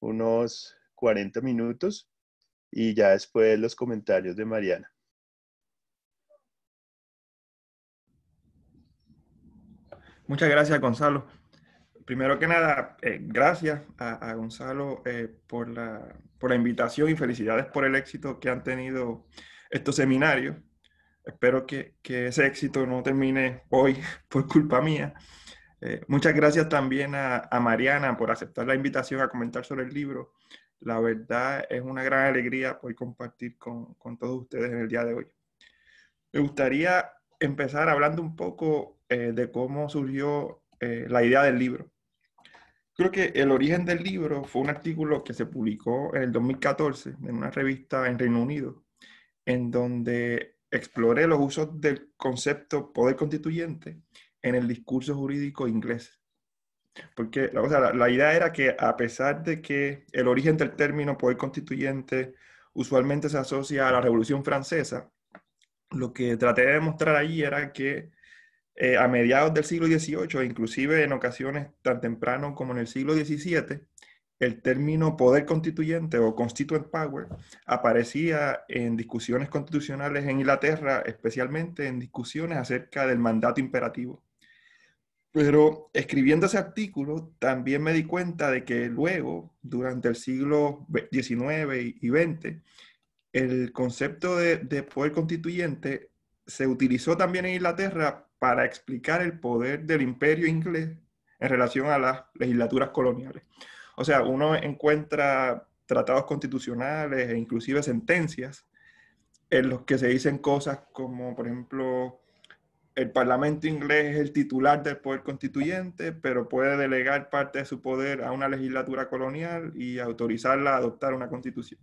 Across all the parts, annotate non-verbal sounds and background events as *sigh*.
unos 40 minutos y ya después los comentarios de Mariana. Muchas gracias, Gonzalo. Primero que nada, eh, gracias a, Gonzalo eh, por, la, invitación y felicidades por el éxito que han tenido estos seminarios. Espero que, que ese éxito no termine hoy *laughs* por culpa mía. Eh, muchas gracias también a, Mariana por aceptar la invitación a comentar sobre el libro. La verdad es una gran alegría poder compartir con, todos ustedes en el día de hoy. Me gustaría empezar hablando un poco eh, de cómo surgió eh, la idea del libro. Creo que el origen del libro fue un artículo que se publicó en el 2014 en una revista en Reino Unido, en donde exploré los usos del concepto poder constituyente en el discurso jurídico inglés. Porque la, idea era que a pesar de que el origen del término poder constituyente usualmente se asocia a la Revolución Francesa, lo que traté de demostrar allí era que eh, a mediados del siglo XVIII, e inclusive en ocasiones tan temprano como en el siglo XVII, el término poder constituyente o constituent power aparecía en discusiones constitucionales en Inglaterra, especialmente en discusiones acerca del mandato imperativo. Pero escribiendo ese artículo también me di cuenta de que luego, durante el siglo XIX y XX, el concepto de, poder constituyente se utilizó también en Inglaterra para explicar el poder del imperio inglés en relación a las legislaturas coloniales. O sea, uno encuentra tratados constitucionales e inclusive sentencias en los que se dicen cosas como, por ejemplo, el Parlamento inglés es el titular del poder constituyente, pero puede delegar parte de su poder a una legislatura colonial y autorizarla a adoptar una constitución.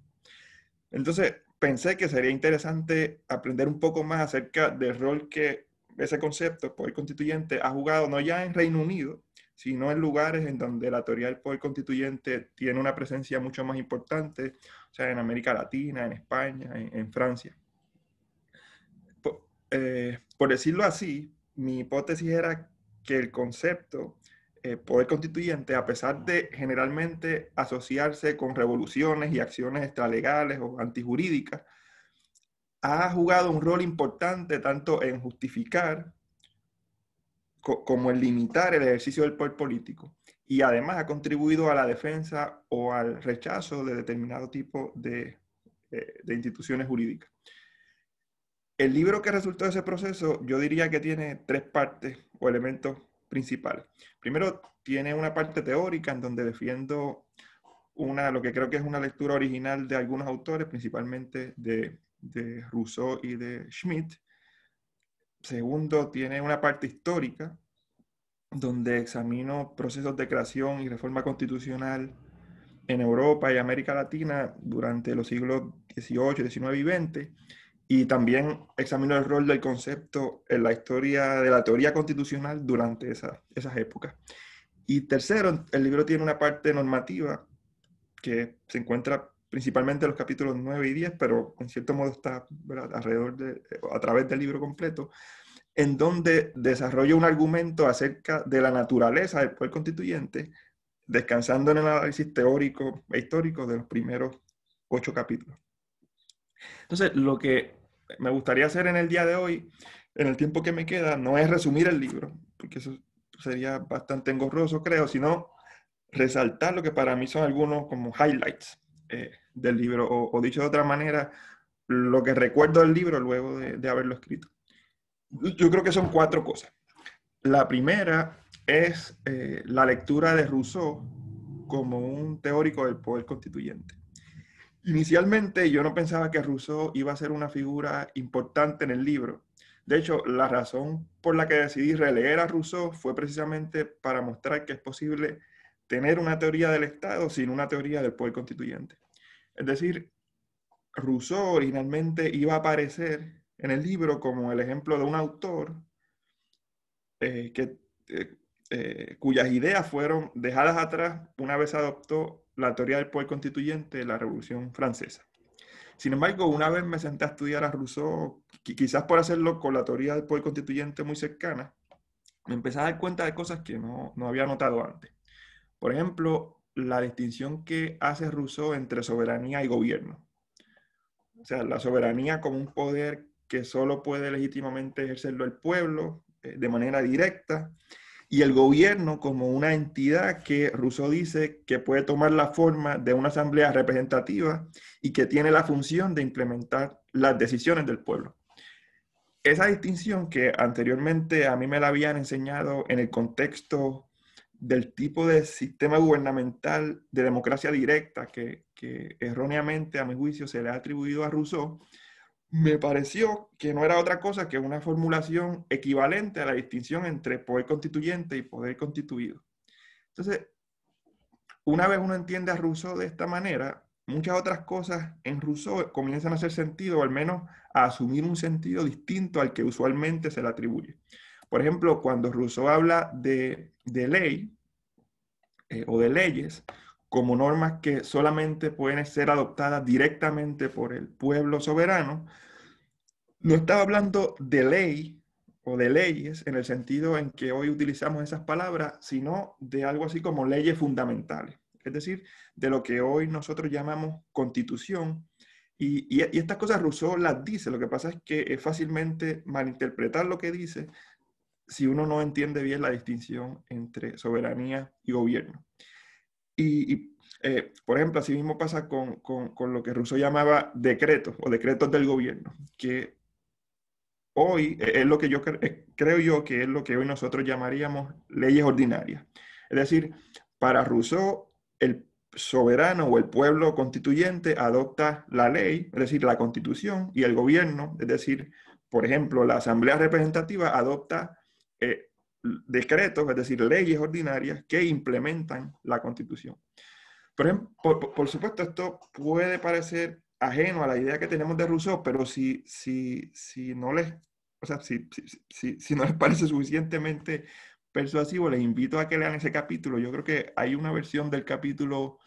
Entonces, pensé que sería interesante aprender un poco más acerca del rol que ese concepto, el poder constituyente, ha jugado no ya en Reino Unido, sino en lugares en donde la teoría del poder constituyente tiene una presencia mucho más importante, o sea, en América Latina, en España, en Francia. Eh, por decirlo así, mi hipótesis era que el concepto eh, poder constituyente, a pesar de generalmente asociarse con revoluciones y acciones extralegales o antijurídicas, ha jugado un rol importante tanto en justificar como en limitar el ejercicio del poder político y además ha contribuido a la defensa o al rechazo de determinado tipo de eh, instituciones jurídicas. El libro que resultó de ese proceso, yo diría que tiene tres partes o elementos principales. Primero, tiene una parte teórica en donde defiendo una, lo que creo que es una lectura original de algunos autores, principalmente de, de Rousseau y de Schmidt. Segundo, tiene una parte histórica, donde examino procesos de creación y reforma constitucional en Europa y América Latina durante los siglos XVIII, XIX y XX y también examinó el rol del concepto en la historia de la teoría constitucional durante esas épocas. Y tercero, el libro tiene una parte normativa que se encuentra principalmente en los capítulos 9 y 10, pero en cierto modo está alrededor de, eh, a través del libro completo, en donde desarrolla un argumento acerca de la naturaleza del poder constituyente, descansando en el análisis teórico e histórico de los primeros ocho capítulos. Entonces, lo que me gustaría hacer en el día de hoy, en el tiempo que me queda, no es resumir el libro, porque eso sería bastante engorroso, creo, sino resaltar lo que para mí son algunos como highlights eh, del libro, o, dicho de otra manera, lo que recuerdo del libro luego de, haberlo escrito. Yo creo que son cuatro cosas. La primera es eh, la lectura de Rousseau como un teórico del poder constituyente. Inicialmente yo no pensaba que Rousseau iba a ser una figura importante en el libro. De hecho, la razón por la que decidí releer a Rousseau fue precisamente para mostrar que es posible tener una teoría del Estado sin una teoría del poder constituyente. Es decir, Rousseau originalmente iba a aparecer en el libro como el ejemplo de un autor eh, eh, eh, cuyas ideas fueron dejadas atrás una vez adoptó la teoría del poder constituyente de la Revolución Francesa. Sin embargo, una vez me senté a estudiar a Rousseau, quizás por hacerlo con la teoría del poder constituyente muy cercana, me empecé a dar cuenta de cosas que no, había notado antes. Por ejemplo, la distinción que hace Rousseau entre soberanía y gobierno. O sea, la soberanía como un poder que solo puede legítimamente ejercerlo el pueblo eh, de manera directa y el gobierno como una entidad que Rousseau dice que puede tomar la forma de una asamblea representativa y que tiene la función de implementar las decisiones del pueblo. Esa distinción que anteriormente a mí me la habían enseñado en el contexto del tipo de sistema gubernamental de democracia directa que, erróneamente a mi juicio se le ha atribuido a Rousseau, me pareció que no era otra cosa que una formulación equivalente a la distinción entre poder constituyente y poder constituido. Entonces, una vez uno entiende a Rousseau de esta manera, muchas otras cosas en Rousseau comienzan a hacer sentido, o al menos a asumir un sentido distinto al que usualmente se le atribuye. Por ejemplo, cuando Rousseau habla de, ley eh, o de leyes, como normas que solamente pueden ser adoptadas directamente por el pueblo soberano, no estaba hablando de ley o de leyes en el sentido en que hoy utilizamos esas palabras, sino de algo así como leyes fundamentales, es decir, de lo que hoy nosotros llamamos constitución. Y, estas cosas Rousseau las dice, lo que pasa es que es fácilmente malinterpretar lo que dice si uno no entiende bien la distinción entre soberanía y gobierno. Y, eh, por ejemplo, así mismo pasa con, lo que Rousseau llamaba decretos o decretos del gobierno, que hoy e, es lo que yo eh, creo yo que es lo que hoy nosotros llamaríamos leyes ordinarias. Es decir, para Rousseau, el soberano o el pueblo constituyente adopta la ley, es decir, la constitución, y el gobierno, es decir, por ejemplo, la asamblea representativa adopta eh, decretos, es decir, leyes ordinarias que implementan la constitución. Por, por, supuesto, esto puede parecer ajeno a la idea que tenemos de Rousseau, pero si, si, si no les... O si, no les parece suficientemente persuasivo, les invito a que lean ese capítulo. Yo creo que hay una versión del capítulo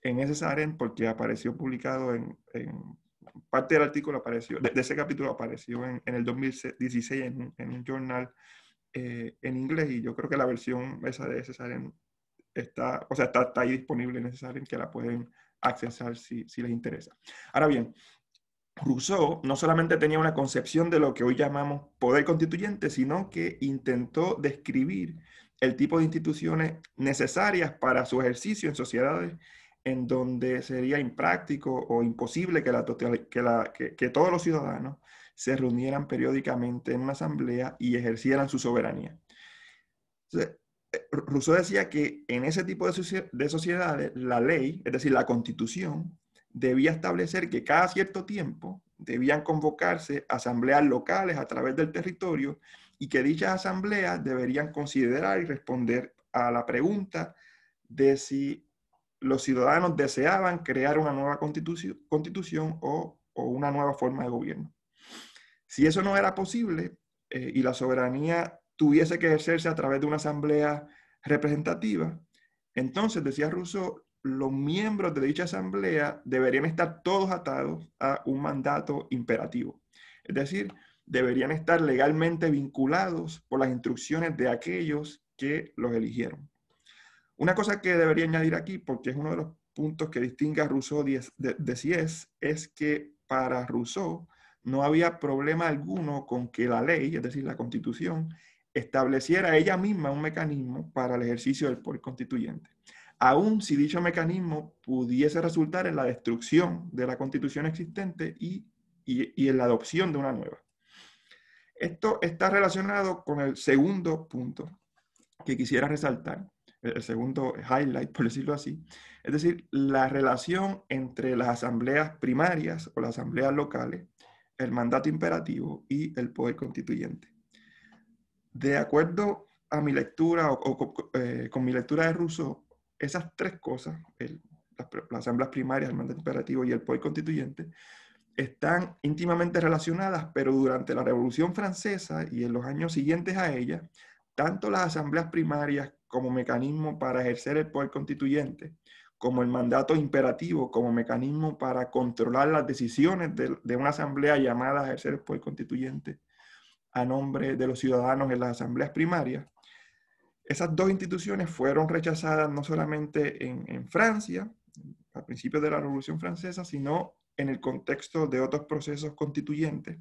en ese Saren porque apareció publicado en, parte del artículo apareció, de, ese capítulo apareció en, el 2016 en, en, un journal eh, en inglés y yo creo que la versión esa de Cesaren está, o sea, está, ahí disponible en que la pueden accesar si, les interesa. Ahora bien, Rousseau no solamente tenía una concepción de lo que hoy llamamos poder constituyente, sino que intentó describir el tipo de instituciones necesarias para su ejercicio en sociedades en donde sería impráctico o imposible que, la, que, la, que todos los ciudadanos se reunieran periódicamente en una asamblea y ejercieran su soberanía. Eh, Rousseau decía que en ese tipo de, sociedades la ley, es decir, la constitución, debía establecer que cada cierto tiempo debían convocarse asambleas locales a través del territorio y que dichas asambleas deberían considerar y responder a la pregunta de si los ciudadanos deseaban crear una nueva constitución, o una nueva forma de gobierno. Si eso no era posible eh, y la soberanía tuviese que ejercerse a través de una asamblea representativa, entonces, decía Rousseau, los miembros de dicha asamblea deberían estar todos atados a un mandato imperativo. Es decir, deberían estar legalmente vinculados por las instrucciones de aquellos que los eligieron. Una cosa que debería añadir aquí, porque es uno de los puntos que distingue a Rousseau de, de, es que para Rousseau no había problema alguno con que la ley, es decir, la constitución, estableciera ella misma un mecanismo para el ejercicio del poder constituyente. Aun si dicho mecanismo pudiese resultar en la destrucción de la constitución existente y, y en la adopción de una nueva. Esto está relacionado con el segundo punto que quisiera resaltar, el segundo highlight, por decirlo así, es decir, la relación entre las asambleas primarias o las asambleas locales el mandato imperativo y el poder constituyente. De acuerdo a mi lectura o, eh, con mi lectura de Rousseau, esas tres cosas, las, las, asambleas primarias, el mandato imperativo y el poder constituyente, están íntimamente relacionadas, pero durante la Revolución Francesa y en los años siguientes a ella, tanto las asambleas primarias como mecanismo para ejercer el poder constituyente, como el mandato imperativo, como mecanismo para controlar las decisiones de, una asamblea llamada a ejercer el poder constituyente a nombre de los ciudadanos en las asambleas primarias. Esas dos instituciones fueron rechazadas no solamente en, Francia, a principios de la Revolución Francesa, sino en el contexto de otros procesos constituyentes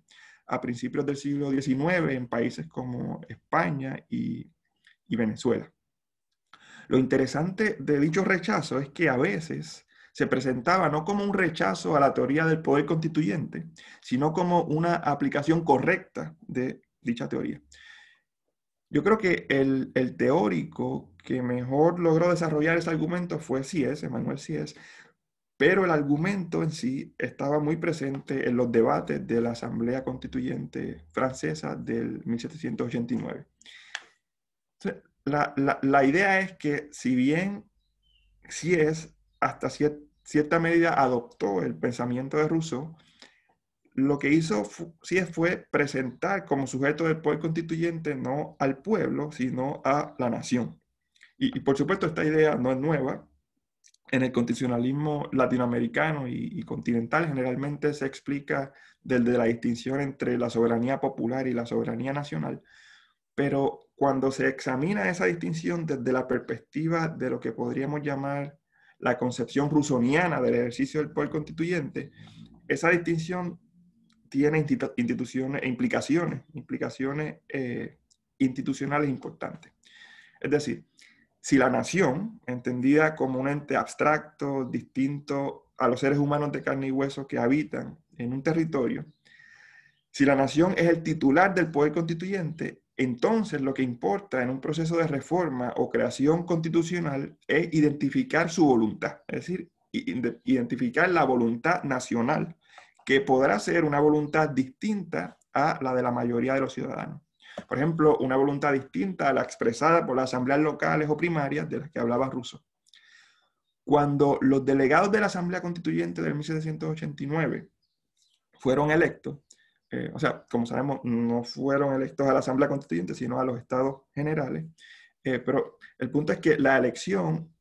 a principios del siglo XIX en países como España y Venezuela. Lo interesante de dicho rechazo es que a veces se presentaba no como un rechazo a la teoría del poder constituyente, sino como una aplicación correcta de dicha teoría. Yo creo que el, teórico que mejor logró desarrollar ese argumento fue Cies, Emanuel Cies, pero el argumento en sí estaba muy presente en los debates de la Asamblea Constituyente Francesa del 1789 la, idea es que si bien si es hasta cierta medida adoptó el pensamiento de Rousseau, lo que hizo es fue presentar como sujeto del poder constituyente no al pueblo, sino a la nación. Y, por supuesto esta idea no es nueva. En el constitucionalismo latinoamericano y, y, continental generalmente se explica desde la distinción entre la soberanía popular y la soberanía nacional, pero cuando se examina esa distinción desde la perspectiva de lo que podríamos llamar la concepción rusoniana del ejercicio del poder constituyente, esa distinción tiene instituciones e implicaciones, implicaciones eh, institucionales importantes. Es decir, si la nación, entendida como un ente abstracto, distinto a los seres humanos de carne y hueso que habitan en un territorio, si la nación es el titular del poder constituyente, entonces, lo que importa en un proceso de reforma o creación constitucional es identificar su voluntad, es decir, identificar la voluntad nacional, que podrá ser una voluntad distinta a la de la mayoría de los ciudadanos. Por ejemplo, una voluntad distinta a la expresada por las asambleas locales o primarias de las que hablaba Russo. Cuando los delegados de la Asamblea Constituyente del 1789 fueron electos, eh, o sea, como sabemos, no fueron electos a la Asamblea Constituyente, sino a los estados generales. Eh, pero el punto es que la elección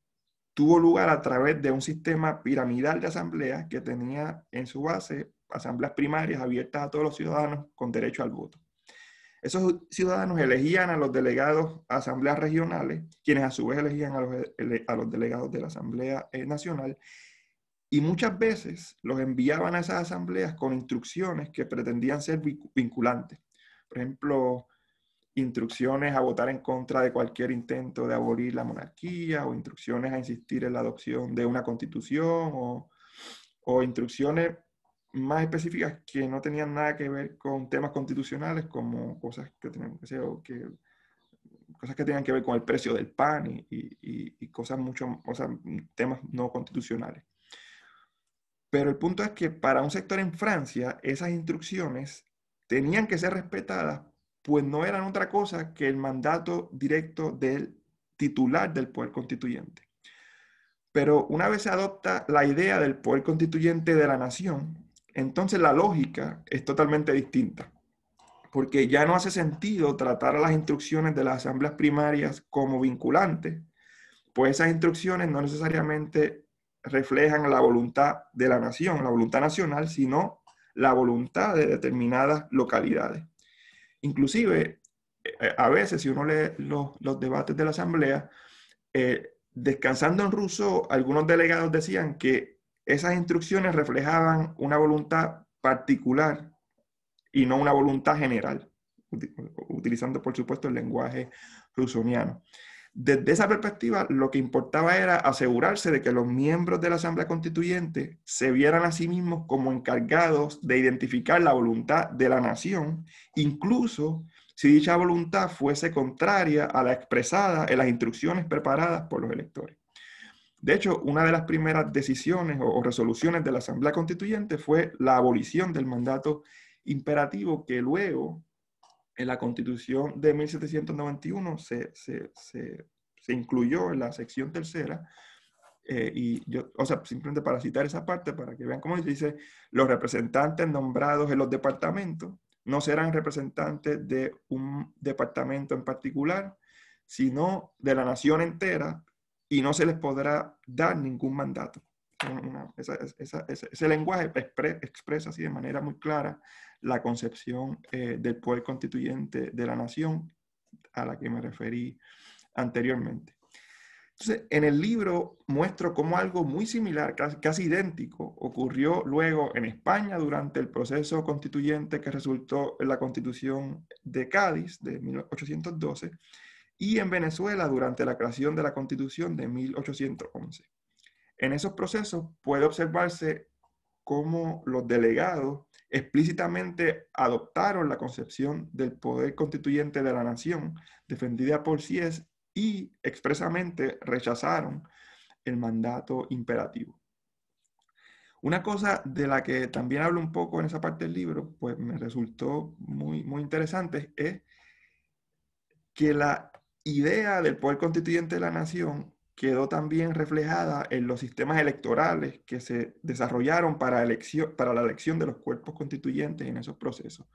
tuvo lugar a través de un sistema piramidal de asambleas que tenía en su base asambleas primarias abiertas a todos los ciudadanos con derecho al voto. Esos ciudadanos elegían a los delegados a asambleas regionales, quienes a su vez elegían a los, a los delegados de la Asamblea eh, Nacional, y muchas veces los enviaban a esas asambleas con instrucciones que pretendían ser vinculantes. Por ejemplo, instrucciones a votar en contra de cualquier intento de abolir la monarquía o instrucciones a insistir en la adopción de una constitución o, instrucciones más específicas que no tenían nada que ver con temas constitucionales como cosas que tenían que, cosas que tenían que ver con el precio del pan y, cosas mucho, o sea, temas no constitucionales. Pero el punto es que para un sector en Francia, esas instrucciones tenían que ser respetadas, pues no eran otra cosa que el mandato directo del titular del poder constituyente. Pero una vez se adopta la idea del poder constituyente de la nación, entonces la lógica es totalmente distinta, porque ya no hace sentido tratar a las instrucciones de las asambleas primarias como vinculantes, pues esas instrucciones no necesariamente reflejan la voluntad de la nación, la voluntad nacional, sino la voluntad de determinadas localidades. Inclusive, eh, a veces, si uno lee los, debates de la Asamblea, eh, descansando en ruso, algunos delegados decían que esas instrucciones reflejaban una voluntad particular y no una voluntad general, utilizando por supuesto el lenguaje rusoniano. Desde esa perspectiva, lo que importaba era asegurarse de que los miembros de la Asamblea Constituyente se vieran a sí mismos como encargados de identificar la voluntad de la nación, incluso si dicha voluntad fuese contraria a la expresada en las instrucciones preparadas por los electores. De hecho, una de las primeras decisiones o resoluciones de la Asamblea Constituyente fue la abolición del mandato imperativo que luego en la Constitución de 1791 se, se, incluyó en la sección tercera eh, y yo, o sea, simplemente para citar esa parte, para que vean cómo dice, los representantes nombrados en los departamentos no serán representantes de un departamento en particular, sino de la nación entera y no se les podrá dar ningún mandato ese, lenguaje expresa así de manera muy clara la concepción eh, del poder constituyente de la nación a la que me referí anteriormente. Entonces, en el libro muestro cómo algo muy similar, casi, casi idéntico, ocurrió luego en España durante el proceso constituyente que resultó en la constitución de Cádiz de 1812 y en Venezuela durante la creación de la constitución de 1811. En esos procesos puede observarse cómo los delegados explícitamente adoptaron la concepción del poder constituyente de la nación defendida por CIES y expresamente rechazaron el mandato imperativo. Una cosa de la que también hablo un poco en esa parte del libro, pues me resultó muy, muy interesante, es que la idea del poder constituyente de la nación quedó también reflejada en los sistemas electorales que se desarrollaron para, la elección de los cuerpos constituyentes en esos procesos.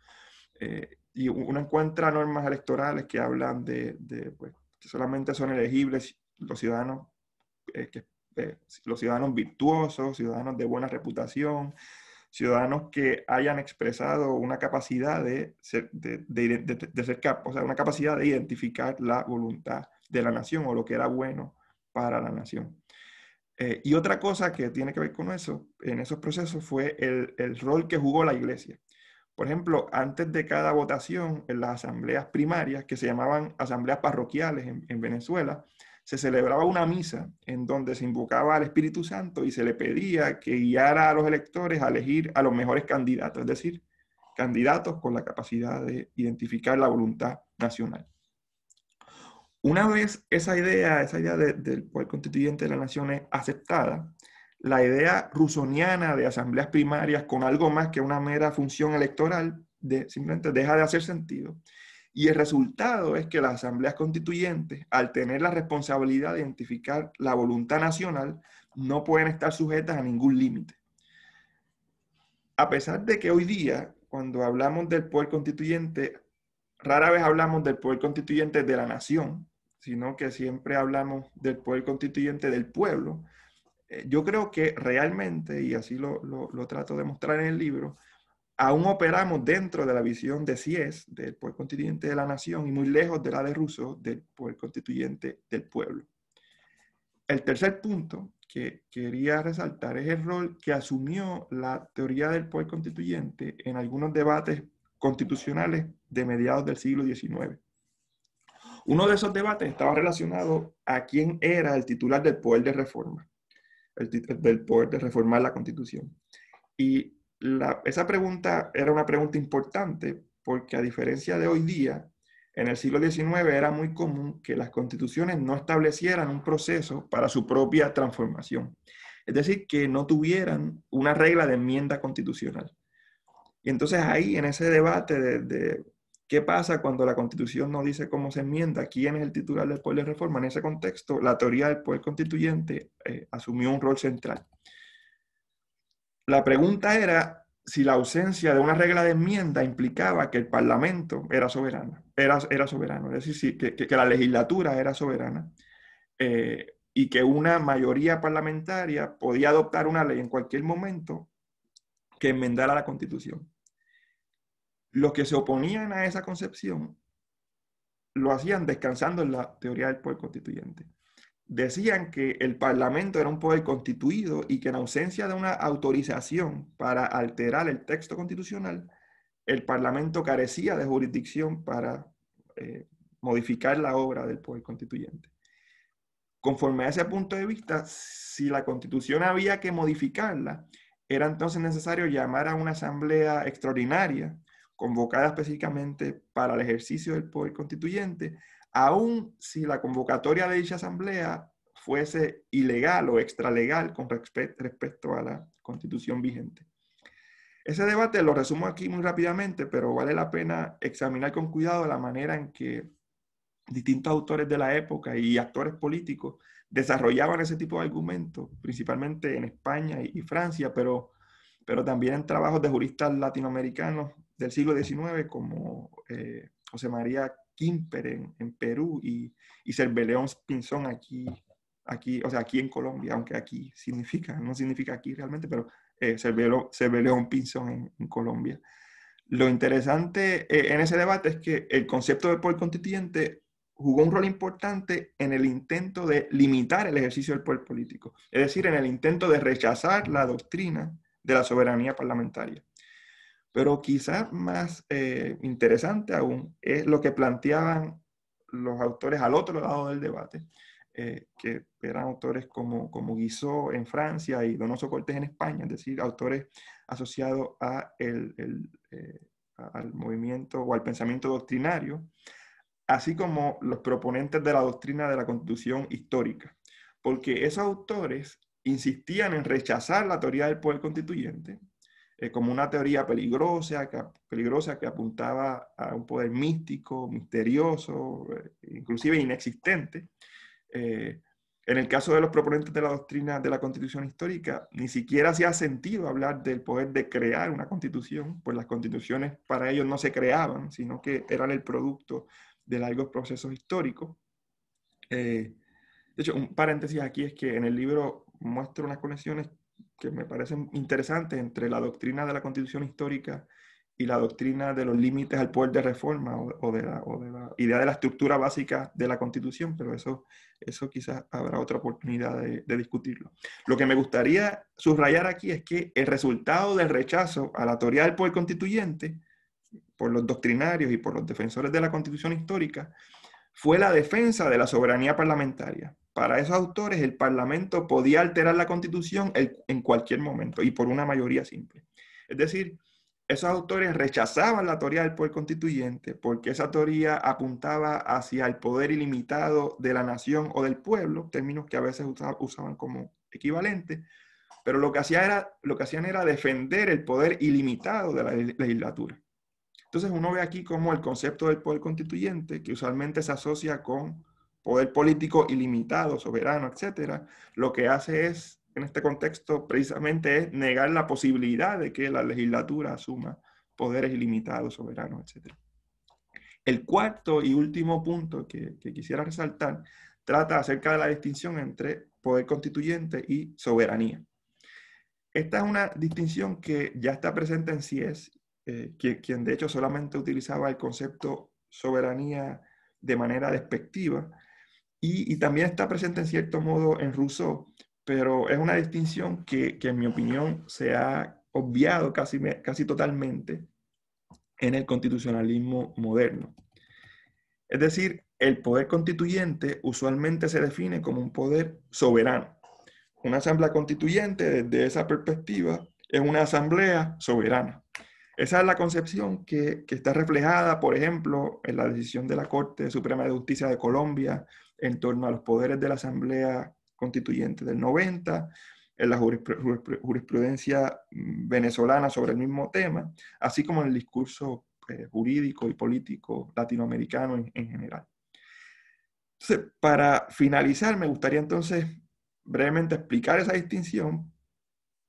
Eh, y uno encuentra normas electorales que hablan de, pues, que solamente son elegibles los ciudadanos, eh, eh, los ciudadanos virtuosos, ciudadanos de buena reputación, ciudadanos que hayan expresado una capacidad de de, o sea, una capacidad de identificar la voluntad de la nación o lo que era bueno para la nación. Eh, y otra cosa que tiene que ver con eso, en esos procesos, fue el, rol que jugó la iglesia. Por ejemplo, antes de cada votación, en las asambleas primarias, que se llamaban asambleas parroquiales en, Venezuela, se celebraba una misa en donde se invocaba al Espíritu Santo y se le pedía que guiara a los electores a elegir a los mejores candidatos, es decir, candidatos con la capacidad de identificar la voluntad nacional. Una vez esa idea, esa idea del poder constituyente de la nación es aceptada, la idea rusoniana de asambleas primarias con algo más que una mera función electoral simplemente deja de hacer sentido. Y el resultado es que las asambleas constituyentes, al tener la responsabilidad de identificar la voluntad nacional, no pueden estar sujetas a ningún límite. A pesar de que hoy día, cuando hablamos del poder constituyente, rara vez hablamos del poder constituyente de la nación, sino que siempre hablamos del poder constituyente del pueblo, eh, yo creo que realmente, y así lo, trato de mostrar en el libro, aún operamos dentro de la visión de Cies, del poder constituyente de la nación, y muy lejos de la de Rousseau, del poder constituyente del pueblo. El tercer punto que quería resaltar es el rol que asumió la teoría del poder constituyente en algunos debates constitucionales de mediados del siglo XIX. Uno de esos debates estaba relacionado a quién era el titular del poder de reforma, el del poder de reformar la constitución. Y esa pregunta era una pregunta importante porque a diferencia de hoy día, en el siglo XIX era muy común que las constituciones no establecieran un proceso para su propia transformación. Es decir, que no tuvieran una regla de enmienda constitucional. Y entonces ahí, en ese debate de ¿Qué pasa cuando la Constitución no dice cómo se enmienda? ¿Quién es el titular del poder de reforma? En ese contexto, la teoría del poder constituyente eh, asumió un rol central. La pregunta era si la ausencia de una regla de enmienda implicaba que el Parlamento era soberano, era, soberano es decir, que, la legislatura era soberana eh, y que una mayoría parlamentaria podía adoptar una ley en cualquier momento que enmendara la Constitución los que se oponían a esa concepción lo hacían descansando en la teoría del poder constituyente. Decían que el Parlamento era un poder constituido y que en ausencia de una autorización para alterar el texto constitucional, el Parlamento carecía de jurisdicción para eh, modificar la obra del poder constituyente. Conforme a ese punto de vista, si la constitución había que modificarla, era entonces necesario llamar a una asamblea extraordinaria convocada específicamente para el ejercicio del poder constituyente, aun si la convocatoria de dicha asamblea fuese ilegal o extralegal con respecto a la constitución vigente. Ese debate lo resumo aquí muy rápidamente, pero vale la pena examinar con cuidado la manera en que distintos autores de la época y actores políticos desarrollaban ese tipo de argumentos, principalmente en España y, Francia, pero, pero también en trabajos de juristas latinoamericanos del siglo XIX como eh, José María Quimper en, Perú y, y Cerveleón Pinzón aquí, aquí, o sea, aquí en Colombia, aunque aquí significa, no significa aquí realmente, pero eh, Cerveleón Pinzón en, Colombia. Lo interesante eh, en ese debate es que el concepto de poder constituyente jugó un rol importante en el intento de limitar el ejercicio del poder político, es decir, en el intento de rechazar la doctrina de la soberanía parlamentaria. Pero quizás más eh, interesante aún es lo que planteaban los autores al otro lado del debate, eh, que eran autores como, como Guizot en Francia y Donoso Cortés en España, es decir, autores asociados eh, a al movimiento o al pensamiento doctrinario, así como los proponentes de la doctrina de la constitución histórica, porque esos autores insistían en rechazar la teoría del poder constituyente, eh, como una teoría peligrosa que, que apuntaba a un poder místico, misterioso, eh, inclusive inexistente. Eh, en el caso de los proponentes de la doctrina de la constitución histórica, ni siquiera se ha sentido hablar del poder de crear una constitución, pues las constituciones para ellos no se creaban, sino que eran el producto de largos procesos históricos. de hecho, un paréntesis aquí es que en el libro muestro unas conexiones que me parecen interesantes entre la doctrina de la constitución histórica y la doctrina de los límites al poder de reforma o, de la, idea de la estructura básica de la constitución, pero eso, eso quizás habrá otra oportunidad de, de discutirlo. Lo que me gustaría subrayar aquí es que el resultado del rechazo a la del poder constituyente por los doctrinarios y por los defensores de la constitución histórica fue la defensa de la soberanía parlamentaria para esos autores el Parlamento podía alterar la Constitución en cualquier momento y por una mayoría simple. Es decir, esos autores rechazaban la teoría del poder constituyente porque esa teoría apuntaba hacia el poder ilimitado de la nación o del pueblo, términos que a veces usaban como equivalente, pero lo que, hacía era, lo que hacían era defender el poder ilimitado de la legislatura. Entonces uno ve aquí como el concepto del poder constituyente, que usualmente se asocia con poder político ilimitado, soberano, etcétera, lo que hace es, en este contexto, precisamente es negar la posibilidad de que la legislatura asuma poderes ilimitados, soberanos, etcétera. El cuarto y último punto que, quisiera resaltar trata acerca de la distinción entre poder constituyente y soberanía. Esta es una distinción que ya está presente en CIES, e eh, quien de hecho solamente utilizaba el concepto soberanía de manera despectiva, y, también está presente en cierto modo en Rousseau, pero es una distinción que, en mi opinión se ha obviado casi, casi totalmente en el constitucionalismo moderno. Es decir, el poder constituyente usualmente se define como un poder soberano. Una asamblea constituyente, desde esa perspectiva, es una asamblea soberana. Esa es la concepción que, que, está reflejada, por ejemplo, en la decisión de la Corte Suprema de Justicia de Colombia en torno a los poderes de la Asamblea Constituyente del 90, en la jurisprudencia mm, venezolana sobre el mismo tema, así como en el discurso eh, jurídico y político latinoamericano en, general. Entonces, para finalizar, me gustaría entonces brevemente explicar esa distinción,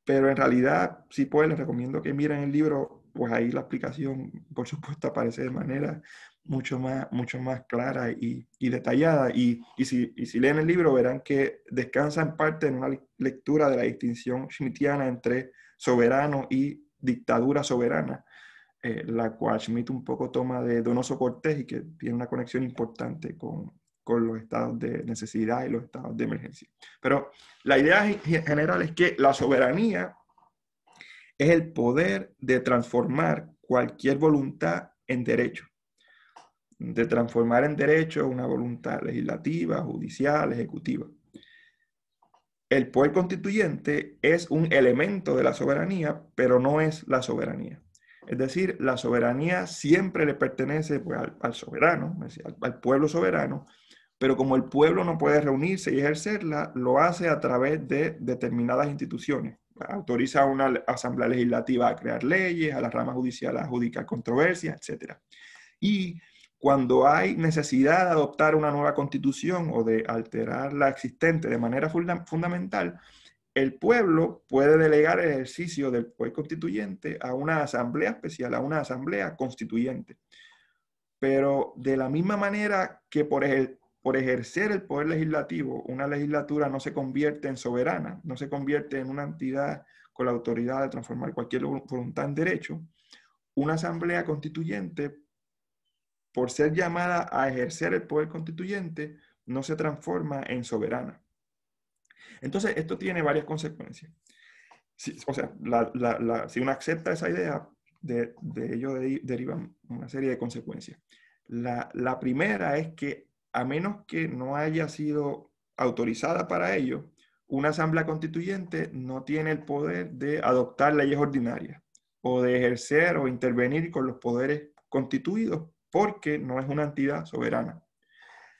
pero en realidad, si pueden, les recomiendo que miren el libro, pues ahí la explicación, por supuesto, aparece de manera mucho más, mucho más clara y, y detallada. Y, y, si, y, si, leen el libro verán que descansa en parte en una lectura de la distinción schmittiana entre soberano y dictadura soberana, eh, la cual Schmitt un poco toma de Donoso Cortés y que tiene una conexión importante con, con los estados de necesidad y los estados de emergencia. Pero la idea general es que la soberanía es el poder de transformar cualquier voluntad en derecho de transformar en derecho una voluntad legislativa, judicial, ejecutiva. El poder constituyente es un elemento de la soberanía, pero no es la soberanía. Es decir, la soberanía siempre le pertenece pues, al, soberano, al, pueblo soberano, pero como el pueblo no puede reunirse y ejercerla, lo hace a través de determinadas instituciones. Autoriza a una asamblea legislativa a crear leyes, a la rama judicial a adjudicar controversias, etc. Y cuando hay necesidad de adoptar una nueva constitución o de alterar la existente de manera fundamental, el pueblo puede delegar el ejercicio del poder constituyente a una asamblea especial, a una asamblea constituyente. Pero de la misma manera que por, por ejercer el poder legislativo, una legislatura no se convierte en soberana, no se convierte en una entidad con la autoridad de transformar cualquier voluntad en derecho, una asamblea constituyente por ser llamada a ejercer el poder constituyente, no se transforma en soberana. Entonces, esto tiene varias consecuencias. Si, o sea, si uno acepta esa idea, de, ello derivan una serie de consecuencias. La, primera es que, a menos que no haya sido autorizada para ello, una asamblea constituyente no tiene el poder de adoptar leyes ordinarias o de ejercer o intervenir con los poderes constituidos porque no es una entidad soberana.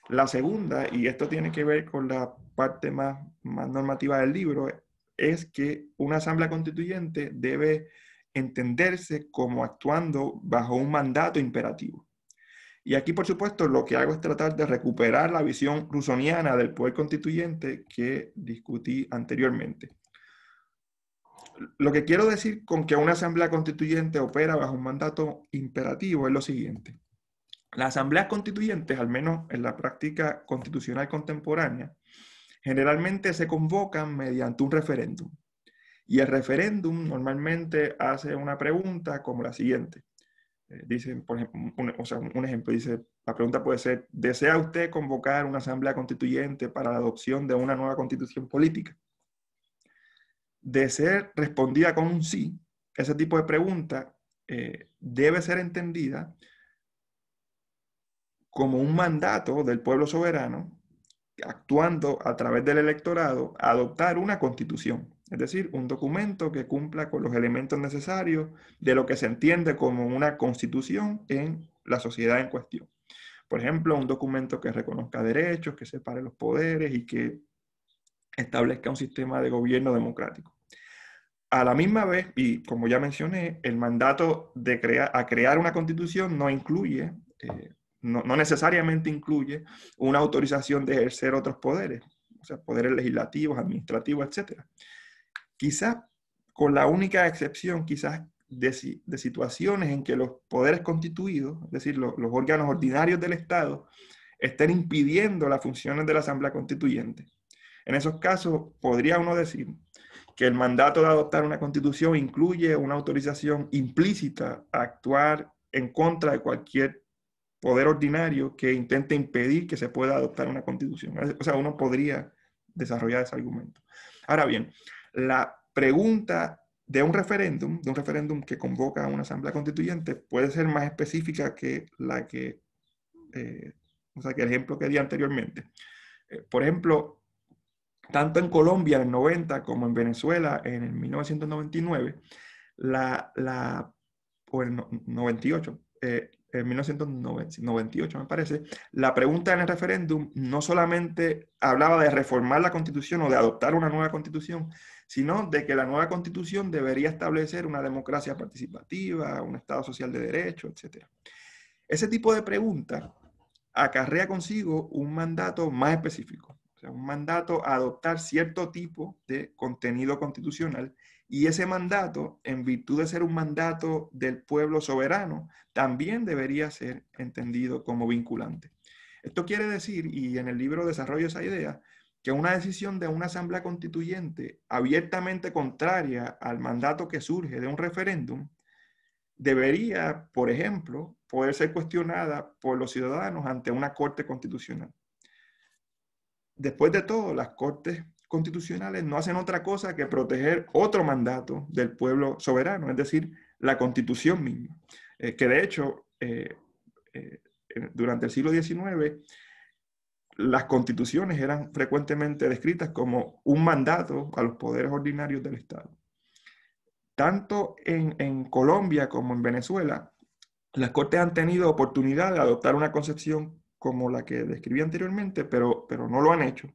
La segunda, y esto tiene que ver con la parte más, normativa del libro, es que una asamblea constituyente debe entenderse como actuando bajo un mandato imperativo. Y aquí, por supuesto, lo que hago es tratar de recuperar la visión rusoniana del poder constituyente que discutí anteriormente. Lo que quiero decir con que una asamblea constituyente opera bajo un mandato imperativo es lo siguiente. Las asambleas constituyentes, al menos en la práctica constitucional contemporánea, generalmente se convocan mediante un referéndum. Y el referéndum normalmente hace una pregunta como la siguiente. Eh, dice por ejemplo, un, o sea, un ejemplo, dice, la pregunta puede ser, ¿desea usted convocar una asamblea constituyente para la adopción de una nueva constitución política? De ser respondida con un sí, ese tipo de pregunta eh, debe ser entendida como un mandato del pueblo soberano, actuando a través del electorado, adoptar una constitución, es decir, un documento que cumpla con los elementos necesarios de lo que se entiende como una constitución en la sociedad en cuestión. Por ejemplo, un documento que reconozca derechos, que separe los poderes y que establezca un sistema de gobierno democrático. A la misma vez, y como ya mencioné, el mandato de a crear una constitución no incluye eh, no, necesariamente incluye una autorización de ejercer otros poderes, o sea, poderes legislativos, administrativos, etc. Quizás, con la única excepción, quizás de, situaciones en que los poderes constituidos, es decir, los, los órganos ordinarios del Estado, estén impidiendo las funciones de la Asamblea Constituyente. En esos casos, podría uno decir que el mandato de adoptar una constitución incluye una autorización implícita a actuar en contra de cualquier poder ordinario que intente impedir que se pueda adoptar una constitución. O sea, uno podría desarrollar ese argumento. Ahora bien, la pregunta de un referéndum, de un referéndum que convoca a una asamblea constituyente, puede ser más específica que la que, eh, o sea, que el ejemplo que di anteriormente. Eh, por ejemplo, tanto en Colombia en el 90 como en Venezuela en el 1999, la, la o el 98, eh, en 1998, me parece, la pregunta en el referéndum no solamente hablaba de reformar la constitución o de adoptar una nueva constitución, sino de que la nueva constitución debería establecer una democracia participativa, un Estado social de derecho, etc. Ese tipo de pregunta acarrea consigo un mandato más específico, sea, un mandato a adoptar cierto tipo de contenido constitucional y ese mandato, en virtud de ser un mandato del pueblo soberano, también debería ser entendido como vinculante. Esto quiere decir, y en el libro desarrollo esa idea, que una decisión de una asamblea constituyente abiertamente contraria al mandato que surge de un referéndum debería, por ejemplo, poder ser cuestionada por los ciudadanos ante una corte constitucional. Después de todo, las cortes constitucionales no hacen otra cosa que proteger otro mandato del pueblo soberano, es decir, la constitución misma, eh, que de hecho eh, eh, durante el siglo XIX las constituciones eran frecuentemente descritas como un mandato a los poderes ordinarios del Estado. Tanto en, Colombia como en Venezuela, las Cortes han tenido oportunidad de adoptar una concepción como la que describí anteriormente, pero, pero no lo han hecho.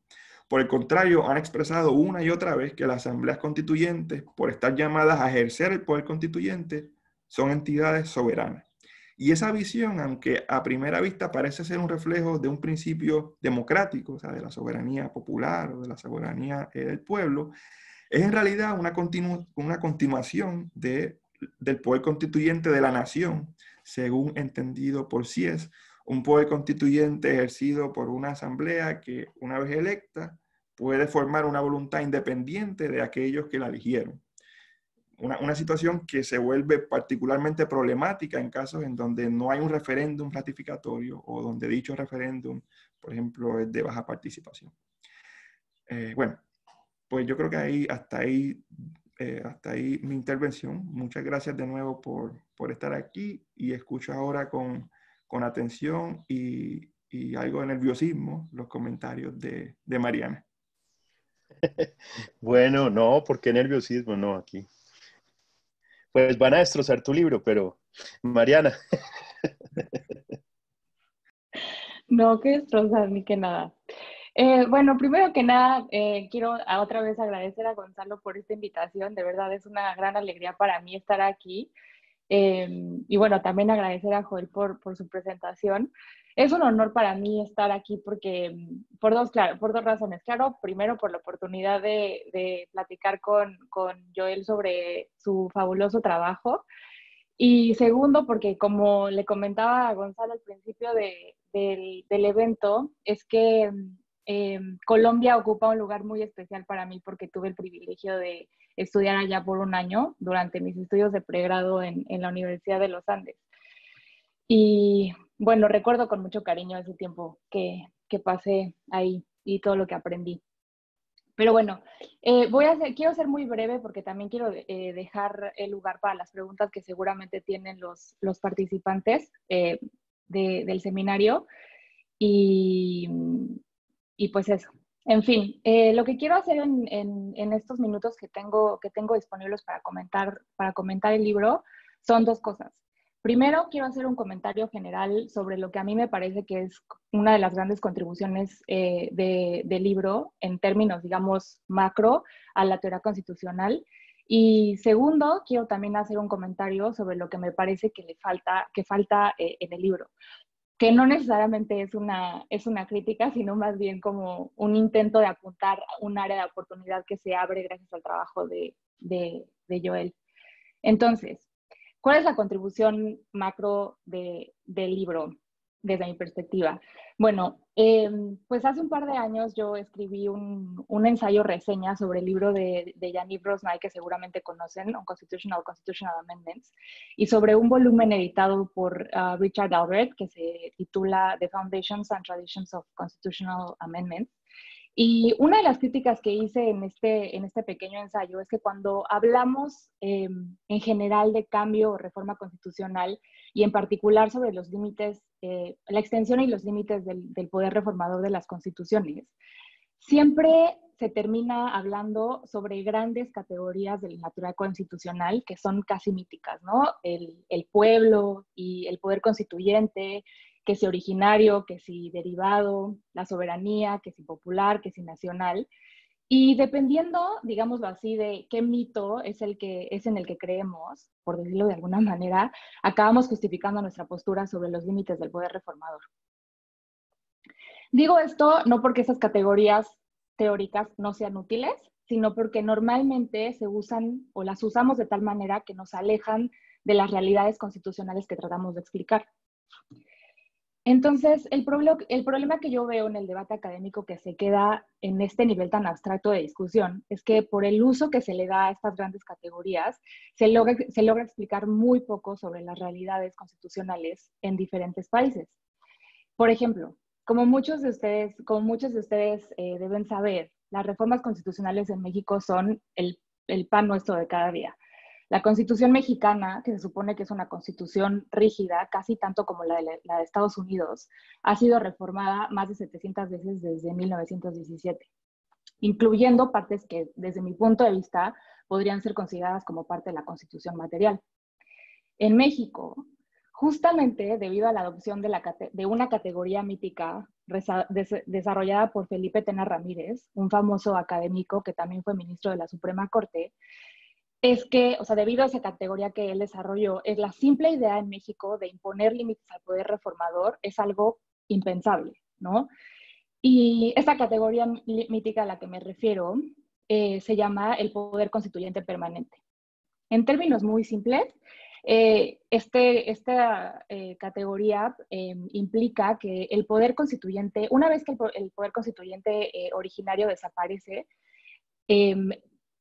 Por el contrario, han expresado una y otra vez que las asambleas constituyentes, por estar llamadas a ejercer el poder constituyente, son entidades soberanas. Y esa visión, aunque a primera vista parece ser un reflejo de un principio democrático, o sea, de la soberanía popular o de la soberanía eh, del pueblo, es en realidad una, continu una continuación de, del poder constituyente de la nación, según entendido por CIES, un poder constituyente ejercido por una asamblea que, una vez electa, puede formar una voluntad independiente de aquellos que la eligieron. Una, una, situación que se vuelve particularmente problemática en casos en donde no hay un referéndum ratificatorio o donde dicho referéndum, por ejemplo, es de baja participación. Eh, bueno, pues yo creo que ahí, hasta ahí, eh, hasta ahí mi intervención. Muchas gracias de nuevo por, por estar aquí y escucho ahora con, con atención y, y, algo de nerviosismo los comentarios de, de Mariana. *laughs* bueno, no, porque nerviosismo? No, aquí. Pues van a destrozar tu libro, pero Mariana. *laughs* no, que destrozar ni que nada. Eh, bueno, primero que nada, eh, quiero otra vez agradecer a Gonzalo por esta invitación. De verdad es una gran alegría para mí estar aquí Em, y bueno, también agradecer a Joel por, por, su presentación. Es un honor para mí estar aquí porque, em, por dos, claro, por dos razones. Claro, primero por la oportunidad de, de platicar con, con Joel sobre su fabuloso trabajo. Y segundo, porque como le comentaba a Gonzalo al principio del, del, evento, es que em, Em, Colombia ocupa un lugar muy especial para mí porque tuve el privilegio de estudiar allá por un año durante mis estudios de pregrado en, la Universidad de los Andes. Y bueno, recuerdo con mucho cariño ese tiempo que, que pasé ahí y todo lo que aprendí. Pero bueno, eh, voy a quiero ser muy breve porque también quiero eh, dejar el lugar para las preguntas que seguramente tienen los, los participantes eh, del seminario. Y y pues eso. En fin, eh, lo que quiero hacer en, estos minutos que tengo, disponibles para comentar, para comentar el libro son dos cosas. Primero, quiero hacer un comentario general sobre lo que a mí me parece que es una de las grandes contribuciones eh, del libro en términos, digamos, macro a la teoría constitucional. Y segundo, quiero también hacer un comentario sobre lo que me parece que le falta, que falta eh, en el libro que no necesariamente es una, es una crítica, sino más bien como un intento de apuntar un área de oportunidad que se abre gracias al trabajo de, Joel. Entonces, ¿cuál es la contribución macro del libro desde mi perspectiva? Bueno, em, pues hace un par de años yo escribí un, ensayo reseña sobre el libro de, de Yannick que seguramente conocen, on Constitutional Amendments, y sobre un volumen editado por ah, Richard Albert que se titula The Foundations and Traditions of Constitutional Amendments. Y una de las críticas que hice en este, en este pequeño ensayo es que cuando hablamos eh, en general de cambio o reforma constitucional y en particular sobre los límites, eh, la extensión y los límites del, poder reformador de las constituciones, siempre se termina hablando sobre grandes categorías de la naturaleza constitucional que son casi míticas, ¿no? el, pueblo y el poder constituyente que si originario, que si derivado, la soberanía, que si popular, que si nacional. Y dependiendo, digámoslo así, de qué mito es el que es en el que creemos, por decirlo de alguna manera, acabamos justificando nuestra postura sobre los límites del poder reformador. Digo esto no porque esas categorías teóricas no sean útiles, sino porque normalmente se usan o las usamos de tal manera que nos alejan de las realidades constitucionales que tratamos de explicar. Entonces, el, problema, que yo veo en el debate académico que se queda en este nivel tan abstracto de discusión es que por el uso que se le da a estas grandes categorías, se logra, explicar muy poco sobre las realidades constitucionales en diferentes países. Por ejemplo, como muchos de ustedes, eh, deben saber, las reformas constitucionales en México son el pan nuestro de cada día. La constitución mexicana, que se supone que es una constitución rígida, casi tanto como la de, la de, Estados Unidos, ha sido reformada más de 700 veces desde 1917, incluyendo partes que, desde mi punto de vista, podrían ser consideradas como parte de la constitución material. En México, justamente debido a la adopción de, la, de una categoría mítica desarrollada por Felipe Tena Ramírez, un famoso académico que también fue ministro de la Suprema Corte, es que, o sea, debido a esa categoría que él desarrolló, es la simple idea en México de imponer límites al poder reformador es algo impensable, ¿no? Y esa categoría mítica a la que me refiero eh, se llama el poder constituyente permanente. En términos muy simples, eh, este, esta eh, categoría implica que el poder constituyente, una vez que el, el poder constituyente originario desaparece, em,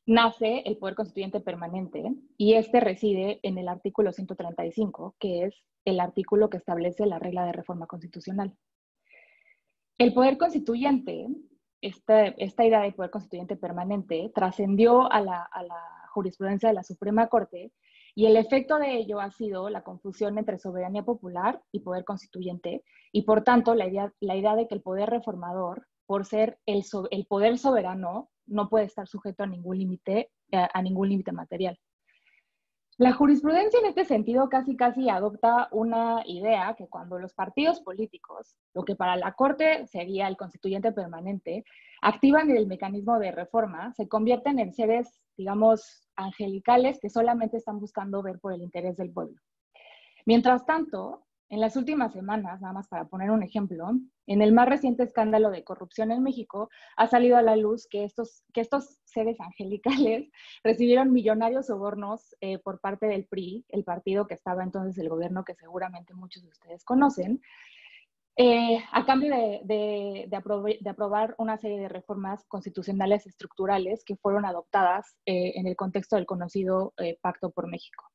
nace el poder constituyente permanente y este reside en el artículo 135, que es el artículo que establece la regla de reforma constitucional. El poder constituyente, esta, esta idea de poder constituyente permanente, trascendió a la, jurisprudencia de la Suprema Corte y el efecto de ello ha sido la confusión entre soberanía popular y poder constituyente y por tanto la idea, de que el poder reformador, por ser el, el poder soberano, no puede estar sujeto a ningún límite, eh, a ningún límite material. La jurisprudencia en este sentido casi casi adopta una idea que cuando los partidos políticos, lo que para la Corte sería el constituyente permanente, activan el mecanismo de reforma, se convierten en seres, digamos, angelicales que solamente están buscando ver por el interés del pueblo. Mientras tanto, en las últimas semanas, nada más para poner un ejemplo, en el más reciente escándalo de corrupción en México, ha salido a la luz que estos, que estos seres angelicales *laughs* recibieron millonarios sobornos eh, por parte del PRI, el partido que estaba entonces el gobierno que seguramente muchos de ustedes conocen, eh, a cambio de, de, aprobar, una serie de reformas constitucionales estructurales que fueron adoptadas eh, en el contexto del conocido Pacto por México.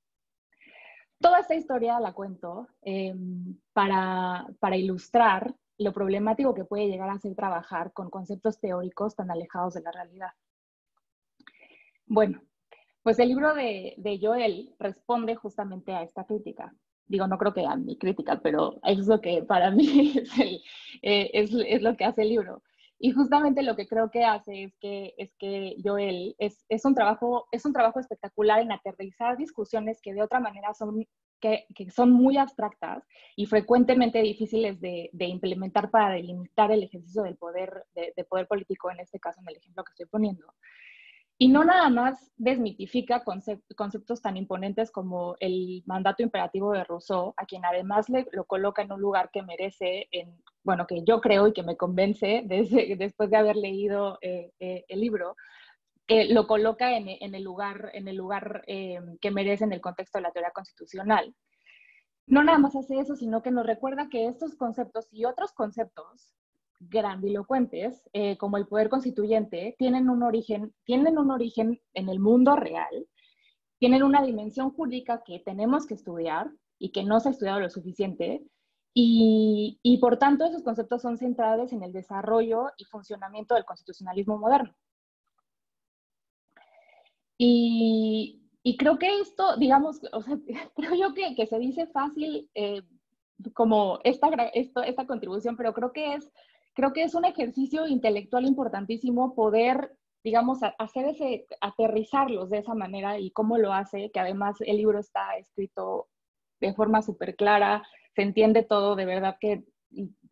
Toda esta historia la cuento em, para, ilustrar lo problemático que puede llegar a ser trabajar con conceptos teóricos tan alejados de la realidad. Bueno, pues el libro de, Joel responde justamente a esta crítica. Digo, no creo que a mi crítica, pero es lo que para mí *laughs* eh, es lo que hace el libro. Y justamente lo que creo que hace es que, es que Joel, es, es, un trabajo, es un trabajo espectacular en aterrizar discusiones que de otra manera son, que, que son muy abstractas y frecuentemente difíciles de, de, implementar para delimitar el ejercicio del poder, de, poder político, en este caso, en el ejemplo que estoy poniendo. Y no nada más desmitifica conceptos tan imponentes como el mandato imperativo de Rousseau, a quien además le, lo coloca en un lugar que merece, en, bueno, que yo creo y que me convence desde, después de haber leído eh, eh, el libro, que eh, lo coloca en, el lugar, en el lugar que merece en el contexto de la teoría constitucional. No nada más hace eso, sino que nos recuerda que estos conceptos y otros conceptos grandilocuentes, eh, como el poder constituyente, tienen un, origen, tienen un origen en el mundo real, tienen una dimensión jurídica que tenemos que estudiar y que no se ha estudiado lo suficiente, y, y por tanto esos conceptos son centrales en el desarrollo y funcionamiento del constitucionalismo moderno. Y, y creo que esto, digamos, o sea, *laughs* creo yo que, que, se dice fácil eh, como esta, esta contribución, pero creo que es creo que es un ejercicio intelectual importantísimo poder, digamos, hacer ese, aterrizarlos de esa manera y cómo lo hace, que además el libro está escrito de forma súper clara, se entiende todo, de verdad que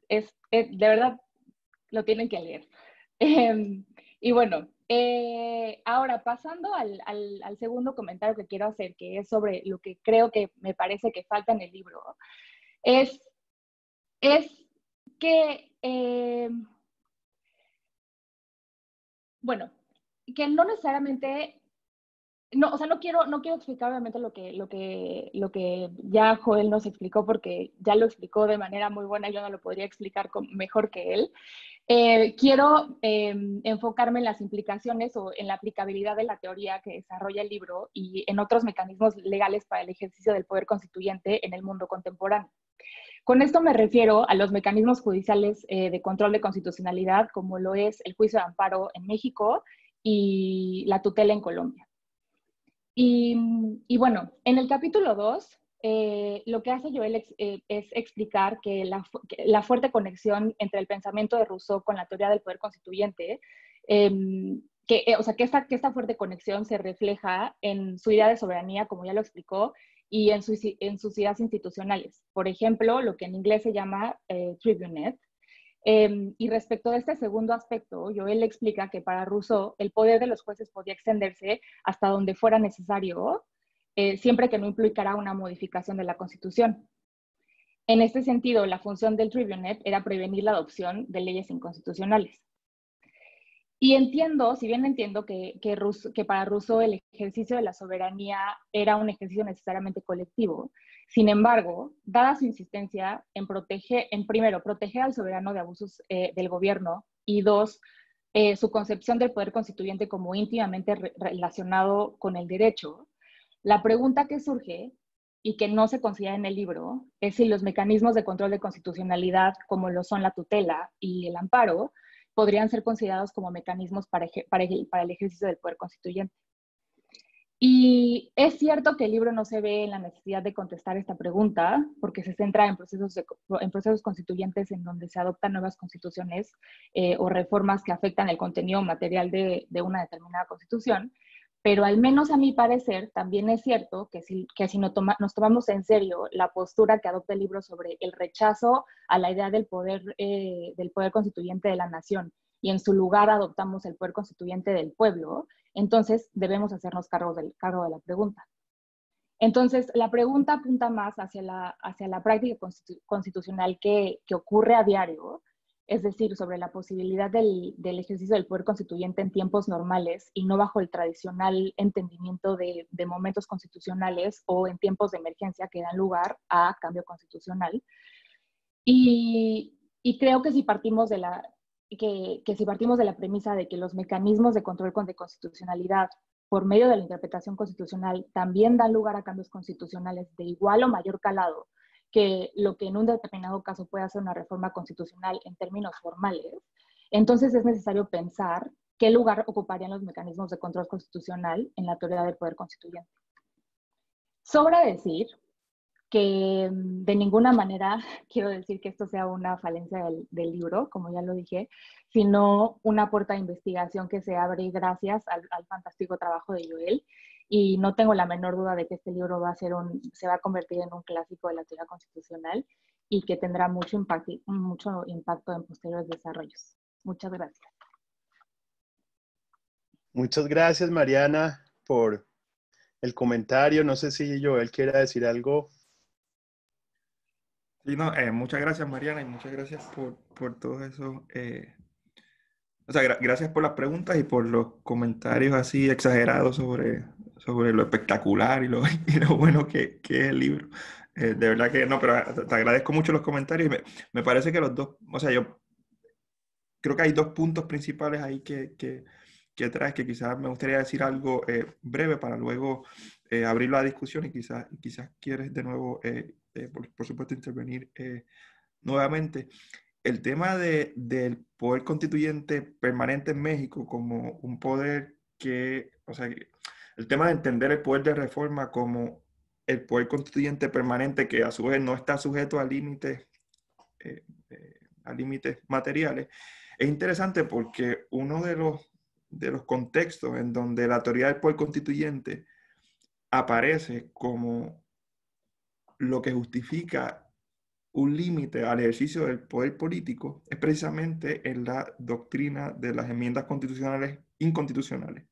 es, de verdad lo tienen que leer. *laughs* Em, y bueno, eh, ahora pasando al, al, segundo comentario que quiero hacer, que es sobre lo que creo que me parece que falta en el libro, es, es que, eh, bueno, que no necesariamente, no, o sea, no quiero, no quiero explicar obviamente lo que, lo, que, lo que ya Joel nos explicó, porque ya lo explicó de manera muy buena, y yo no lo podría explicar mejor que él. Eh, quiero em, enfocarme en las implicaciones o en la aplicabilidad de la teoría que desarrolla el libro y en otros mecanismos legales para el ejercicio del poder constituyente en el mundo contemporáneo. Con esto me refiero a los mecanismos judiciales eh, de control de constitucionalidad, como lo es el juicio de amparo en México y la tutela en Colombia. Y, bueno, en el capítulo 2, eh, lo que hace Joel eh, es explicar que la, fuerte conexión entre el pensamiento de Rousseau con la teoría del poder constituyente em, que, o sea, que esta, que esta fuerte conexión se refleja en su idea de soberanía, como ya lo explicó, y en, sus, en ideas institucionales. Por ejemplo, lo que en inglés se llama eh, Tribunet. Em, y respecto de este segundo aspecto, Joel explica que para Rousseau el poder de los jueces podía extenderse hasta donde fuera necesario, eh, siempre que no implicara una modificación de la Constitución. En este sentido, la función del Tribunet era prevenir la adopción de leyes inconstitucionales. Y entiendo, si bien entiendo que, para Rousseau el ejercicio de la soberanía era un ejercicio necesariamente colectivo, sin embargo, dada su insistencia en, proteger, en primero, proteger al soberano de abusos eh, del gobierno y dos, eh, su concepción del poder constituyente como íntimamente relacionado con el derecho, la pregunta que surge y que no se considera en el libro es si los mecanismos de control de constitucionalidad, como lo son la tutela y el amparo, podrían ser considerados como mecanismos para, el ejercicio del poder constituyente. Y es cierto que el libro no se ve en la necesidad de contestar esta pregunta, porque se centra en procesos, constituyentes en donde se adoptan nuevas constituciones eh, o reformas que afectan el contenido material de, una determinada constitución, pero al menos a mi parecer también es cierto que si, que si no nos tomamos en serio la postura que adopta el libro sobre el rechazo a la idea del poder, eh, del poder constituyente de la nación y en su lugar adoptamos el poder constituyente del pueblo, entonces debemos hacernos cargo, del, cargo de la pregunta. Entonces, la pregunta apunta más hacia la, hacia la práctica constitucional que ocurre a diario, es decir, sobre la posibilidad del, ejercicio del poder constituyente en tiempos normales y no bajo el tradicional entendimiento de, momentos constitucionales o en tiempos de emergencia que dan lugar a cambio constitucional. Y, creo que si partimos de la... que si partimos de la premisa de que los mecanismos de control de constitucionalidad por medio de la interpretación constitucional también dan lugar a cambios constitucionales de igual o mayor calado, que lo que en un determinado caso puede hacer una reforma constitucional en términos formales, entonces es necesario pensar qué lugar ocuparían los mecanismos de control constitucional en la teoría del poder constituyente. Sobra decir que mm, de ninguna manera *laughs* quiero decir que esto sea una falencia del, libro, como ya lo dije, sino una puerta de investigación que se abre gracias al, al fantástico trabajo de Joel y no tengo la menor duda de que este libro va a ser un, se va a convertir en un clásico de la teoría constitucional y que tendrá mucho, impacto, mucho impacto en posteriores desarrollos. Muchas gracias. Muchas gracias, Mariana, por el comentario. No sé si Joel quiera decir algo. Sí, eh, muchas gracias, Mariana, y muchas gracias por, por eso. Eh, o sea, gracias por las preguntas y por los comentarios así exagerados sobre sobre lo espectacular *laughs* y lo, bueno que, que, es el libro. Eh, de verdad que no, pero ah, te agradezco mucho los comentarios. me, me, parece que los dos, o sea, yo creo que hay dos puntos principales ahí que, que, que traes, que quizás me gustaría decir algo eh, breve para luego eh, abrir la discusión y quizás, quizás quieres de nuevo, por, por, supuesto, intervenir nuevamente el tema de, del poder constituyente permanente en México como un poder que, o sea, el tema de entender el poder de reforma como el poder constituyente permanente que a su vez no está sujeto a límites eh, eh, a límites materiales, es interesante porque uno de los, de los contextos en donde la teoría del poder constituyente aparece como lo que justifica un límite al ejercicio del poder político es precisamente en la doctrina de las enmiendas constitucionales inconstitucionales.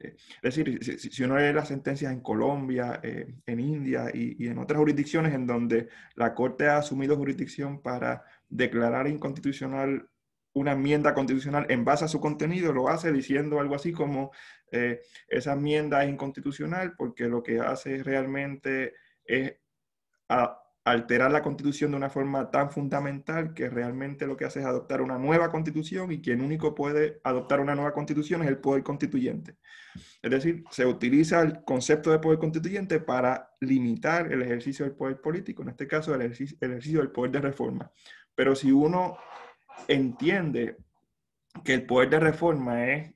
Eh, es decir, si, uno lee las sentencias en Colombia, eh, en India y, en otras jurisdicciones en donde la Corte ha asumido jurisdicción para declarar inconstitucional una enmienda constitucional en base a su contenido, lo hace diciendo algo así como eh, esa enmienda es inconstitucional porque lo que hace realmente es a, alterar la constitución de una forma tan fundamental que realmente lo que hace es adoptar una nueva constitución y quien único puede adoptar una nueva constitución es el poder constituyente. Es decir, se utiliza el concepto de poder constituyente para limitar el ejercicio del poder político, en este caso el ejercicio, del poder de reforma. Pero si uno entiende que el poder de reforma es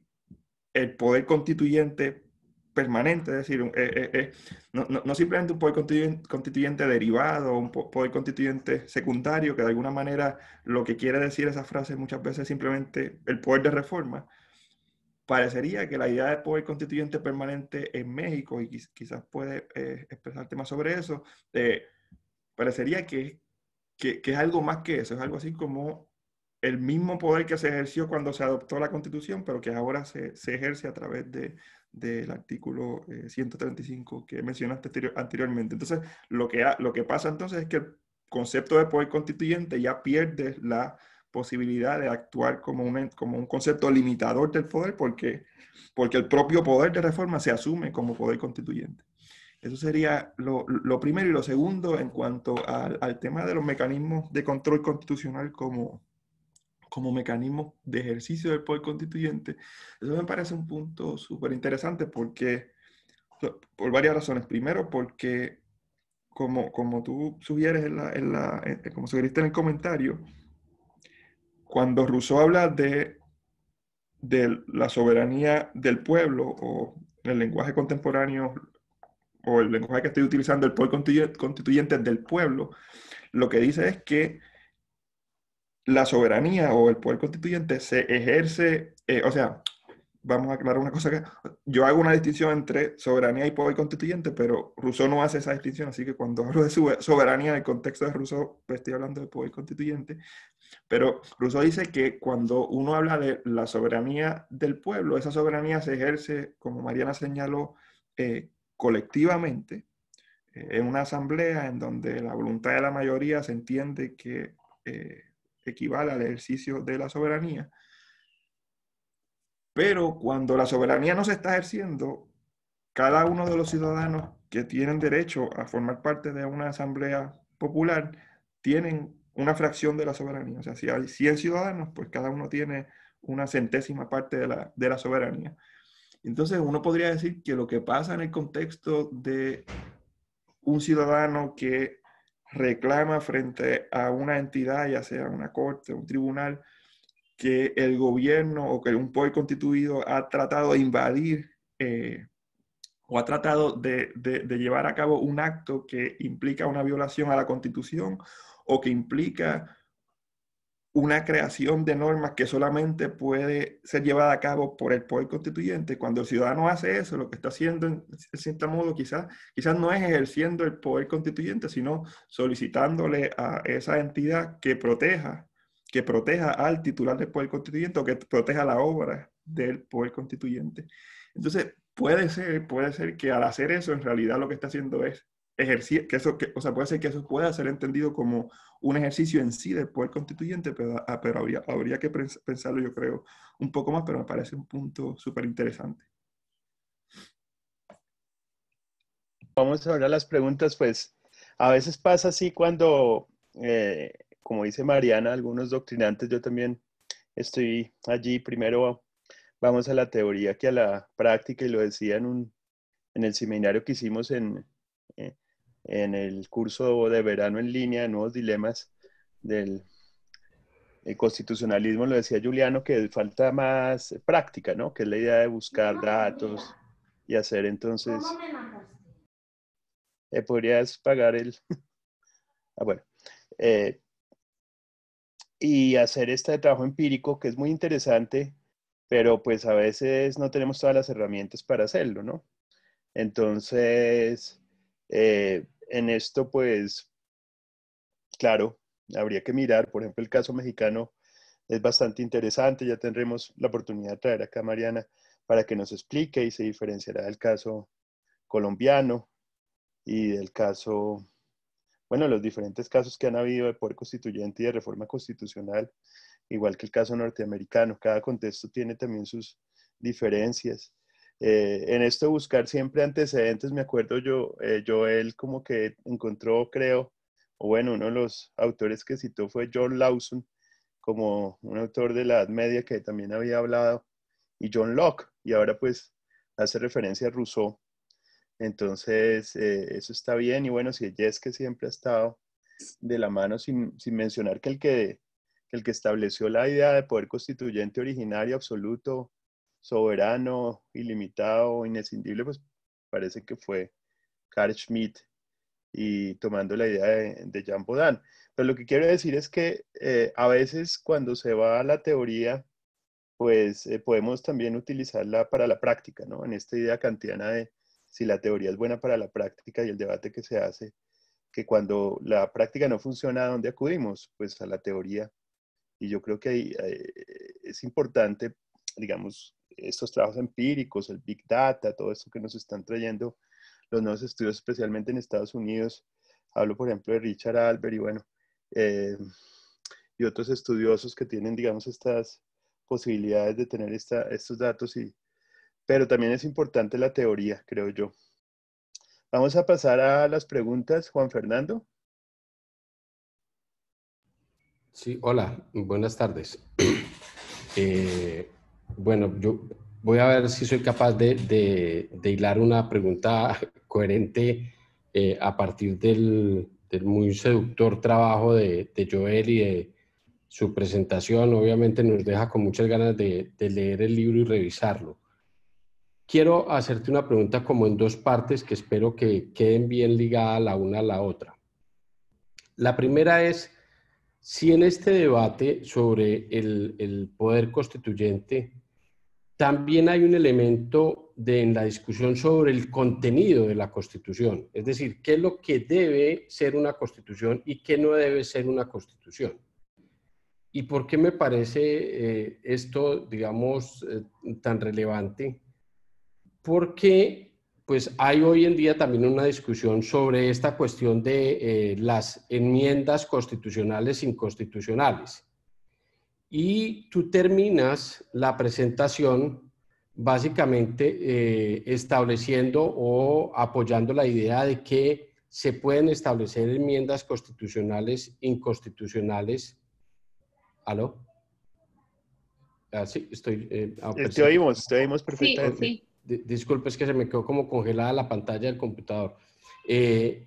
el poder constituyente permanente, es decir, eh, eh, eh, no, no, simplemente un poder constituyente, derivado, un poder constituyente secundario, que de alguna manera lo que quiere decir esa frase muchas veces es simplemente el poder de reforma, parecería que la idea de poder constituyente permanente en México, y quizás puede expresarte más sobre eso, parecería que, es algo más que eso, es algo así como el mismo poder que se ejerció cuando se adoptó la constitución, pero que ahora se ejerce a través de, del artículo 135 eh, que mencionaste anteriormente. Entonces, lo que, lo que pasa entonces es que el concepto de poder constituyente ya pierde la posibilidad de actuar como un, como un concepto limitador del poder porque, porque el propio poder de reforma se asume como poder constituyente. Eso sería lo, primero. Y lo segundo, en cuanto al, al tema de los mecanismos de control constitucional como, como mecanismo de ejercicio del poder constituyente, eso me parece un punto súper interesante porque, por varias razones. Primero, porque como, como tú sugieres, en la, en la, eh, eh, como en el comentario, cuando Rousseau habla de, de la soberanía del pueblo o el lenguaje contemporáneo o el lenguaje que estoy utilizando, el poder constituyente del pueblo, lo que dice es que la soberanía o el poder constituyente se ejerce, eh, o sea, vamos a aclarar una cosa acá. Yo hago una distinción entre soberanía y poder constituyente, pero Rousseau no hace esa distinción, así que cuando hablo de soberanía en el contexto de Rousseau, pues estoy hablando de poder constituyente. Pero Rousseau dice que cuando uno habla de la soberanía del pueblo, esa soberanía se ejerce, como Mariana señaló, eh, colectivamente, eh, en una asamblea en donde la voluntad de la mayoría se entiende que equivale al ejercicio de la soberanía. Pero cuando la soberanía no se está ejerciendo, cada uno de los ciudadanos que tienen derecho a formar parte de una asamblea popular tienen una fracción de la soberanía. O sea, si hay 100 ciudadanos, pues cada uno tiene una centésima parte de la, de la soberanía. Entonces, uno podría decir que lo que pasa en el contexto de un ciudadano que reclama frente a una entidad, ya sea una corte, un tribunal, que el gobierno o que un poder constituido ha tratado de invadir eh, o ha tratado de, llevar a cabo un acto que implica una violación a la constitución o que implica una creación de normas que solamente puede ser llevada a cabo por el poder constituyente. Cuando el ciudadano hace eso, lo que está haciendo, en, cierto modo, quizás, quizás no es ejerciendo el poder constituyente, sino solicitándole a esa entidad que proteja, que proteja al titular del poder constituyente o que proteja la obra del poder constituyente. Entonces, puede ser, puede ser que al hacer eso, en realidad lo que está haciendo es ejercicio, que eso, que, o sea, puede ser que eso pueda ser entendido como un ejercicio en sí del poder constituyente, pero, ah, pero habría, habría que pensarlo, yo creo, un poco más, pero me parece un punto súper interesante. Vamos ahora a las preguntas, pues a veces pasa así cuando, eh, como dice Mariana, algunos doctrinantes, yo también estoy allí, primero vamos a la teoría que a la práctica y lo decía en, un, en el seminario que hicimos en, en el curso de verano en línea nuevos dilemas del eh, constitucionalismo, lo decía Juliano, que falta más práctica, ¿no? Que es la idea de buscar datos y hacer entonces... Eh, podrías pagar el... *laughs* ah, bueno. Eh, y hacer este trabajo empírico que es muy interesante, pero pues a veces no tenemos todas las herramientas para hacerlo, ¿no? Entonces, eh, en esto, pues, claro, habría que mirar, por ejemplo, el caso mexicano es bastante interesante, ya tendremos la oportunidad de traer acá a Mariana para que nos explique y se diferenciará del caso colombiano y del caso, bueno, los diferentes casos que han habido de poder constituyente y de reforma constitucional, igual que el caso norteamericano, cada contexto tiene también sus diferencias eh, en esto buscar siempre antecedentes, me acuerdo yo, eh, Joel como que encontró, creo, o bueno, uno de los autores que citó fue John Lawson, como un autor de la Edad Media que también había hablado, y John Locke, y ahora pues hace referencia a Rousseau. Entonces, eh, eso está bien, y bueno, si es que siempre ha estado de la mano, sin, mencionar que el que el que estableció la idea de poder constituyente originario absoluto, soberano, ilimitado, inescindible, pues parece que fue Carl Schmitt y tomando la idea de, de Jean Baudin. Pero lo que quiero decir es que eh, a veces cuando se va a la teoría, pues eh, podemos también utilizarla para la práctica, ¿no? En esta idea kantiana de si la teoría es buena para la práctica y el debate que se hace, que cuando la práctica no funciona, ¿a dónde acudimos? Pues a la teoría. Y yo creo que ahí, eh, es importante, digamos, estos trabajos empíricos, el Big Data, todo esto que nos están trayendo los nuevos estudios, especialmente en Estados Unidos. Hablo, por ejemplo, de Richard Albert y bueno, eh, y otros estudiosos que tienen, digamos, estas posibilidades de tener estos datos. Y, pero también es importante la teoría, creo yo. Vamos a pasar a las preguntas, Juan Fernando. Sí, hola, buenas tardes. *clears throat* Eh, bueno, yo voy a ver si soy capaz de, hilar una pregunta *laughs* coherente eh, a partir del, muy seductor trabajo de, Joel y de su presentación. Obviamente nos deja con muchas ganas de, leer el libro y revisarlo. Quiero hacerte una pregunta como en dos partes que espero que queden bien ligadas la una a la otra. La primera es, si en este debate sobre el poder constituyente también hay un elemento en la discusión sobre el contenido de la Constitución, es decir, qué es lo que debe ser una Constitución y qué no debe ser una Constitución. ¿Y por qué me parece eh, esto, digamos, eh, tan relevante? Porque pues hay hoy en día también una discusión sobre esta cuestión de eh, las enmiendas constitucionales inconstitucionales y tú terminas la presentación básicamente eh, estableciendo o apoyando la idea de que se pueden establecer enmiendas constitucionales, inconstitucionales. ¿Aló? Ah, sí, estoy... Eh, ah, eh, pues te oímos, te oímos perfectamente. Disculpe, es que se me quedó como congelada la pantalla del computador. Eh,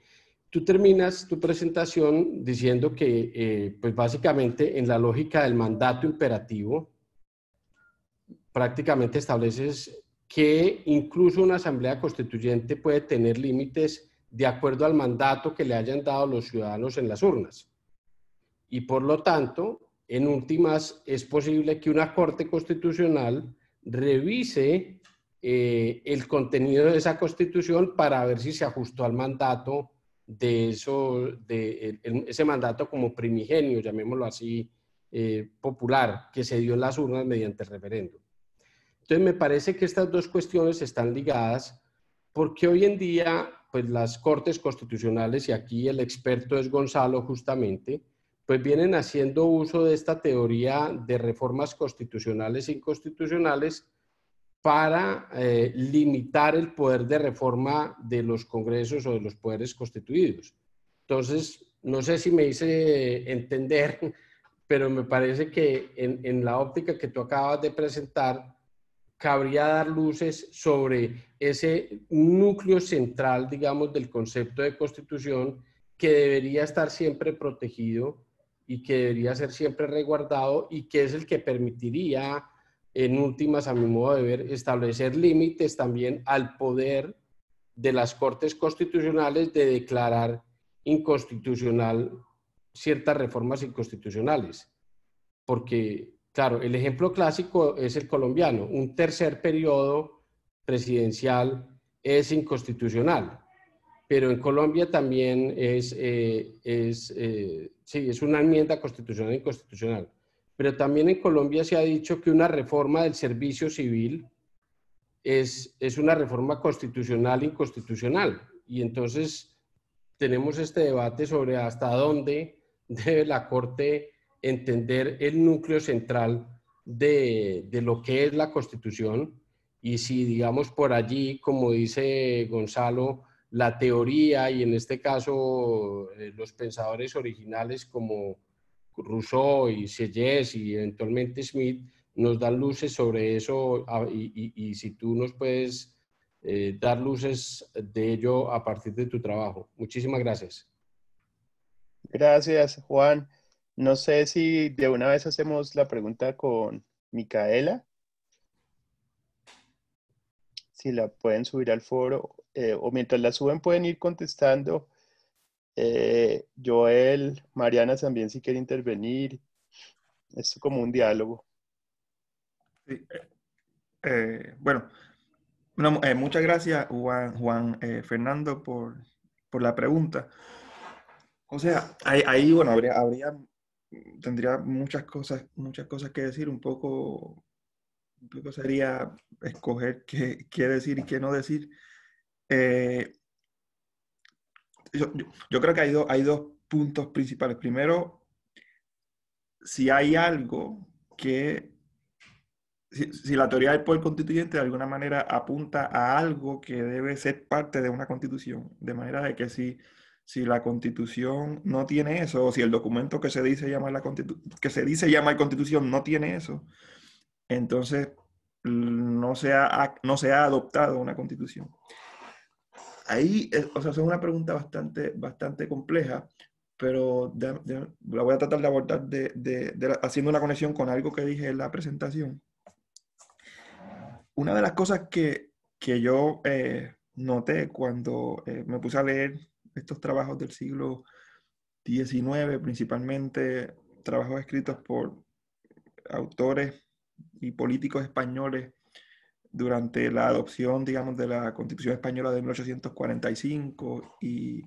tú terminas tu presentación diciendo que, eh, pues básicamente, en la lógica del mandato imperativo, prácticamente estableces que incluso una asamblea constituyente puede tener límites de acuerdo al mandato que le hayan dado los ciudadanos en las urnas. Y por lo tanto, en últimas, es posible que una Corte Constitucional revise eh, el contenido de esa constitución para ver si se ajustó al mandato de, eso, de ese mandato como primigenio, llamémoslo así, eh, popular, que se dio en las urnas mediante el referéndum. Entonces, me parece que estas dos cuestiones están ligadas porque hoy en día, pues las cortes constitucionales, y aquí el experto es Gonzalo justamente, pues vienen haciendo uso de esta teoría de reformas constitucionales e inconstitucionales para eh, limitar el poder de reforma de los congresos o de los poderes constituidos. Entonces, no sé si me hice entender, *laughs* pero me parece que en, la óptica que tú acabas de presentar, cabría dar luces sobre ese núcleo central, digamos, del concepto de constitución que debería estar siempre protegido y que debería ser siempre resguardado y que es el que permitiría en últimas, a mi modo de ver, establecer límites también al poder de las Cortes Constitucionales de declarar inconstitucional ciertas reformas inconstitucionales. Porque, claro, el ejemplo clásico es el colombiano. Un tercer periodo presidencial es inconstitucional, pero en Colombia también es, eh, es eh, sí, es una enmienda constitucional inconstitucional pero también en Colombia se ha dicho que una reforma del servicio civil es, es una reforma constitucional inconstitucional. Y entonces tenemos este debate sobre hasta dónde *laughs* debe la Corte entender el núcleo central de, de lo que es la Constitución y si, digamos, por allí, como dice Gonzalo, la teoría y en este caso eh, los pensadores originales como Rousseau y Selles y eventualmente Smith nos dan luces sobre eso y, si tú nos puedes eh, dar luces de ello a partir de tu trabajo. Muchísimas gracias. Gracias, Juan. No sé si de una vez hacemos la pregunta con Micaela. Si la pueden subir al foro eh, o mientras la suben pueden ir contestando eh, Joel, Mariana también si quiere intervenir. Es como un diálogo. Sí. Eh, eh, bueno, muchas gracias Juan, Juan Fernando por, la pregunta. O sea, ahí, bueno, habría, tendría muchas cosas, muchas cosas que decir, un poco, un poco sería escoger qué, qué decir y qué no decir yo, creo que hay, dos puntos principales. Primero, si hay algo que, si, la teoría del poder constituyente de alguna manera apunta a algo que debe ser parte de una constitución, de manera de que si, si la constitución no tiene eso, o si el documento que se dice llamar la que se dice constitución no tiene eso, entonces no se ha, no se ha adoptado una constitución. Ahí, o sea, es una pregunta bastante, bastante compleja, pero la voy a tratar de abordar de, haciendo una conexión con algo que dije en la presentación. Una de las cosas que, que yo eh, noté cuando eh, me puse a leer estos trabajos del siglo XIX, principalmente trabajos escritos por autores y políticos españoles durante la adopción, digamos, de la Constitución Española de 1845 y,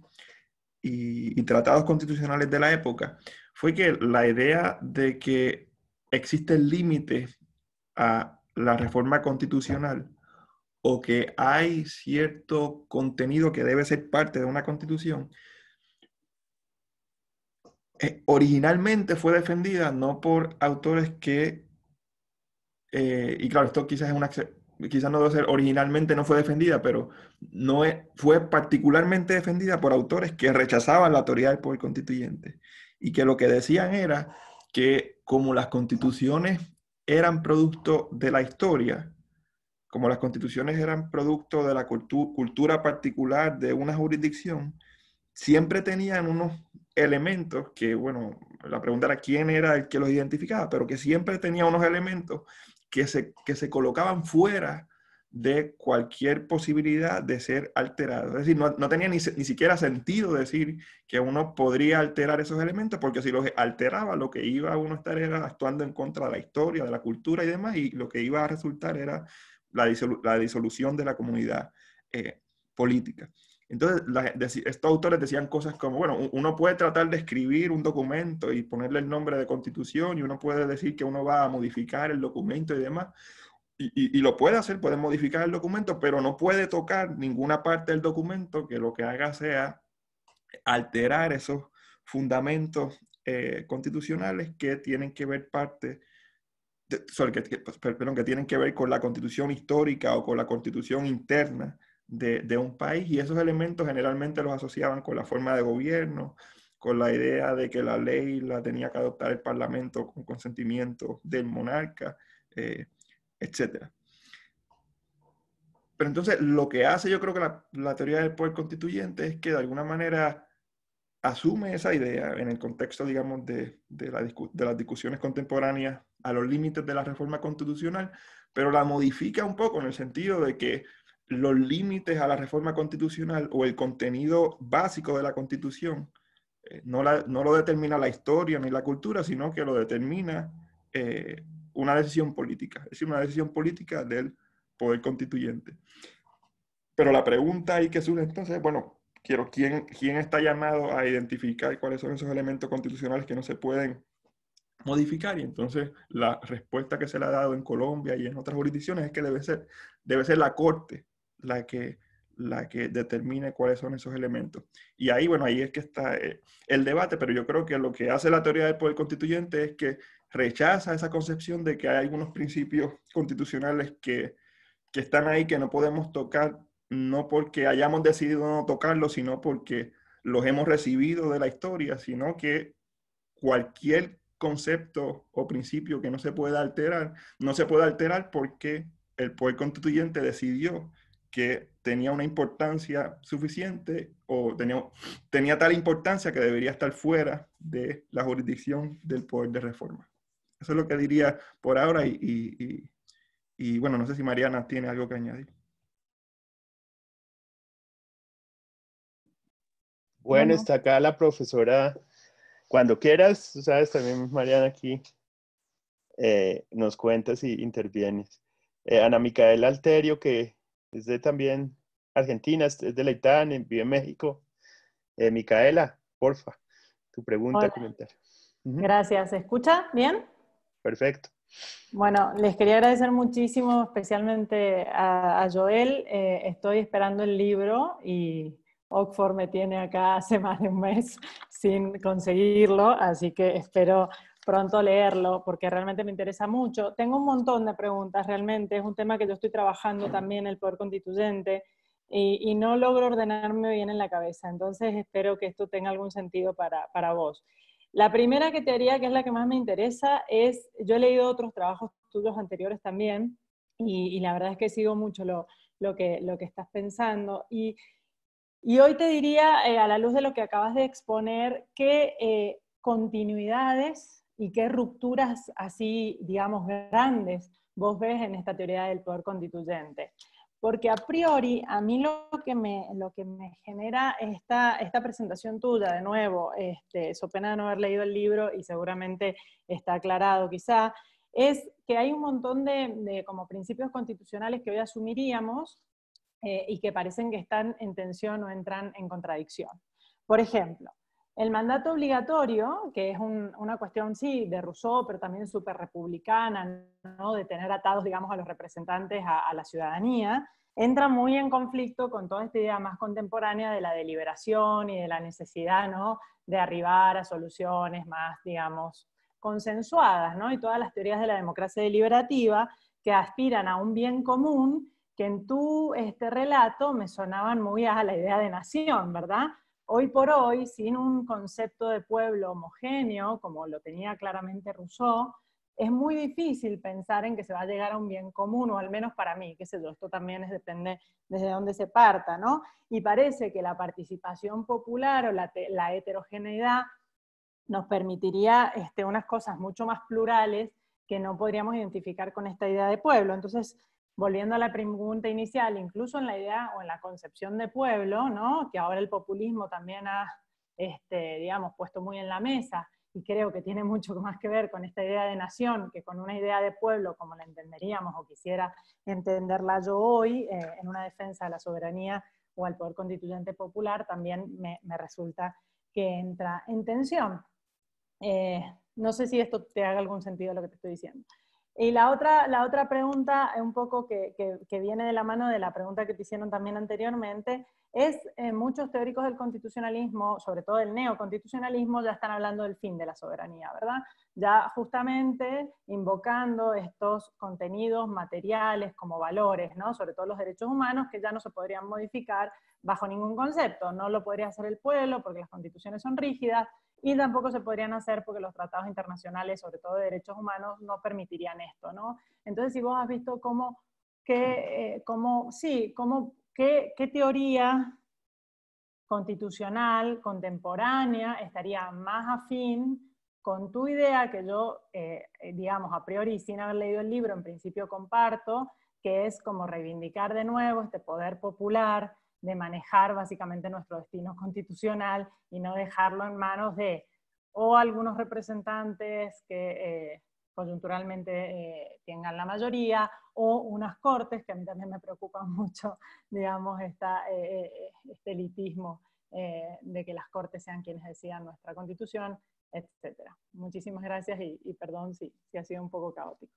tratados constitucionales de la época, fue que la idea de que existen límite a la reforma constitucional o que hay cierto contenido que debe ser parte de una constitución, eh, originalmente fue defendida no por autores que, eh, y claro, esto quizás es una quizás no debe ser, originalmente no fue defendida, pero no e, fue particularmente defendida por autores que rechazaban la teoría del poder constituyente y que lo que decían era que como las constituciones eran producto de la historia, como las constituciones eran producto de la cultura particular de una jurisdicción, siempre tenían unos elementos que, bueno, la pregunta era quién era el que los identificaba, pero que siempre tenía unos elementos que se, que se colocaban fuera de cualquier posibilidad de ser alterado. Es decir, no, no tenía ni, siquiera sentido decir que uno podría alterar esos elementos, porque si los alteraba, lo que iba a uno estar era actuando en contra de la historia, de la cultura y demás, y lo que iba a resultar era la, disolución de la comunidad eh, política. Entonces, estos autores decían cosas como, bueno, uno puede tratar de escribir un documento y ponerle el nombre de constitución y uno puede decir que uno va a modificar el documento y demás. Y, y, lo puede hacer, puede modificar el documento, pero no puede tocar ninguna parte del documento que lo que haga sea alterar esos fundamentos eh, constitucionales que tienen que ver parte perdón, que tienen que ver con la constitución histórica o con la constitución interna de, un país y esos elementos generalmente los asociaban con la forma de gobierno, con la idea de que la ley la tenía que adoptar el Parlamento con consentimiento del monarca, eh, etc. Pero entonces lo que hace yo creo que la, teoría del poder constituyente es que de alguna manera asume esa idea en el contexto, digamos, de, de, las discusiones contemporáneas a los límites de la reforma constitucional, pero la modifica un poco en el sentido de que los límites a la reforma constitucional o el contenido básico de la constitución eh, no, no, lo determina la historia ni la cultura, sino que lo determina eh, una decisión política, es decir, una decisión política del poder constituyente. Pero la pregunta ahí que surge entonces, bueno, quiero, ¿quién, ¿quién está llamado a identificar cuáles son esos elementos constitucionales que no se pueden modificar? Y entonces la respuesta que se le ha dado en Colombia y en otras jurisdicciones es que debe ser, debe ser la Corte la que, la que determine cuáles son esos elementos. Y ahí, bueno, ahí es que está eh, el debate, pero yo creo que lo que hace la teoría del poder constituyente es que rechaza esa concepción de que hay algunos principios constitucionales que, que están ahí que no podemos tocar, no porque hayamos decidido no tocarlos, sino porque los hemos recibido de la historia, sino que cualquier concepto o principio que no se pueda alterar, no se puede alterar porque el poder constituyente decidió que tenía una importancia suficiente o tenía, tenía tal importancia que debería estar fuera de la jurisdicción del poder de reforma. Eso es lo que diría por ahora y, bueno, no sé si Mariana tiene algo que añadir. Bueno, está acá la profesora. Cuando quieras, sabes, también Mariana aquí eh, nos cuentas y intervienes. Eh, Ana Micaela Alterio, que desde también Argentina, es de la vive en México. Eh, Micaela, porfa, tu pregunta, comentario. Gracias, ¿se escucha bien? Perfecto. Bueno, les quería agradecer muchísimo, especialmente a, Joel. Eh, estoy esperando el libro y Oxford me tiene acá hace *laughs* más de un mes sin conseguirlo, así que espero pronto leerlo porque realmente me interesa mucho. Tengo un montón de preguntas, realmente es un tema que yo estoy trabajando también, el poder constituyente, y, no logro ordenarme bien en la cabeza, entonces espero que esto tenga algún sentido para, para vos. La primera que te haría, que es la que más me interesa, es, yo he leído otros trabajos tuyos anteriores también, y, la verdad es que sigo mucho lo, lo, que, lo que estás pensando, y, y hoy te diría, eh, a la luz de lo que acabas de exponer, que... Eh, continuidades y qué rupturas así, digamos, grandes vos ves en esta teoría del poder constituyente. Porque a priori, a mí lo que me, lo que me genera esta, esta presentación tuya, de nuevo, este, so pena de no haber leído el libro y seguramente está aclarado quizá, es que hay un montón de, como principios constitucionales que hoy asumiríamos eh, y que parecen que están en tensión o entran en contradicción. Por ejemplo, el mandato obligatorio, que es una cuestión, sí, de Rousseau, pero también súper republicana, de tener atados, digamos, a los representantes, a, la ciudadanía, entra muy en conflicto con toda esta idea más contemporánea de la deliberación y de la necesidad de arribar a soluciones más, digamos, consensuadas, ¿no? y todas las teorías de la democracia deliberativa que aspiran a un bien común que en tu este relato me sonaban muy a la idea de nación, ¿verdad? hoy por hoy, sin un concepto de pueblo homogéneo, como lo tenía claramente Rousseau, es muy difícil pensar en que se va a llegar a un bien común, o al menos para mí, qué sé yo, esto también es, depende desde dónde se parta, ¿no? Y parece que la participación popular o la, heterogeneidad nos permitiría este, unas cosas mucho más plurales que no podríamos identificar con esta idea de pueblo. Entonces, volviendo a la pregunta inicial, incluso en la idea o en la concepción de pueblo, que ahora el populismo también ha, este, digamos, puesto muy en la mesa, y creo que tiene mucho más que ver con esta idea de nación que con una idea de pueblo como la entenderíamos o quisiera entenderla yo hoy, eh, en una defensa de la soberanía o al poder constituyente popular, también me, resulta que entra en tensión. Eh, no sé si esto te haga algún sentido lo que te estoy diciendo. Y la otra, la otra pregunta, eh, un poco que, viene de la mano de la pregunta que te hicieron también anteriormente, es eh, muchos teóricos del constitucionalismo, sobre todo del neoconstitucionalismo, ya están hablando del fin de la soberanía, ¿verdad? Ya justamente invocando estos contenidos materiales como valores, ¿no? Sobre todo los derechos humanos que ya no se podrían modificar bajo ningún concepto. No lo podría hacer el pueblo porque las constituciones son rígidas y tampoco se podrían hacer porque los tratados internacionales, sobre todo de derechos humanos, no permitirían esto, ¿no? Entonces, si vos has visto cómo, qué, eh, cómo, sí, cómo, qué, teoría constitucional contemporánea estaría más afín con tu idea que yo, eh, eh, digamos, a priori, sin haber leído el libro, en principio comparto, que es como reivindicar de nuevo este poder popular de manejar básicamente nuestro destino constitucional y no dejarlo en manos de o algunos representantes que eh, coyunturalmente eh, tengan la mayoría, o unas cortes, que a mí también me preocupa *laughs* mucho, digamos, eh, eh, este elitismo de que las cortes sean quienes decidan nuestra constitución, etc. Muchísimas gracias y, perdón si, ha sido un poco caótico.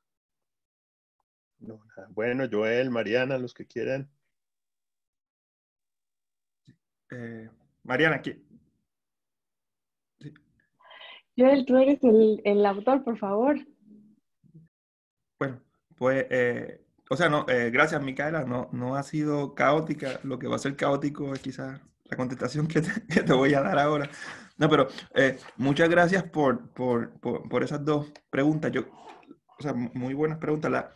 bueno, Joel, Mariana, los que quieran eh, Mariana, aquí. Yo Joel, tú eres el, autor, por favor. Bueno, pues, eh, o sea, no, eh, gracias, Micaela. No, no ha sido caótica. Lo que va a ser caótico es quizás la contestación que te, *laughs* voy a dar ahora. No, pero muchas gracias por, esas dos preguntas. Yo, o sea, muy buenas preguntas. La,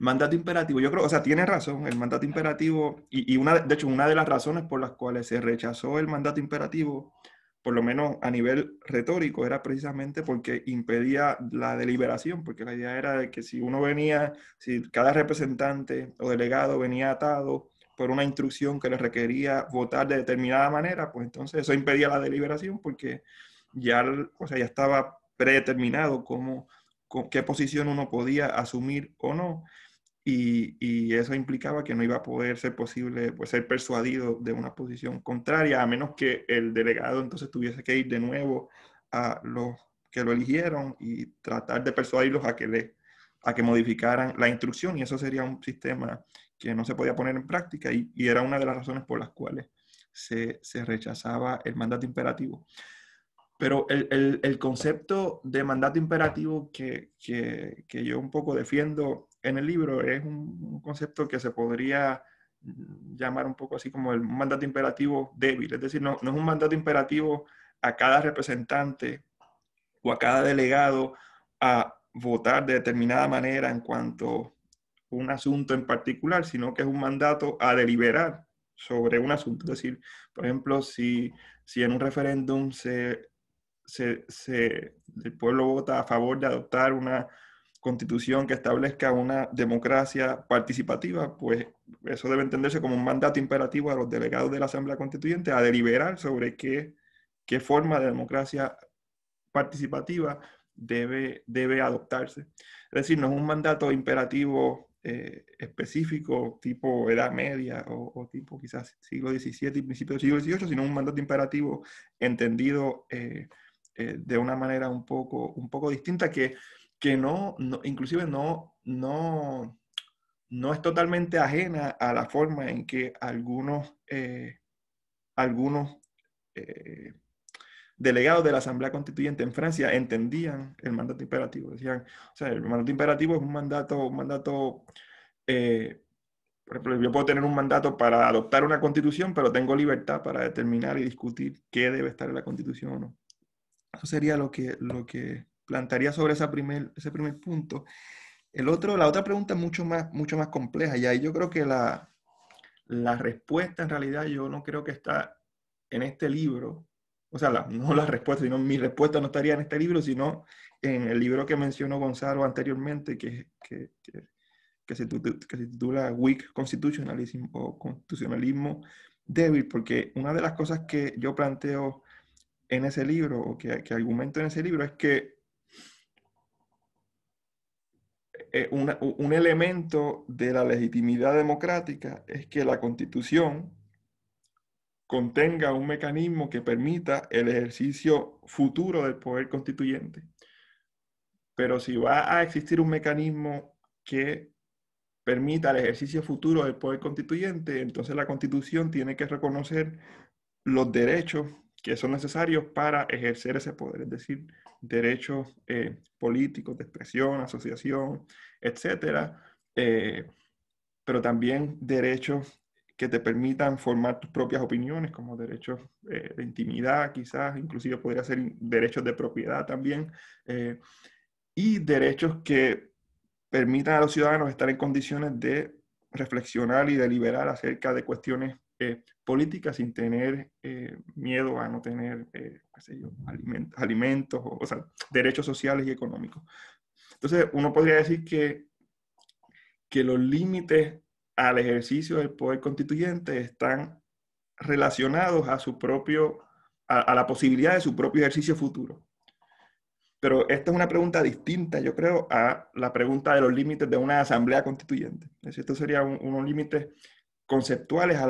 Mandato imperativo, yo creo, o sea, tiene razón, el mandato imperativo, y, una, de hecho, una de las razones por las cuales se rechazó el mandato imperativo, por lo menos a nivel retórico, era precisamente porque impedía la deliberación, porque la idea era de que si uno venía, si cada representante o delegado venía atado por una instrucción que le requería votar de determinada manera, pues entonces eso impedía la deliberación porque ya, o sea, ya estaba predeterminado cómo, con qué posición uno podía asumir o no y, eso implicaba que no iba a poder ser posible pues, ser persuadido de una posición contraria, a menos que el delegado entonces tuviese que ir de nuevo a los que lo eligieron y tratar de persuadirlos a que, a que modificaran la instrucción y eso sería un sistema que no se podía poner en práctica y, era una de las razones por las cuales se, rechazaba el mandato imperativo. Pero el, concepto de mandato imperativo que, que yo un poco defiendo en el libro es un, concepto que se podría llamar un poco así como el mandato imperativo débil, es decir, no, no es un mandato imperativo a cada representante o a cada delegado a votar de determinada manera en cuanto a un asunto en particular, sino que es un mandato a deliberar sobre un asunto. Es decir, por ejemplo, si, si en un referéndum se, se, el pueblo vota a favor de adoptar una constitución que establezca una democracia participativa, pues eso debe entenderse como un mandato imperativo a los delegados de la Asamblea Constituyente a deliberar sobre qué, qué forma de democracia participativa debe, debe adoptarse. Es decir, no es un mandato imperativo eh, específico, tipo Edad Media o, tipo quizás siglo XVII y principios del siglo XVIII, sino un mandato imperativo entendido eh, eh, de una manera un poco, un poco distinta que que no, no inclusive no, no, no es totalmente ajena a la forma en que algunos, eh, algunos eh, delegados de la Asamblea Constituyente en Francia entendían el mandato imperativo. Decían, o sea, el mandato imperativo es un mandato, un mandato eh, por ejemplo, yo puedo tener un mandato para adoptar una constitución, pero tengo libertad para determinar y discutir qué debe estar en la constitución o no. Eso sería lo que, lo que, plantaría sobre esa primer, ese primer punto. El otro, la otra pregunta es mucho más, mucho más compleja y ahí yo creo que la, la respuesta en realidad yo no creo que está en este libro, o sea, no la respuesta, sino mi respuesta no estaría en este libro, sino en el libro que mencionó Gonzalo anteriormente, que, que, que, se, titula Weak Constitutionalism o Constitucionalismo Débil, porque una de las cosas que yo planteo en ese libro o que, que argumento en ese libro es que Eh, un elemento de la legitimidad democrática es que la constitución contenga un mecanismo que permita el ejercicio futuro del poder constituyente. Pero si va a existir un mecanismo que permita el ejercicio futuro del poder constituyente, entonces la constitución tiene que reconocer los derechos que son necesarios para ejercer ese poder, es decir, derechos eh, políticos de expresión, asociación, etcétera, eh, pero también derechos que te permitan formar tus propias opiniones, como derechos eh, de intimidad quizás, inclusive podría ser derechos de propiedad también, y derechos que permitan a los ciudadanos estar en condiciones de reflexionar y deliberar acerca de cuestiones política sin tener eh, miedo a no tener, eh, alimentos, o, sea, derechos sociales y económicos. Entonces, uno podría decir que, que los límites al ejercicio del poder constituyente están relacionados a su propio, a, la posibilidad de su propio ejercicio futuro. Pero esta es una pregunta distinta, yo creo, a la pregunta de los límites de una asamblea constituyente. Es decir, esto sería un, unos límites conceptuales a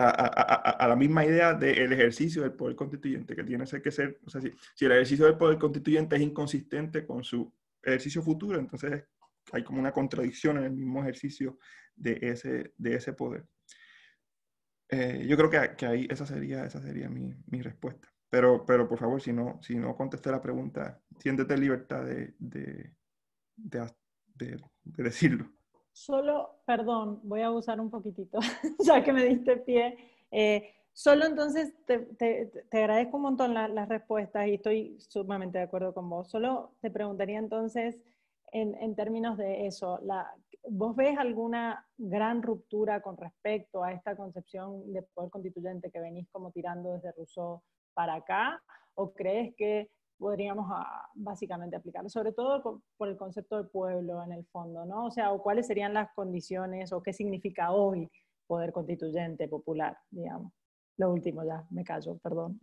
la, misma idea del ejercicio del poder constituyente, que tiene que ser, o sea, si, el ejercicio del poder constituyente es inconsistente con su ejercicio futuro, entonces hay como una contradicción en el mismo ejercicio de ese, de ese poder. Eh, yo creo que, ahí esa sería, esa sería mi, respuesta. Pero, pero por favor, si no, si no contesté la pregunta, siéntete libertad de, de decirlo solo, perdón, voy a abusar un poquitito, *laughs* ya que me diste pie. Eh, solo entonces te, agradezco un montón las respuestas y estoy sumamente de acuerdo con vos. Solo te preguntaría entonces, en, términos de eso, ¿vos ves alguna gran ruptura con respecto a esta concepción de poder constituyente que venís como tirando desde Rousseau para acá? ¿O crees que podríamos ah, básicamente aplicar, sobre todo por el concepto de pueblo en el fondo, ¿no? O sea, o cuáles serían las condiciones o qué significa hoy poder constituyente popular, digamos. Lo último ya, me callo, perdón.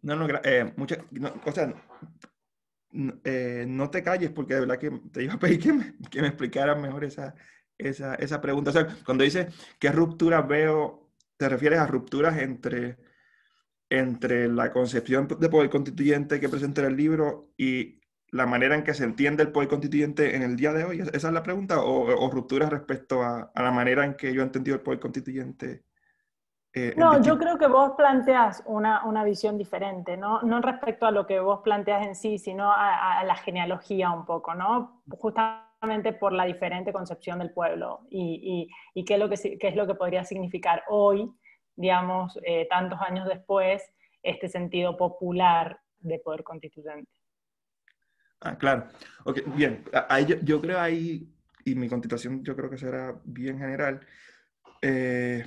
No, no, eh, no o sea, eh, no, te calles porque de verdad que te iba a pedir que me, que explicaras mejor esa, esa, esa pregunta. O sea, cuando dices qué ruptura veo, te refieres a rupturas entre entre la concepción de poder constituyente que presenta el libro y la manera en que se entiende el poder constituyente en el día de hoy? ¿Esa es la pregunta? ¿O, rupturas respecto a, la manera en que yo he entendido el poder constituyente? Eh, no, yo creo que vos planteas una, visión diferente, ¿no? ¿no? respecto a lo que vos planteas en sí, sino a, la genealogía un poco, ¿no? Justamente por la diferente concepción del pueblo y, y, qué, lo que, qué es lo que podría significar hoy digamos, eh, tantos años después, este sentido popular de poder constituyente. Ah, claro. bien, yo, creo ahí, y mi constitución yo creo que será bien general, eh,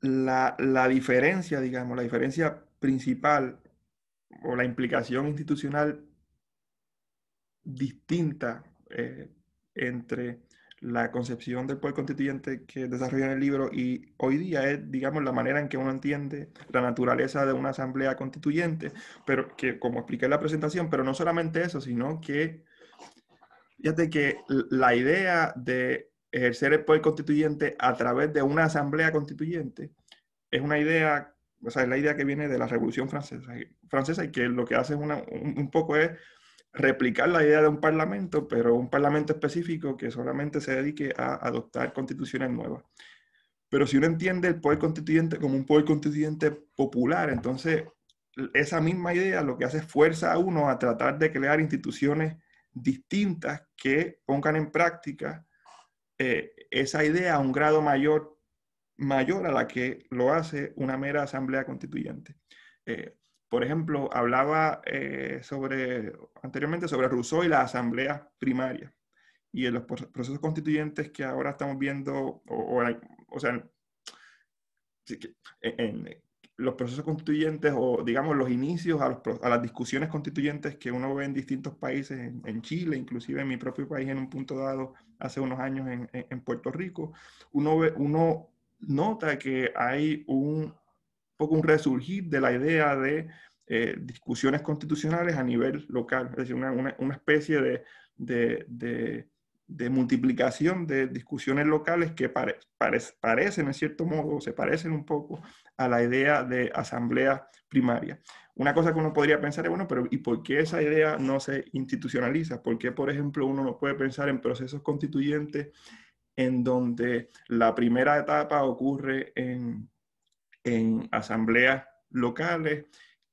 la, diferencia, digamos, la diferencia principal o la implicación institucional distinta eh, entre la concepción del poder constituyente que desarrolla en el libro y hoy día es, digamos, la manera en que uno entiende la naturaleza de una asamblea constituyente, pero que, como expliqué en la presentación, pero no solamente eso, sino que, fíjate que la idea de ejercer el poder constituyente a través de una asamblea constituyente es una idea, o sea, es la idea que viene de la Revolución Francesa, francesa y que lo que hace un, un poco es replicar la idea de un parlamento, pero un parlamento específico que solamente se dedique a adoptar constituciones nuevas. Pero si uno entiende el poder constituyente como un poder constituyente popular, entonces esa misma idea lo que hace es fuerza a uno a tratar de crear instituciones distintas que pongan en práctica eh, esa idea a un grado mayor, mayor a la que lo hace una mera asamblea constituyente. Eh, por ejemplo, hablaba eh, sobre, anteriormente sobre Rousseau y las asambleas primarias y en los procesos constituyentes que ahora estamos viendo, o, sea, en, los procesos constituyentes o digamos los inicios a, las discusiones constituyentes que uno ve en distintos países, en, Chile, inclusive en mi propio país en un punto dado hace unos años en, en Puerto Rico, uno, uno nota que hay un poco un resurgir de la idea de eh, discusiones constitucionales a nivel local, es decir, una, una, especie de, de, de, multiplicación de discusiones locales que pare, parecen, en cierto modo, se parecen un poco a la idea de asamblea primaria. Una cosa que uno podría pensar es, bueno, pero ¿y por qué esa idea no se institucionaliza? ¿Por qué, por ejemplo, uno no puede pensar en procesos constituyentes en donde la primera etapa ocurre en, en asambleas locales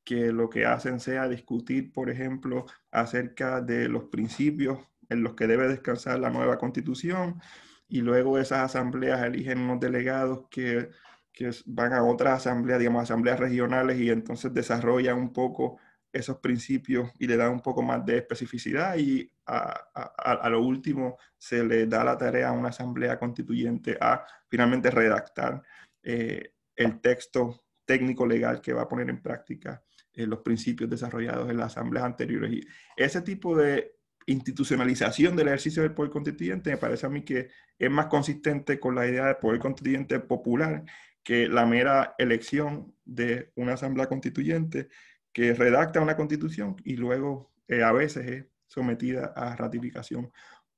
que lo que hacen sea discutir, por ejemplo, acerca de los principios en los que debe descansar la nueva constitución y luego esas asambleas eligen unos delegados que, que van a otras asambleas, digamos, asambleas regionales y entonces desarrollan un poco esos principios y le dan un poco más de especificidad y a, a, a lo último se le da la tarea a una asamblea constituyente a finalmente redactar eh, el texto técnico legal que va a poner en práctica eh, los principios desarrollados en las asambleas anteriores. Y ese tipo de institucionalización del ejercicio del poder constituyente me parece a mí que es más consistente con la idea del poder constituyente popular que la mera elección de una asamblea constituyente que redacta una constitución y luego eh, a veces es sometida a ratificación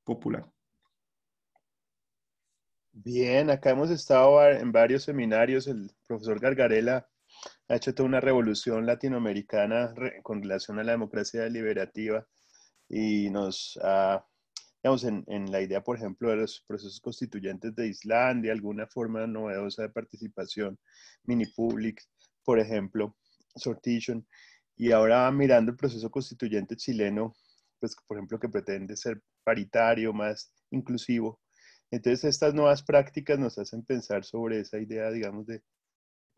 popular. Bien, acá hemos estado en varios seminarios. El profesor Gargarela ha hecho toda una revolución latinoamericana con relación a la democracia deliberativa y nos ha, digamos, en, en la idea, por ejemplo, de los procesos constituyentes de Islandia, alguna forma novedosa de participación, mini public, por ejemplo, sortition, y ahora mirando el proceso constituyente chileno, pues, por ejemplo, que pretende ser paritario, más inclusivo, entonces estas nuevas prácticas nos hacen pensar sobre esa idea, digamos, de,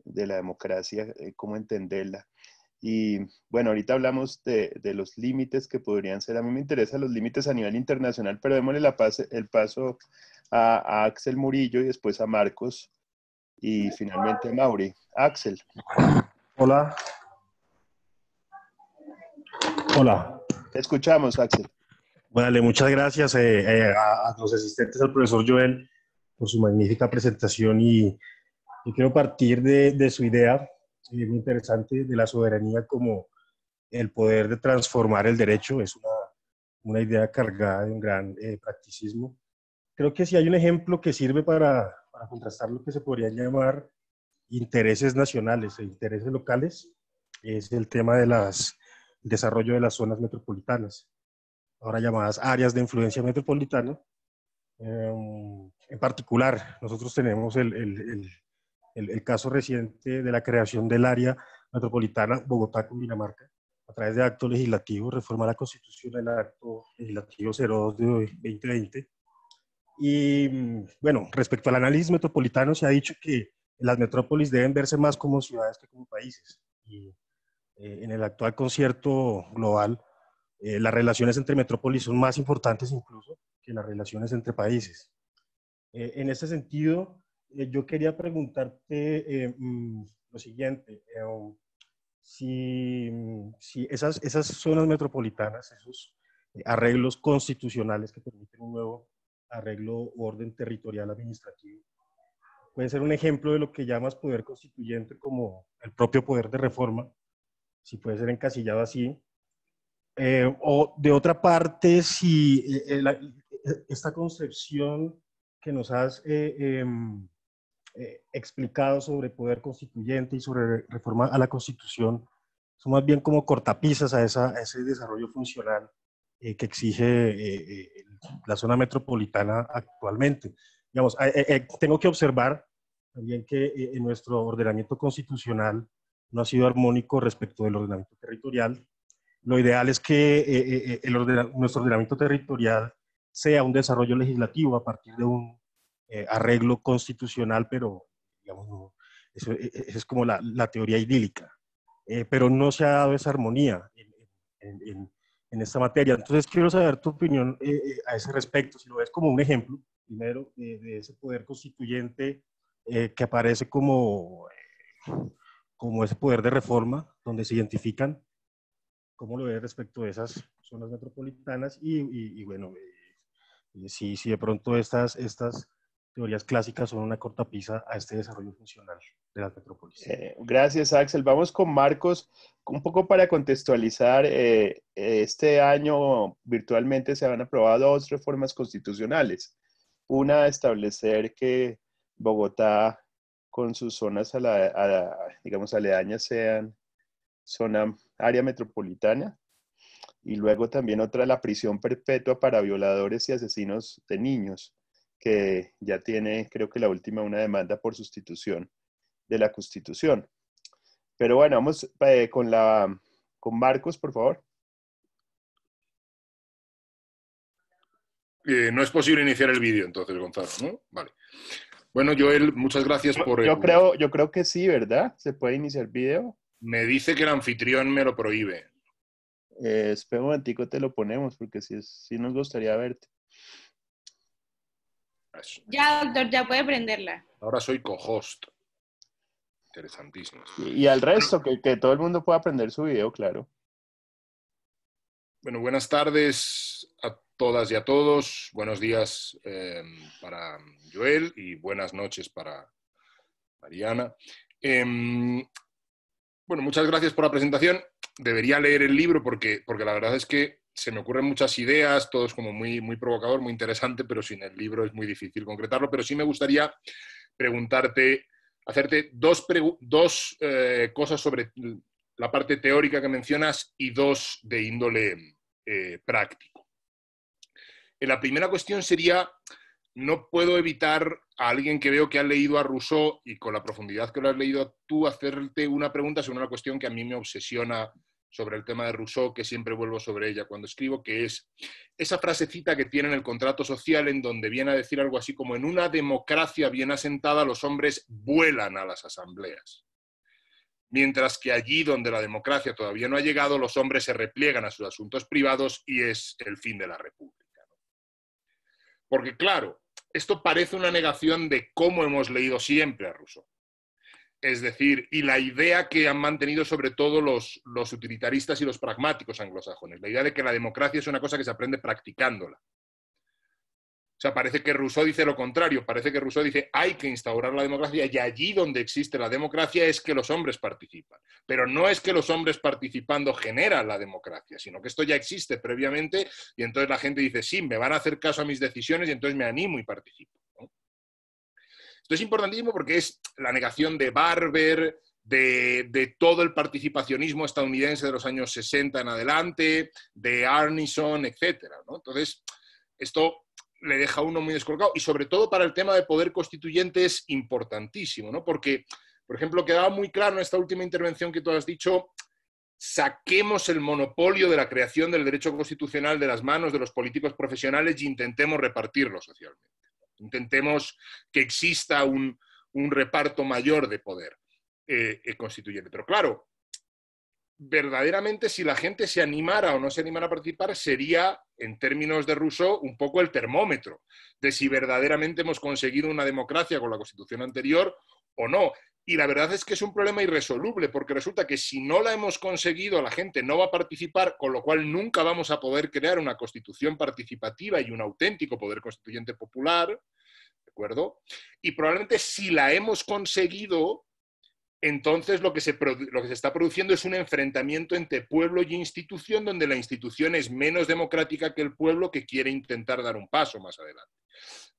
la democracia, eh, cómo entenderla. Y bueno, ahorita hablamos de, de, los límites que podrían ser. A mí me interesan los límites a nivel internacional, pero démosle el paso a, a, Axel Murillo y después a Marcos y finalmente a Mauri. Axel. Hola. Hola. Te escuchamos, Axel muchas gracias eh, eh, a, los asistentes, al profesor Joel, por su magnífica presentación y, quiero partir de, su idea eh, muy interesante de la soberanía como el poder de transformar el derecho. Es una, una idea cargada de un gran practicismo. Creo que si hay un ejemplo que sirve para, para contrastar lo que se podrían llamar intereses nacionales e intereses locales, es el tema del desarrollo de las zonas metropolitanas ahora llamadas áreas de influencia metropolitana. Em, en particular, nosotros tenemos el, el, el, caso reciente de la creación del área metropolitana bogotá Dinamarca, a través de acto legislativo, reforma a la constitución del acto legislativo 02 de 2020. Y mm, bueno, respecto al análisis metropolitano, se ha dicho que las metrópolis deben verse más como ciudades que como países. Y eh, en el actual concierto global, eh, las relaciones entre metrópolis son más importantes incluso que las relaciones entre países. Eh, en ese sentido, eh, yo quería preguntarte mm, lo siguiente, um, si, mm, esas, zonas metropolitanas, esos arreglos constitucionales que permiten un nuevo arreglo o orden territorial administrativo, pueden ser un ejemplo de lo que llamas poder constituyente como el propio poder de reforma, si puede ser encasillado así, eh, o de otra parte, si eh, eh, esta concepción que nos has em, explicado sobre poder constituyente y sobre reforma a la constitución son más bien como cortapisas a, ese desarrollo funcional que exige la zona metropolitana actualmente. Digamos, tengo que observar también que en nuestro ordenamiento constitucional no ha sido armónico respecto del ordenamiento territorial lo ideal es que eh, eh, eh, el nuestro ordenamiento territorial sea un desarrollo legislativo a partir de un arreglo constitucional, pero digamos, eso, es como la, teoría idílica. pero no se ha dado esa armonía en, esta materia. Entonces quiero saber tu opinión a ese respecto, si lo ves como un ejemplo, primero, de, ese poder constituyente que aparece como, como ese poder de reforma, donde se identifican ¿Cómo lo ve respecto a esas zonas metropolitanas? Y, bueno, eh, eh si, de pronto estas, estas teorías clásicas son una corta pisa a este desarrollo funcional de las metrópolis. Eh, gracias, Axel. Vamos con Marcos, un poco para contextualizar. Eh, este año virtualmente se han aprobado dos reformas constitucionales. Una, establecer que Bogotá con sus zonas, a la, digamos, aledañas sean zona área metropolitana. Y luego también otra, la prisión perpetua para violadores y asesinos de niños, que ya tiene, creo que la última, una demanda por sustitución de la Constitución. Pero bueno, vamos eh, con, la, con Marcos, por favor. Eh, no es posible iniciar el vídeo, entonces, Gonzalo, ¿no? Vale. Bueno, Joel, muchas gracias por... Yo, creo, yo creo que sí, ¿verdad? ¿Se puede iniciar el vídeo? Me dice que el anfitrión me lo prohíbe. Eh, espera un momentico, te lo ponemos porque si si nos gustaría verte. Ya, doctor, ya puede prenderla. Ahora soy co-host. Interesantísimo. Y, al resto, que, todo el mundo pueda aprender su video, claro. Bueno, buenas tardes a todas y a todos. Buenos días em, para Joel y buenas noches para Mariana. Em, bueno, muchas gracias por la presentación. Debería leer el libro porque, porque la verdad es que se me ocurren muchas ideas, todo es como muy, muy provocador, muy interesante, pero sin el libro es muy difícil concretarlo. Pero sí me gustaría preguntarte, hacerte dos, dos eh, cosas sobre la parte teórica que mencionas y dos de índole eh, práctico. En eh, la primera cuestión sería no puedo evitar a alguien que veo que ha leído a Rousseau y con la profundidad que lo has leído tú hacerte una pregunta sobre una cuestión que a mí me obsesiona sobre el tema de Rousseau, que siempre vuelvo sobre ella cuando escribo, que es esa frasecita que tiene en el contrato social en donde viene a decir algo así como en una democracia bien asentada los hombres vuelan a las asambleas. Mientras que allí donde la democracia todavía no ha llegado, los hombres se repliegan a sus asuntos privados y es el fin de la república. Porque claro, esto parece una negación de cómo hemos leído siempre a Rousseau. Es decir, y la idea que han mantenido sobre todo los, los, utilitaristas y los pragmáticos anglosajones, la idea de que la democracia es una cosa que se aprende practicándola sea, parece que Rousseau dice lo contrario, parece que Rousseau dice hay que instaurar la democracia y allí donde existe la democracia es que los hombres participan. Pero no es que los hombres participando generan la democracia, sino que esto ya existe previamente y entonces la gente dice, sí, me van a hacer caso a mis decisiones y entonces me animo y participo. Esto es importantísimo porque es la negación de Barber, de, todo el participacionismo estadounidense de los años 60 en adelante, de Arnison, etc. Entonces, esto le deja uno muy descolgado Y sobre todo para el tema de poder constituyente es importantísimo, ¿no? Porque, por ejemplo, quedaba muy claro en esta última intervención que tú has dicho, saquemos el monopolio de la creación del derecho constitucional de las manos de los políticos profesionales y intentemos repartirlo socialmente. Intentemos que exista un, reparto mayor de poder eh, eh, constituyente. Pero claro, verdaderamente si la gente se animara o no se animara a participar sería, en términos de Rousseau, un poco el termómetro de si verdaderamente hemos conseguido una democracia con la constitución anterior o no. Y la verdad es que es un problema irresoluble, porque resulta que si no la hemos conseguido, la gente no va a participar, con lo cual nunca vamos a poder crear una constitución participativa y un auténtico poder constituyente popular, ¿de acuerdo? Y probablemente si la hemos conseguido, entonces lo que, se, está produciendo es un enfrentamiento entre pueblo y institución, donde la institución es menos democrática que el pueblo que quiere intentar dar un paso más adelante.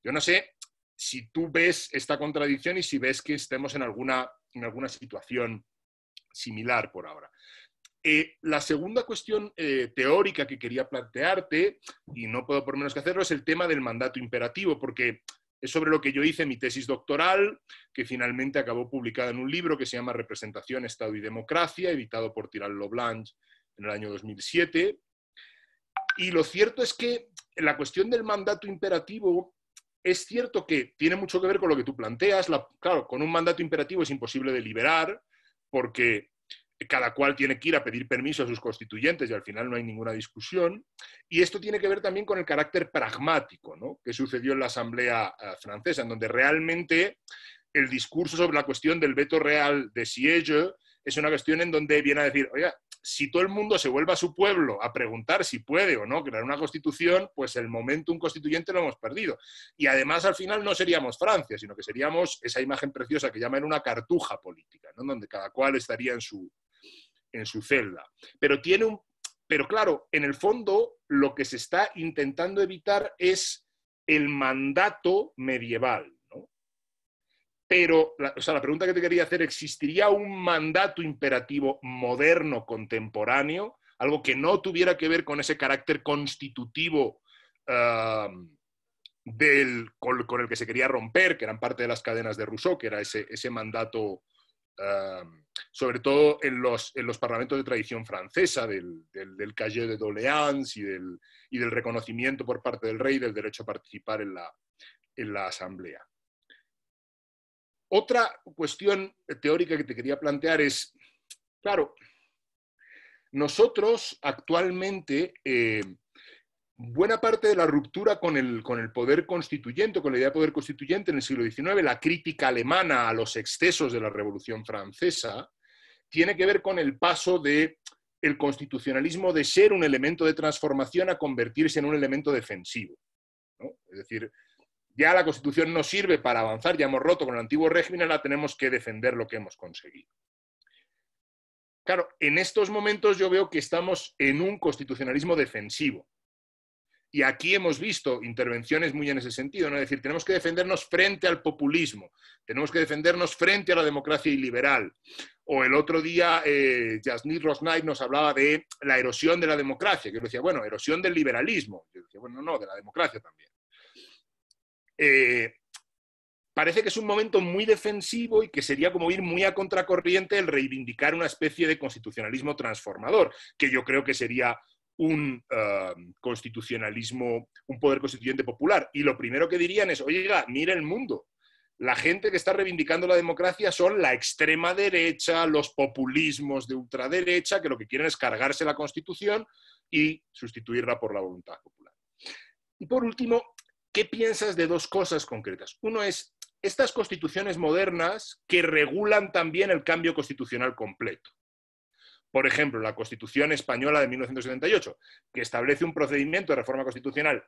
Yo no sé si tú ves esta contradicción y si ves que estemos en alguna, situación similar por ahora. Eh, la segunda cuestión eh, teórica que quería plantearte, y no puedo por menos que hacerlo, es el tema del mandato imperativo, porque es sobre lo que yo hice mi tesis doctoral, que finalmente acabó publicada en un libro que se llama Representación, Estado y Democracia, editado por Tiral Blanche en el año 2007. Y lo cierto es que la cuestión del mandato imperativo es cierto que tiene mucho que ver con lo que tú planteas. La, claro, con un mandato imperativo es imposible deliberar porque cada cual tiene que ir a pedir permiso a sus constituyentes y al final no hay ninguna discusión. Y esto tiene que ver también con el carácter pragmático ¿no? que sucedió en la Asamblea eh, Francesa, en donde realmente el discurso sobre la cuestión del veto real de Siege es una cuestión en donde viene a decir, oiga, si todo el mundo se vuelve a su pueblo a preguntar si puede o no crear una constitución, pues el momento un constituyente lo hemos perdido. Y además al final no seríamos Francia, sino que seríamos esa imagen preciosa que llaman una cartuja política, ¿no? donde cada cual estaría en su, en su celda. Pero tiene un... Pero claro, en el fondo lo que se está intentando evitar es el mandato medieval. ¿no? Pero, o sea, la pregunta que te quería hacer, ¿existiría un mandato imperativo moderno, contemporáneo, algo que no tuviera que ver con ese carácter constitutivo ah, del, con, el que se quería romper, que eran parte de las cadenas de Rousseau, que era ese, ese mandato... Ah, sobre todo en los, parlamentos de tradición francesa, del, del, Calle de Doleans y del, y del reconocimiento por parte del rey del derecho a participar en la, asamblea. Otra cuestión teórica que te quería plantear es, claro, nosotros actualmente eh, buena parte de la ruptura con el, poder constituyente, con la idea de poder constituyente en el siglo XIX, la crítica alemana a los excesos de la Revolución Francesa, tiene que ver con el paso de el constitucionalismo de ser un elemento de transformación a convertirse en un elemento defensivo. Es decir, ya la Constitución no sirve para avanzar, ya hemos roto con el antiguo régimen, ahora tenemos que defender lo que hemos conseguido. Claro, en estos momentos yo veo que estamos en un constitucionalismo defensivo. Y aquí hemos visto intervenciones muy en ese sentido, ¿no? Es decir, tenemos que defendernos frente al populismo, tenemos que defendernos frente a la democracia iliberal. O el otro día, eh, nos hablaba de la erosión de la democracia. Yo decía, bueno, erosión del liberalismo. Yo decía, bueno, no, de la democracia también. Eh, parece que es un momento muy defensivo y que sería como ir muy a contracorriente el reivindicar una especie de constitucionalismo transformador, que yo creo que sería un em, constitucionalismo, un poder constituyente popular. Y lo primero que dirían es, oiga, mire el mundo. La gente que está reivindicando la democracia son la extrema derecha, los populismos de ultraderecha, que lo que quieren es cargarse la Constitución y sustituirla por la voluntad popular. Y por último, ¿qué piensas de dos cosas concretas? Uno es estas constituciones modernas que regulan también el cambio constitucional completo. Por ejemplo, la Constitución española de 1978, que establece un procedimiento de reforma constitucional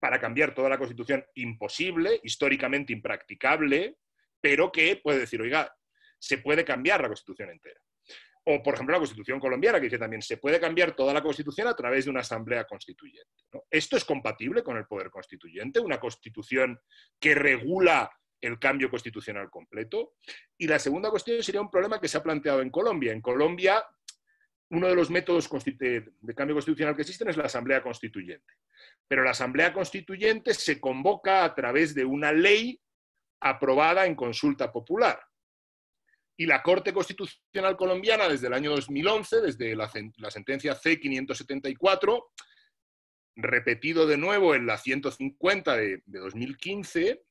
para cambiar toda la Constitución imposible, históricamente impracticable, pero que puede decir, oiga, se puede cambiar la Constitución entera. O, por ejemplo, la Constitución colombiana, que dice también, se puede cambiar toda la Constitución a través de una asamblea constituyente. ¿Esto es compatible con el poder constituyente? ¿Una Constitución que regula el cambio constitucional completo? Y la segunda cuestión sería un problema que se ha planteado en Colombia. En Colombia uno de los métodos eh, de cambio constitucional que existen es la Asamblea Constituyente. Pero la Asamblea Constituyente se convoca a través de una ley aprobada en consulta popular. Y la Corte Constitucional Colombiana, desde el año 2011, desde la, sentencia C-574, repetido de nuevo en la 150 de, de 2015,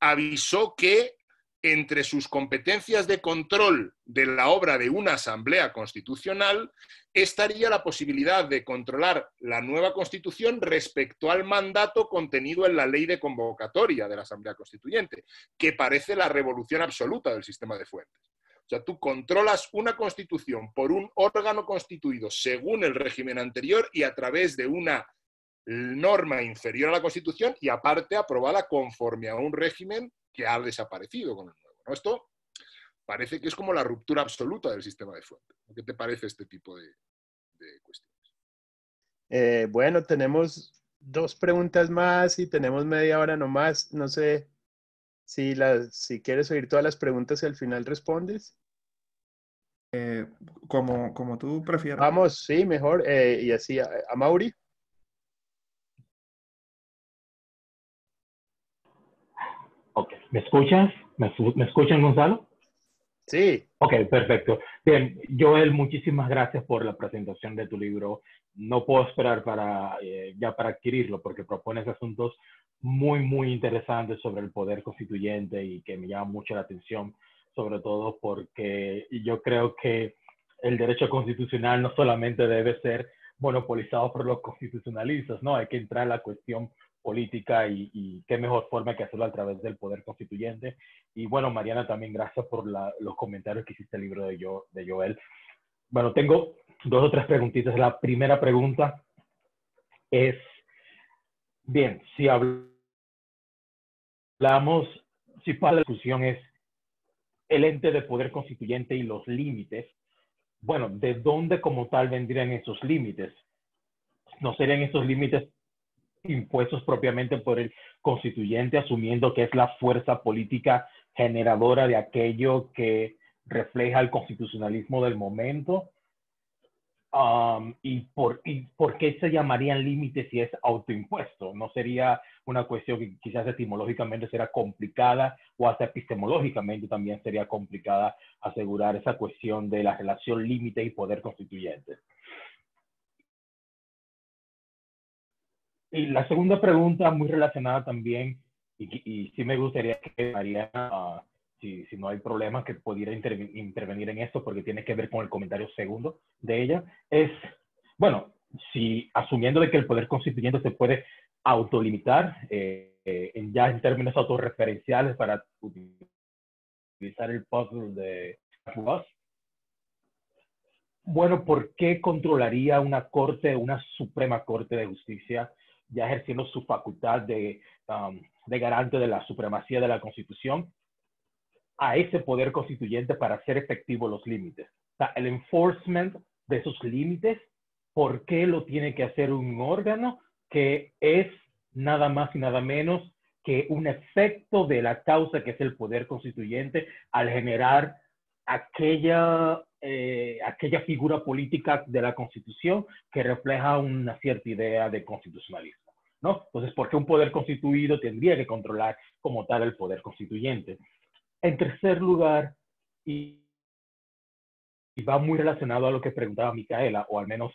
avisó que entre sus competencias de control de la obra de una asamblea constitucional estaría la posibilidad de controlar la nueva constitución respecto al mandato contenido en la ley de convocatoria de la asamblea constituyente, que parece la revolución absoluta del sistema de fuentes. O sea, tú controlas una constitución por un órgano constituido según el régimen anterior y a través de una norma inferior a la Constitución y aparte aprobada conforme a un régimen que ha desaparecido con el nuevo. Esto parece que es como la ruptura absoluta del sistema de fuente. ¿Qué te parece este tipo de, cuestiones? Eh, bueno, tenemos dos preguntas más y tenemos media hora nomás. No sé si, si quieres oír todas las preguntas y al final respondes. Eh, como, como tú prefieras. Vamos, sí, mejor. Eh, y así, a Mauri. ¿Me escuchas? ¿Me, escuchan, Gonzalo? Sí. Ok, perfecto. Bien, Joel, muchísimas gracias por la presentación de tu libro. No puedo esperar para, eh, ya para adquirirlo porque propones asuntos muy, muy interesantes sobre el poder constituyente y que me llama mucho la atención, sobre todo porque yo creo que el derecho constitucional no solamente debe ser monopolizado por los constitucionalistas, ¿no? Hay que entrar a la cuestión política y, qué mejor forma que hacerlo a través del poder constituyente. Y bueno, Mariana, también gracias por los comentarios que hiciste el libro de, Yo, de Joel. Bueno, tengo dos o tres preguntitas. La primera pregunta es, bien, si hablamos, si para la discusión es el ente de poder constituyente y los límites, bueno, ¿de dónde como tal vendrían esos límites? ¿No serían esos límites impuestos propiamente por el constituyente, asumiendo que es la fuerza política generadora de aquello que refleja el constitucionalismo del momento. Um, y, por, por qué se llamarían límites si es autoimpuesto? No sería una cuestión que quizás etimológicamente será complicada o hasta epistemológicamente también sería complicada asegurar esa cuestión de la relación límite y poder constituyente. Y la segunda pregunta, muy relacionada también, y, sí me gustaría que María, ah, si, no hay problema, que pudiera intervenir en esto, porque tiene que ver con el comentario segundo de ella, es, bueno, si asumiendo de que el poder constituyente se puede autolimitar, eh, eh, ya en términos autorreferenciales para utilizar el puzzle de Bueno, ¿por qué controlaría una corte, una Suprema Corte de Justicia ya ejerciendo su facultad um, de, garante de la supremacía de la Constitución, a ese poder constituyente para hacer efectivos los límites. el enforcement de esos límites, ¿por qué lo tiene que hacer un órgano que es nada más y nada menos que un efecto de la causa que es el poder constituyente al generar aquella eh, aquella figura política de la Constitución que refleja una cierta idea de constitucionalismo. ¿no? Entonces, ¿por qué un poder constituido tendría que controlar como tal el poder constituyente? En tercer lugar, y, va muy relacionado a lo que preguntaba Micaela, o al menos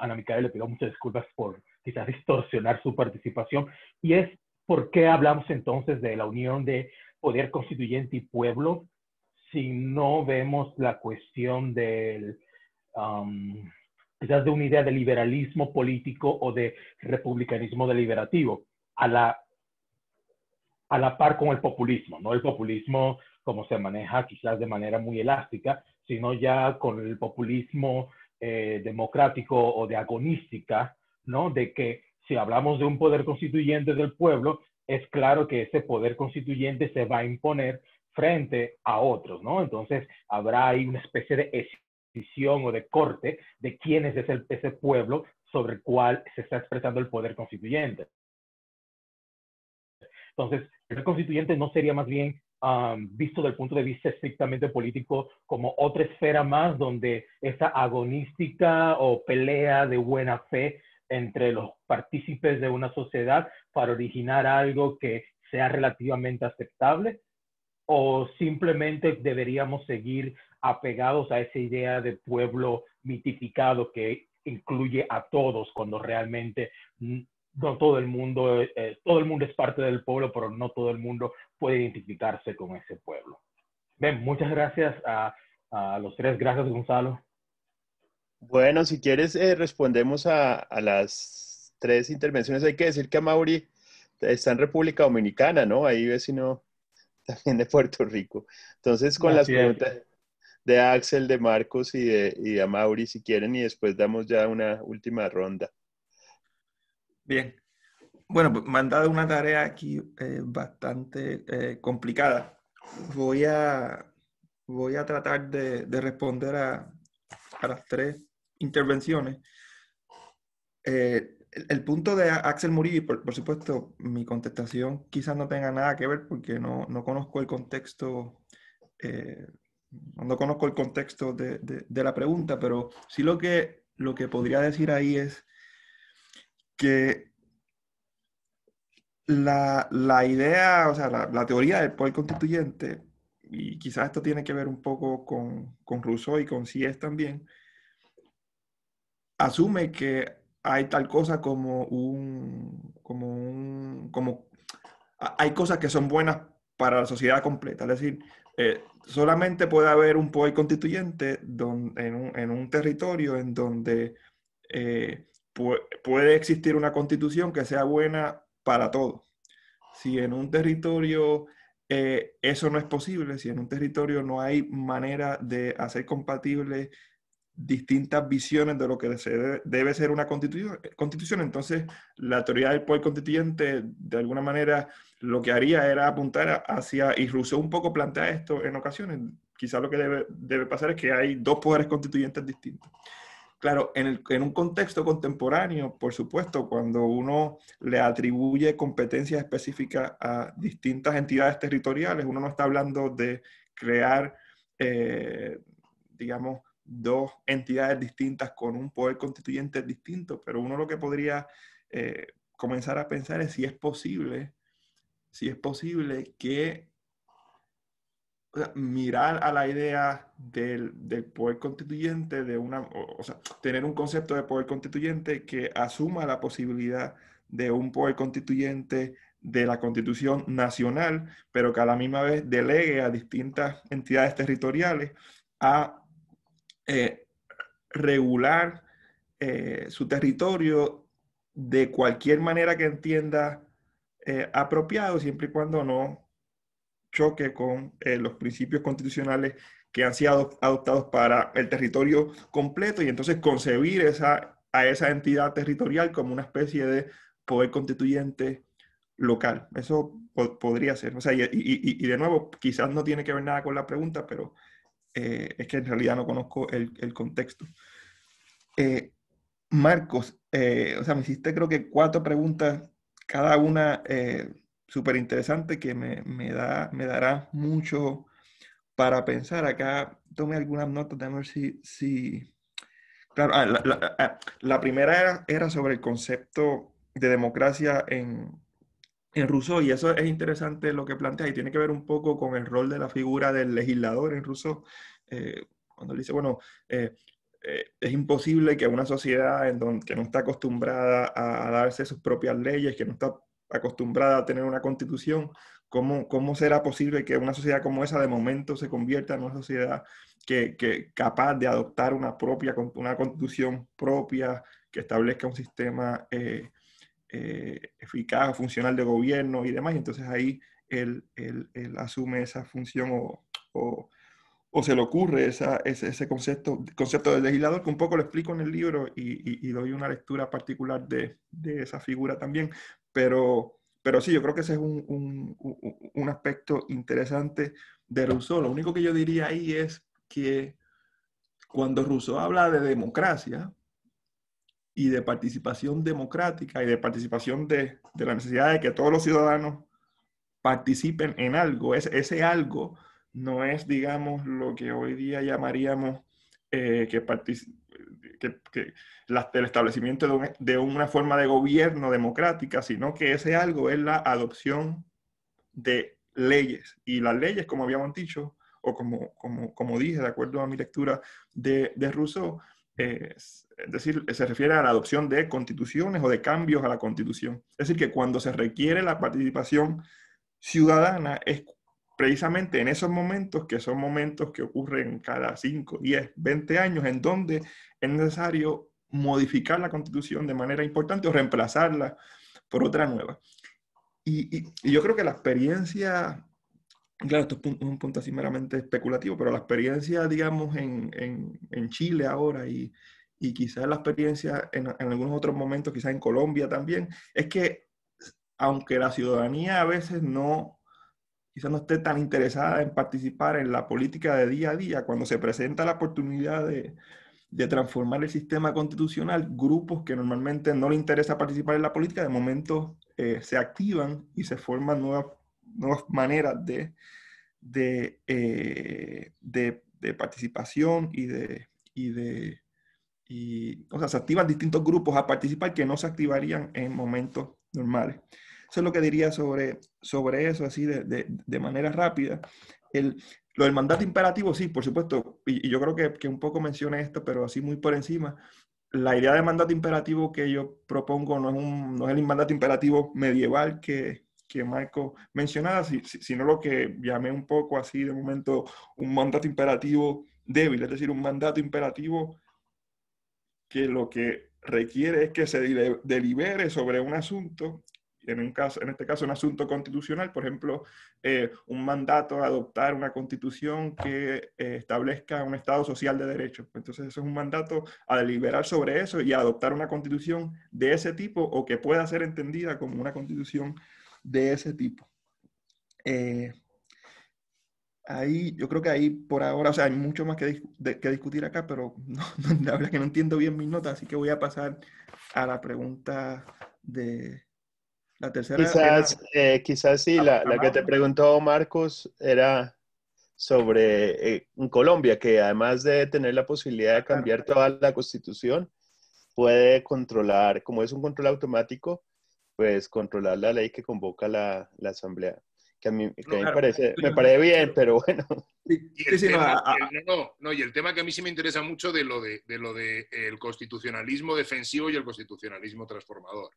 Ana Micaela le pido muchas disculpas por quizás distorsionar su participación, y es por qué hablamos entonces de la unión de poder constituyente y pueblo si no vemos la cuestión del, quizás de una idea de liberalismo político o de republicanismo deliberativo, a la, a la par con el populismo, no el populismo como se maneja quizás de manera muy elástica, sino ya con el populismo eh, democrático o de agonística, ¿no? De que si hablamos de un poder constituyente del pueblo, es claro que ese poder constituyente se va a imponer frente a otros, ¿no? Entonces habrá ahí una especie de decisión o de corte de quién es ese, pueblo sobre el cual se está expresando el poder constituyente. Entonces, el constituyente no sería más bien visto del punto de vista estrictamente político como otra esfera más donde esa agonística o pelea de buena fe entre los partícipes de una sociedad para originar algo que sea relativamente aceptable o simplemente deberíamos seguir apegados a esa idea de pueblo mitificado que incluye a todos cuando realmente mm, no todo el mundo, eh, todo el mundo es parte del pueblo, pero no todo el mundo puede identificarse con ese pueblo. Bien, muchas gracias a, los tres. Gracias, Gonzalo. Bueno, si quieres, eh, respondemos a, las tres intervenciones. Hay que decir que Mauri está en República Dominicana, ¿no? Ahí vecino también de Puerto Rico. Entonces, con las preguntas de Axel, de Marcos y de, Mauri, si quieren, y después damos ya una última ronda. Bien. Bueno, pues, me han dado una tarea aquí eh, bastante eh, complicada. Voy a, voy a tratar de, responder a, las tres intervenciones. Eh, el, punto de Axel Murillo, por, supuesto, mi contestación quizás no tenga nada que ver porque no, conozco el contexto, no conozco el contexto eh, de, la pregunta, pero sí lo que, lo que podría decir ahí es que la, idea, o sea, la, teoría del poder constituyente, y quizás esto tiene que ver un poco con, con Rousseau y con Cies también, asume que hay tal cosa como un, como hay cosas que son buenas para la sociedad completa. Es decir, eh, solamente puede haber un poder constituyente en, un, territorio en donde eh, puede existir una constitución que sea buena para todos. Si en un territorio eh, eso no es posible, si en un territorio no hay manera de hacer compatible distintas visiones de lo que debe ser una constitución. Entonces, la teoría del poder constituyente, de alguna manera, lo que haría era apuntar hacia, y Rousseau un poco plantea esto en ocasiones, quizás lo que debe, pasar es que hay dos poderes constituyentes distintos. Claro, en, un contexto contemporáneo, por supuesto, cuando uno le atribuye competencias específicas a distintas entidades territoriales, uno no está hablando de crear, eh, digamos, dos entidades distintas con un poder constituyente distinto, pero uno lo que podría eh, comenzar a pensar es si es posible, si es posible que mirar a la idea del, poder constituyente, de una, o, sea, tener un concepto de poder constituyente que asuma la posibilidad de un poder constituyente de la constitución nacional, pero que a la misma vez delegue a distintas entidades territoriales a eh, regular eh, su territorio de cualquier manera que entienda eh, apropiado, siempre y cuando no choque con los principios constitucionales que han sido adoptados para el territorio completo y entonces concebir esa, a esa entidad territorial como una especie de poder constituyente local. Eso podría ser. y, de nuevo, quizás no tiene que ver nada con la pregunta, pero eh, es que en realidad no conozco el, el contexto. Eh, Marcos, eh, o sea, me hiciste creo que cuatro preguntas, cada una súper interesante que me, me, da, me dará mucho para pensar. Acá tome algunas notas de ver si... Claro, ah, ah, la, primera era, era sobre el concepto de democracia en, en Rousseau, y eso es interesante lo que plantea, y tiene que ver un poco con el rol de la figura del legislador en Rousseau, eh, cuando dice, bueno, eh, eh, es imposible que una sociedad que no está acostumbrada a, darse sus propias leyes, que no está acostumbrada a tener una constitución, ¿cómo, será posible que una sociedad como esa de momento se convierta en una sociedad que, capaz de adoptar una propia, una constitución propia, que establezca un sistema eh, eficaz, eh, funcional de gobierno y demás, entonces ahí él, asume esa función o, se le ocurre esa, ese, concepto, concepto del legislador, que un poco lo explico en el libro y, doy una lectura particular de, esa figura también, pero, pero sí, yo creo que ese es un, un aspecto interesante de Rousseau. Lo único que yo diría ahí es que cuando Rousseau habla de democracia, y de participación democrática y de participación de, de la necesidad de que todos los ciudadanos participen en algo. Es, ese algo no es, digamos, lo que hoy día llamaríamos eh, que, que, que el establecimiento de, una forma de gobierno democrática, sino que ese algo es la adopción de leyes. Y las leyes, como habíamos dicho, o como, como, como dije, de acuerdo a mi lectura de, de Rousseau, es, eh, es decir, se refiere a la adopción de constituciones o de cambios a la constitución. Es decir, que cuando se requiere la participación ciudadana es precisamente en esos momentos, que son momentos que ocurren cada 5, 10, 20 años, en donde es necesario modificar la constitución de manera importante o reemplazarla por otra nueva. Y, yo creo que la experiencia, claro, esto es un, punto así meramente especulativo, pero la experiencia, digamos, en, en Chile ahora y, y quizás la experiencia en, algunos otros momentos, quizás en Colombia también, es que aunque la ciudadanía a veces no quizás no esté tan interesada en participar en la política de día a día, cuando se presenta la oportunidad de, de, transformar el sistema constitucional, grupos que normalmente no le interesa participar en la política, de momento eh, se activan y se forman nuevas, nuevas maneras de, de, eh, de participación y de, y de y, o sea, se activan distintos grupos a participar que no se activarían en momentos normales. Eso es lo que diría sobre, sobre eso, así de, de, manera rápida. El, lo del mandato imperativo, sí, por supuesto, y, yo creo que, que, un poco mencioné esto, pero así muy por encima. La idea de mandato imperativo que yo propongo no es, un, no es el mandato imperativo medieval que, que Marco mencionaba, sino lo que llamé un poco así de momento un mandato imperativo débil, es decir, un mandato imperativo que lo que requiere es que se delibere sobre un asunto, en, un caso, en este caso un asunto constitucional, por ejemplo, eh, un mandato a adoptar una constitución que eh, establezca un Estado social de derecho. Entonces eso es un mandato a deliberar sobre eso y a adoptar una constitución de ese tipo o que pueda ser entendida como una constitución de ese tipo. Eh, Ahí, yo creo que ahí por ahora, o sea, hay mucho más que, discutir acá, pero *laughs* no, la verdad que no entiendo bien mis notas, así que voy a pasar a la pregunta de la tercera. Quizás, eh, quizás sí, ah, la, que te preguntó Marcos era sobre eh, Colombia, que además de tener la posibilidad de cambiar toda la constitución, puede controlar, como es un control automático, pues controlar la ley que convoca la asamblea que a mí, me parece bien, pero bueno. Y el tema, no, no, y el tema que a mí sí me interesa mucho de lo de, lo de constitucionalismo defensivo y el constitucionalismo transformador,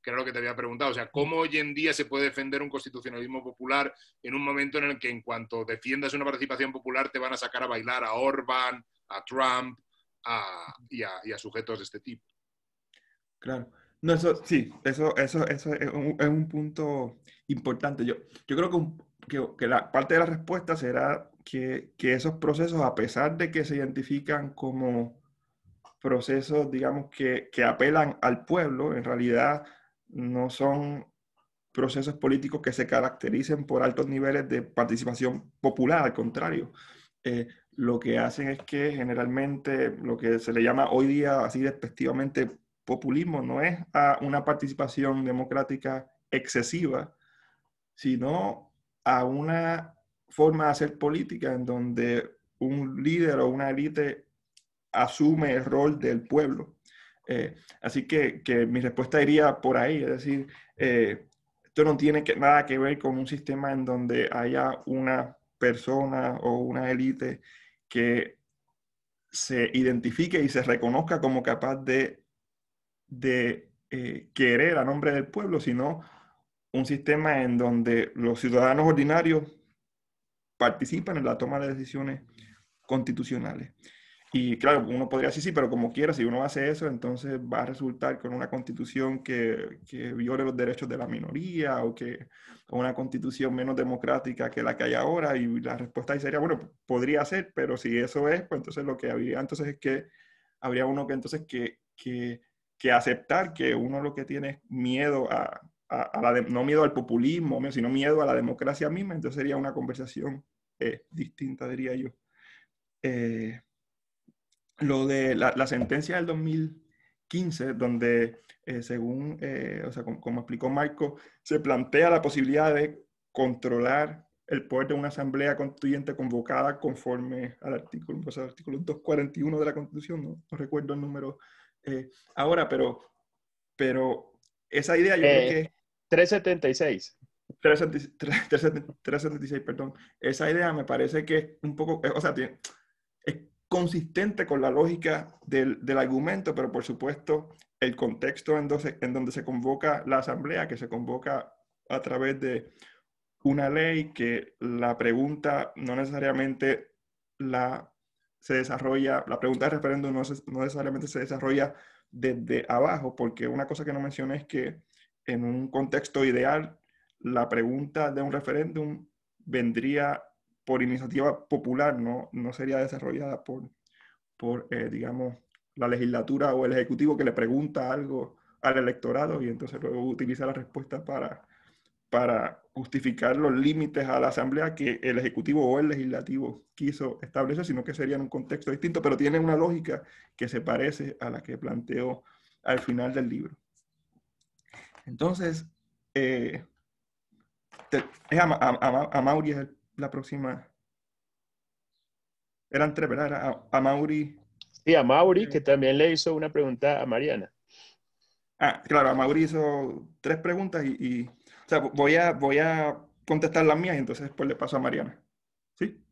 que era lo que te había preguntado. O sea, ¿cómo hoy en día se puede defender un constitucionalismo popular en un momento en el que en cuanto defiendas una participación popular te van a sacar a bailar a Orban, a Trump y a sujetos de este tipo? Claro. No, sí, eso, eso, eso es, un, punto importante. Yo, yo creo que, que, la parte de la respuesta será que, esos procesos, a pesar de que se identifican como procesos, digamos, que, apelan al pueblo, en realidad no son procesos políticos que se caractericen por altos niveles de participación popular, al contrario. Eh, lo que hacen es que generalmente lo que se le llama hoy día así despectivamente populismo no es a una participación democrática excesiva, sino a una forma de hacer política en donde un líder o una élite asume el rol del pueblo. Eh, así que, mi respuesta iría por ahí, es decir, eh, esto no tiene nada que ver con un sistema en donde haya una persona o una élite que se identifique y se reconozca como capaz de de eh, querer a nombre del pueblo, sino un sistema en donde los ciudadanos ordinarios participan en la toma de decisiones constitucionales. Y claro, uno podría decir sí, pero como quiera, si uno hace eso, entonces va a resultar con una constitución que, que viole los derechos de la minoría o que una constitución menos democrática que la que hay ahora. Y la respuesta ahí sería, bueno, podría ser, pero si eso es, pues entonces lo que habría entonces es que habría uno que entonces que, que que aceptar que uno lo que tiene es miedo a, no miedo al populismo, sino miedo a la democracia misma, entonces sería una conversación eh, distinta, diría yo. Eh, lo de la, sentencia del 2015, donde eh, según, o sea, como, explicó Marco, se plantea la posibilidad de controlar el poder de una asamblea constituyente convocada conforme al artículo, artículo 241 de la Constitución, no, no recuerdo el número eh, ahora, pero, pero esa idea yo creo eh, que... 376. 376, *laughs* perdón. Esa idea me parece que es un poco, eh, o sea, es consistente con la lógica del, argumento, pero por supuesto el contexto en, en donde se convoca la asamblea, que se convoca a través de una ley que la pregunta no necesariamente la se desarrolla, la pregunta de referéndum no, necesariamente se desarrolla desde abajo, porque una cosa que no mencioné es que en un contexto ideal, la pregunta de un referéndum vendría por iniciativa popular, no, no sería desarrollada por, por eh, digamos, la legislatura o el ejecutivo que le pregunta algo al electorado y entonces luego utiliza la respuesta para, para justificar los límites a la Asamblea que el Ejecutivo o el Legislativo quiso establecer, sino que sería en un contexto distinto, pero tiene una lógica que se parece a la que planteo al final del libro. Entonces, a, eh, Mauri es la próxima. Eran tres, ¿verdad? a, Mauri. Sí, a Mauri, que eh. también le hizo una pregunta a Mariana. Ah, claro, a Mauri hizo tres preguntas y o sea, voy a, voy a contestar las mías y entonces después le paso a Mariana. ¿Sí?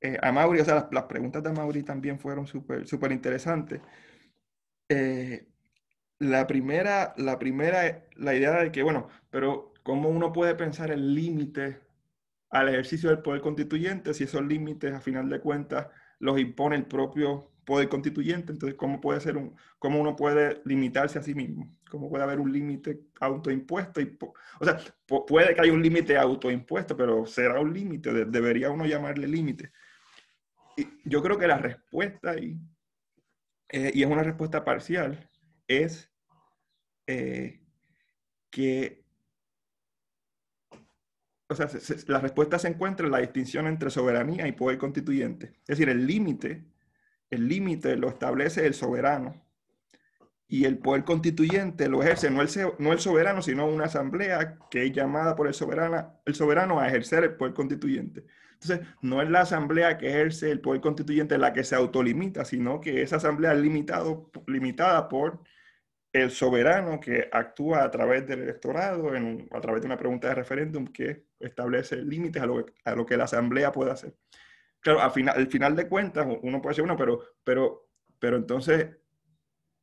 Eh, a Mauri, o sea, las, preguntas de Mauri también fueron súper super interesantes. Eh, la primera, la primera, la idea de que, bueno, pero ¿cómo uno puede pensar el límite al ejercicio del poder constituyente si esos límites, a final de cuentas, los impone el propio poder constituyente, entonces cómo puede ser un, cómo uno puede limitarse a sí mismo, cómo puede haber un límite autoimpuesto, y, o sea, puede que haya un límite autoimpuesto, pero será un límite, debería uno llamarle límite. yo creo que la respuesta ahí, eh, y es una respuesta parcial, es eh, que o sea, la respuesta se encuentra en la distinción entre soberanía y poder constituyente. Es decir, el límite el límite lo establece el soberano y el poder constituyente lo ejerce no el, soberano, sino una asamblea que es llamada por el, el soberano a ejercer el poder constituyente. Entonces, no es la asamblea que ejerce el poder constituyente la que se autolimita, sino que esa asamblea es limitado, limitada por el soberano que actúa a través del electorado, en a través de una pregunta de referéndum que establece límites a lo, a lo que la asamblea puede hacer claro, al final, final de cuentas, uno puede decir, bueno, pero, pero, pero entonces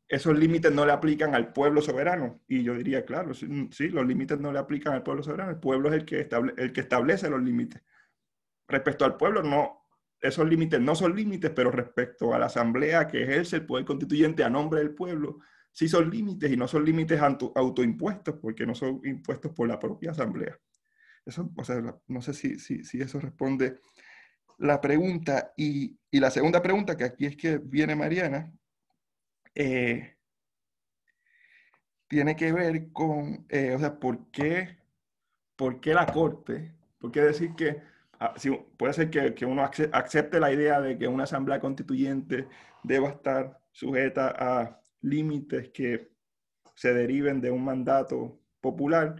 esos límites no le aplican al pueblo soberano. Y yo diría, claro, sí, mm, los límites no le aplican al pueblo soberano. El pueblo es el que, el que establece los límites. Respecto al pueblo, no, esos límites no son límites, pero respecto a la asamblea que ejerce el poder constituyente a nombre del pueblo, sí son límites y no son límites autoimpuestos, porque no son impuestos por la propia asamblea. Eso, no sé si, si eso responde la pregunta y, la segunda pregunta, que aquí es que viene Mariana, eh, tiene que ver con, eh, o sea, ¿por qué, la corte? ¿Por qué decir que, ah, puede ser que, que, uno acepte la idea de que una asamblea constituyente deba estar sujeta a límites que se deriven de un mandato popular,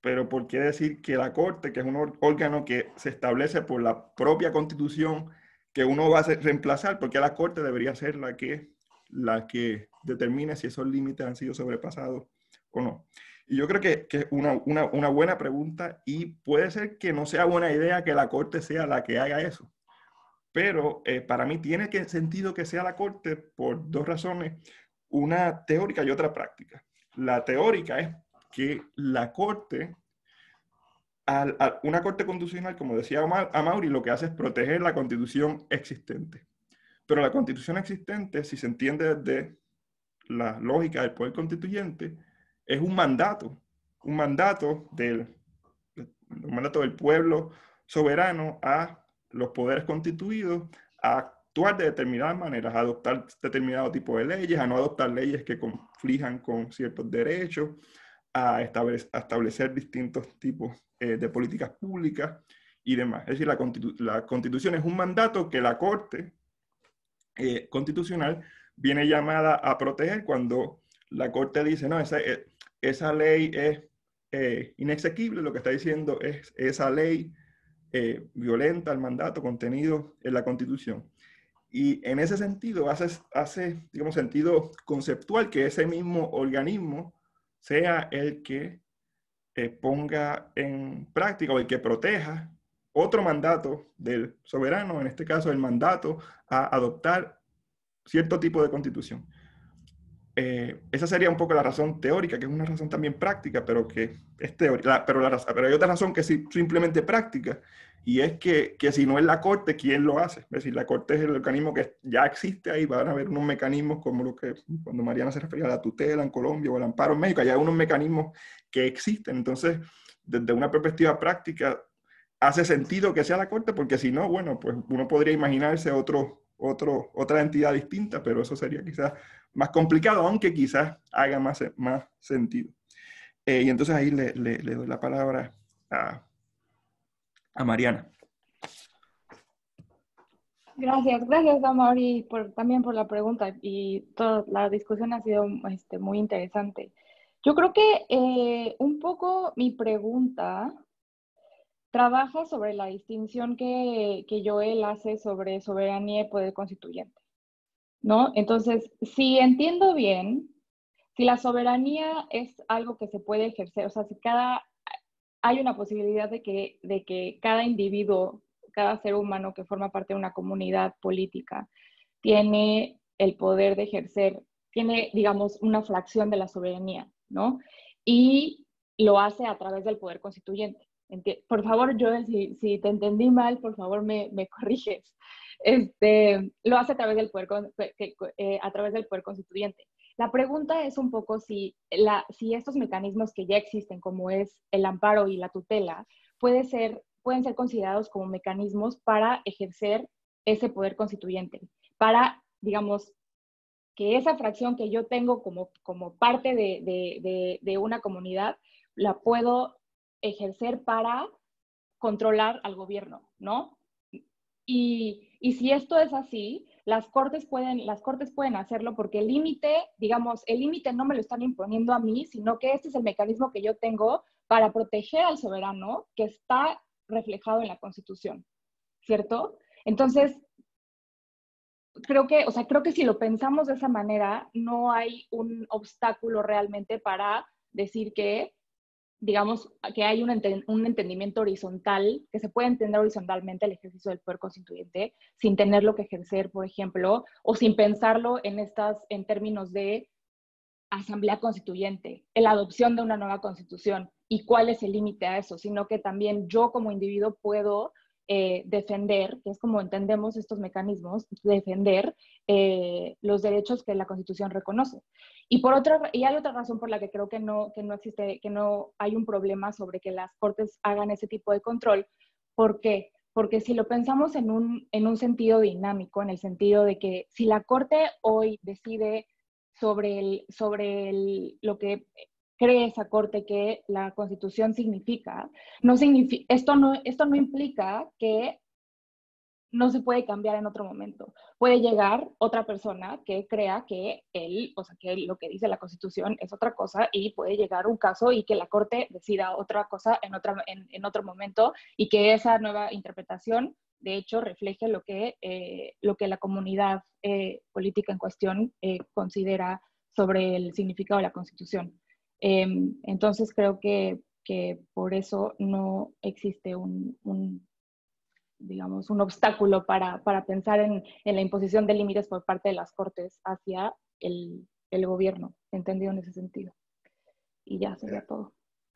pero ¿por qué decir que la Corte, que es un órgano que se establece por la propia constitución que uno va a reemplazar? porque la Corte debería ser la que, la que determine si esos límites han sido sobrepasados o no? Y yo creo que es una, buena pregunta y puede ser que no sea buena idea que la Corte sea la que haga eso. Pero eh, para mí tiene que, sentido que sea la Corte por dos razones, una teórica y otra práctica. La teórica es que la corte, una corte constitucional, como decía Amauri, lo que hace es proteger la constitución existente. Pero la constitución existente, si se entiende desde la lógica del poder constituyente, es un mandato, un mandato del, un mandato del pueblo soberano a los poderes constituidos a actuar de determinadas maneras, a adoptar determinado tipo de leyes, a no adoptar leyes que conflijan con ciertos derechos, a establecer, distintos tipos eh, de políticas públicas y demás. Es decir, la, la constitución es un mandato que la Corte eh, Constitucional viene llamada a proteger cuando la Corte dice, no, esa, eh, esa ley es inexequible, lo que está diciendo es esa ley violenta el mandato contenido en la Constitución. Y en ese sentido hace, hace digamos, sentido conceptual que ese mismo organismo sea el que eh, ponga en práctica o el que proteja otro mandato del soberano, en este caso el mandato a adoptar cierto tipo de constitución. Eh, esa sería un poco la razón teórica, que es una razón también práctica, pero que es teórica, pero, la, pero hay otra razón que es simplemente práctica, y es que, que, si no es la Corte, ¿quién lo hace? Es decir, la Corte es el organismo que ya existe ahí, van a haber unos mecanismos como lo que cuando Mariana se refería a la tutela en Colombia o el amparo en México, hay unos mecanismos que existen. Entonces, desde una perspectiva práctica, hace sentido que sea la Corte, porque si no, bueno, pues uno podría imaginarse otro, otro, otra entidad distinta, pero eso sería quizás más complicado, aunque quizás haga más, más sentido. Eh, y entonces ahí le, le doy la palabra a a Mariana. Gracias, gracias Amaury por, también por la pregunta y toda la discusión ha sido este, muy interesante. Yo creo que eh, un poco mi pregunta trabaja sobre la distinción que, que Joel hace sobre soberanía y poder constituyente, ¿no? Entonces, si entiendo bien, si la soberanía es algo que se puede ejercer, o sea, si cada hay una posibilidad de que, de que cada individuo, cada ser humano que forma parte de una comunidad política, tiene el poder de ejercer, tiene, digamos, una fracción de la soberanía, ¿no? Y lo hace a través del poder constituyente. Por favor, Joel, si, te entendí mal, por favor me, me corriges. Este, lo hace a través, del poder, eh, a través del poder constituyente. La pregunta es un poco si, estos mecanismos que ya existen, como es el amparo y la tutela, pueden ser considerados como mecanismos para ejercer ese poder constituyente, para, digamos, que esa fracción que yo tengo como, parte de, una comunidad la puedo ejercer para controlar al gobierno, ¿no? y si esto es así, las cortes pueden, las cortes pueden hacerlo porque el límite, digamos, el límite no me lo están imponiendo a mí, sino que este es el mecanismo que yo tengo para proteger al soberano que está reflejado en la Constitución, ¿cierto? Entonces, creo que, o sea, creo que si lo pensamos de esa manera, no hay un obstáculo realmente para decir que digamos, que hay un, un, entendimiento horizontal, que se puede entender horizontalmente el ejercicio del poder constituyente sin tenerlo que ejercer, por ejemplo, o sin pensarlo en, estas, en términos de asamblea constituyente, la adopción de una nueva constitución y cuál es el límite a eso, sino que también yo como individuo puedo eh, defender, que es como entendemos estos mecanismos, defender eh, los derechos que la Constitución reconoce. Y, por otra, y hay otra razón por la que creo que no, que no existe, que no hay un problema sobre que las Cortes hagan ese tipo de control. ¿Por qué? Porque si lo pensamos en un, en un sentido dinámico, en el sentido de que si la Corte hoy decide sobre, el, sobre lo que cree esa corte que la constitución significa, no esto, no, esto no implica que no se puede cambiar en otro momento. Puede llegar otra persona que crea que él, o sea, que lo que dice la Constitución es otra cosa y puede llegar un caso y que la Corte decida otra cosa en, otro momento y que esa nueva interpretación, de hecho, refleje lo que, eh, lo que la comunidad eh, política en cuestión eh, considera sobre el significado de la Constitución. Em, entonces creo que, que, por eso no existe un, un digamos, un obstáculo para, para pensar en, en, la imposición de límites por parte de las Cortes hacia el, el gobierno, entendido en ese sentido. Y ya sería todo.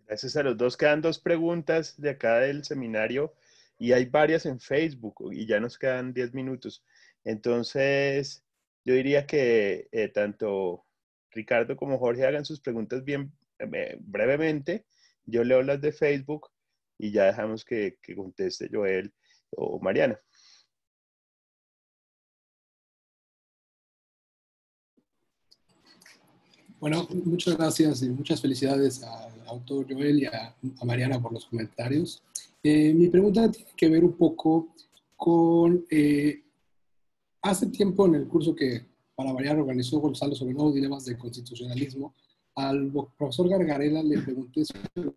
Gracias a los dos. Quedan dos preguntas de acá del seminario y hay varias en Facebook y ya nos quedan diez minutos. Entonces, yo diría que eh, tanto Ricardo como Jorge hagan sus preguntas bien eh, brevemente. Yo leo las de Facebook y ya dejamos que, conteste Joel o Mariana. Bueno, muchas gracias y muchas felicidades al autor Joel y a, Mariana por los comentarios. Eh, mi pregunta tiene que ver un poco con, eh, hace tiempo en el curso que para variar, organizó Gonzalo sobre nuevos dilemas de constitucionalismo. Al profesor Gargarela le pregunté sobre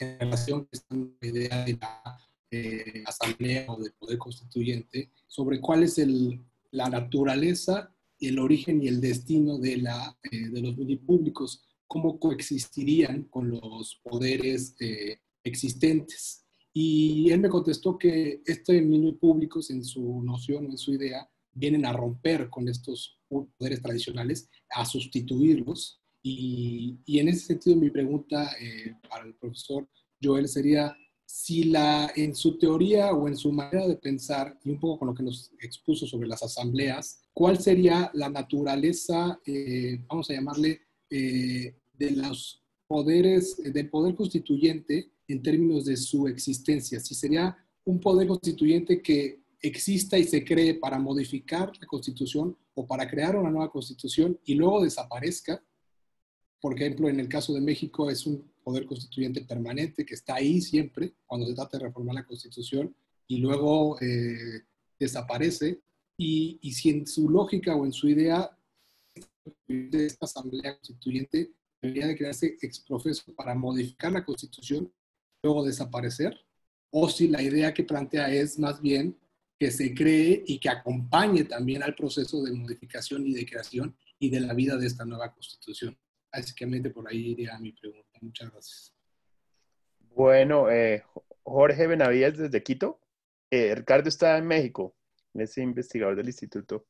en relación con esta idea de la eh, asamblea o del poder constituyente, sobre cuál es la naturaleza, el origen y el destino de, la, eh, públicos, los cómo coexistirían con los poderes eh, existentes. Y él me contestó que este mini públicos, en su noción, en su idea, vienen a romper con estos poderes tradicionales, a sustituirlos. Y, en ese sentido, mi pregunta eh, para el profesor Joel sería si la, en su teoría o en su manera de pensar, y un poco con lo que nos expuso sobre las asambleas, ¿cuál sería la naturaleza, eh, vamos a llamarle, eh, de los poderes, del poder constituyente en términos de su existencia, si sería un poder constituyente que exista y se cree para modificar la constitución o para crear una nueva constitución y luego desaparezca. Por ejemplo, en el caso de México es un poder constituyente permanente que está ahí siempre cuando se trata de reformar la constitución y luego eh, desaparece. Y, y, si en su lógica o en su idea de esta asamblea constituyente debería de crearse exprofeso para modificar la constitución luego desaparecer, o si la idea que plantea es más bien que se cree y que acompañe también al proceso de modificación y de creación y de la vida de esta nueva constitución. Así Básicamente por ahí iría mi pregunta. Muchas gracias. Bueno, eh, Jorge Benavides desde Quito. Eh, Ricardo está en México, es investigador del Instituto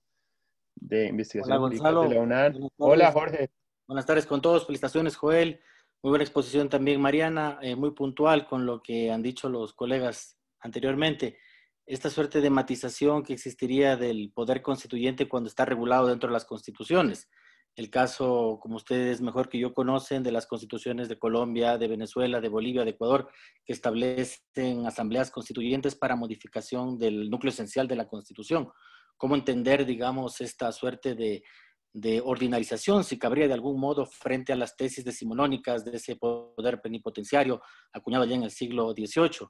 de Investigación Hola, de la UNAM. Hola, Jorge. Buenas tardes con todos. Felicitaciones, Joel. Muy buena exposición también, Mariana, eh, muy puntual con lo que han dicho los colegas anteriormente. Esta suerte de matización que existiría del poder constituyente cuando está regulado dentro de las constituciones. El caso, como ustedes mejor que yo conocen, de las constituciones de Colombia, de Venezuela, de Bolivia, de Ecuador, que establecen asambleas constituyentes para modificación del núcleo esencial de la constitución. ¿Cómo entender, digamos, esta suerte de de ordinarización, si cabría de algún modo, frente a las tesis decimonónicas de ese poder penipotenciario acuñado ya en el siglo XVIII.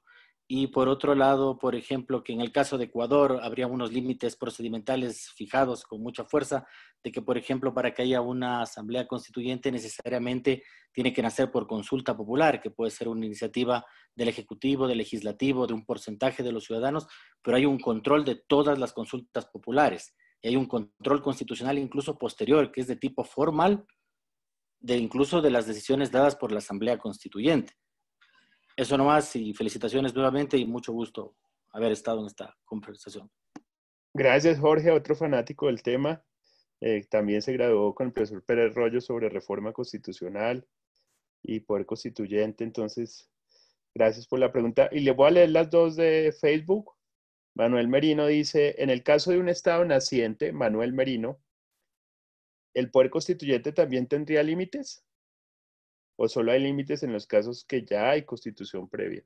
Y por otro lado, por ejemplo, que en el caso de Ecuador habría unos límites procedimentales fijados con mucha fuerza, de que, por ejemplo, para que haya una asamblea constituyente necesariamente tiene que nacer por consulta popular, que puede ser una iniciativa del Ejecutivo, del Legislativo, de un porcentaje de los ciudadanos, pero hay un control de todas las consultas populares y hay un control constitucional incluso posterior, que es de tipo formal, de incluso de las decisiones dadas por la Asamblea Constituyente. Eso nomás y felicitaciones nuevamente y mucho gusto haber estado en esta conversación. Gracias Jorge, otro fanático del tema. Eh, también se graduó con el profesor Pérez Rollo sobre reforma constitucional y poder constituyente. Entonces, gracias por la pregunta. Y le voy a leer las dos de Facebook Manuel Merino dice, en el caso de un Estado naciente, Manuel Merino, ¿el poder constituyente también tendría límites? ¿O solo hay límites en los casos que ya hay constitución previa?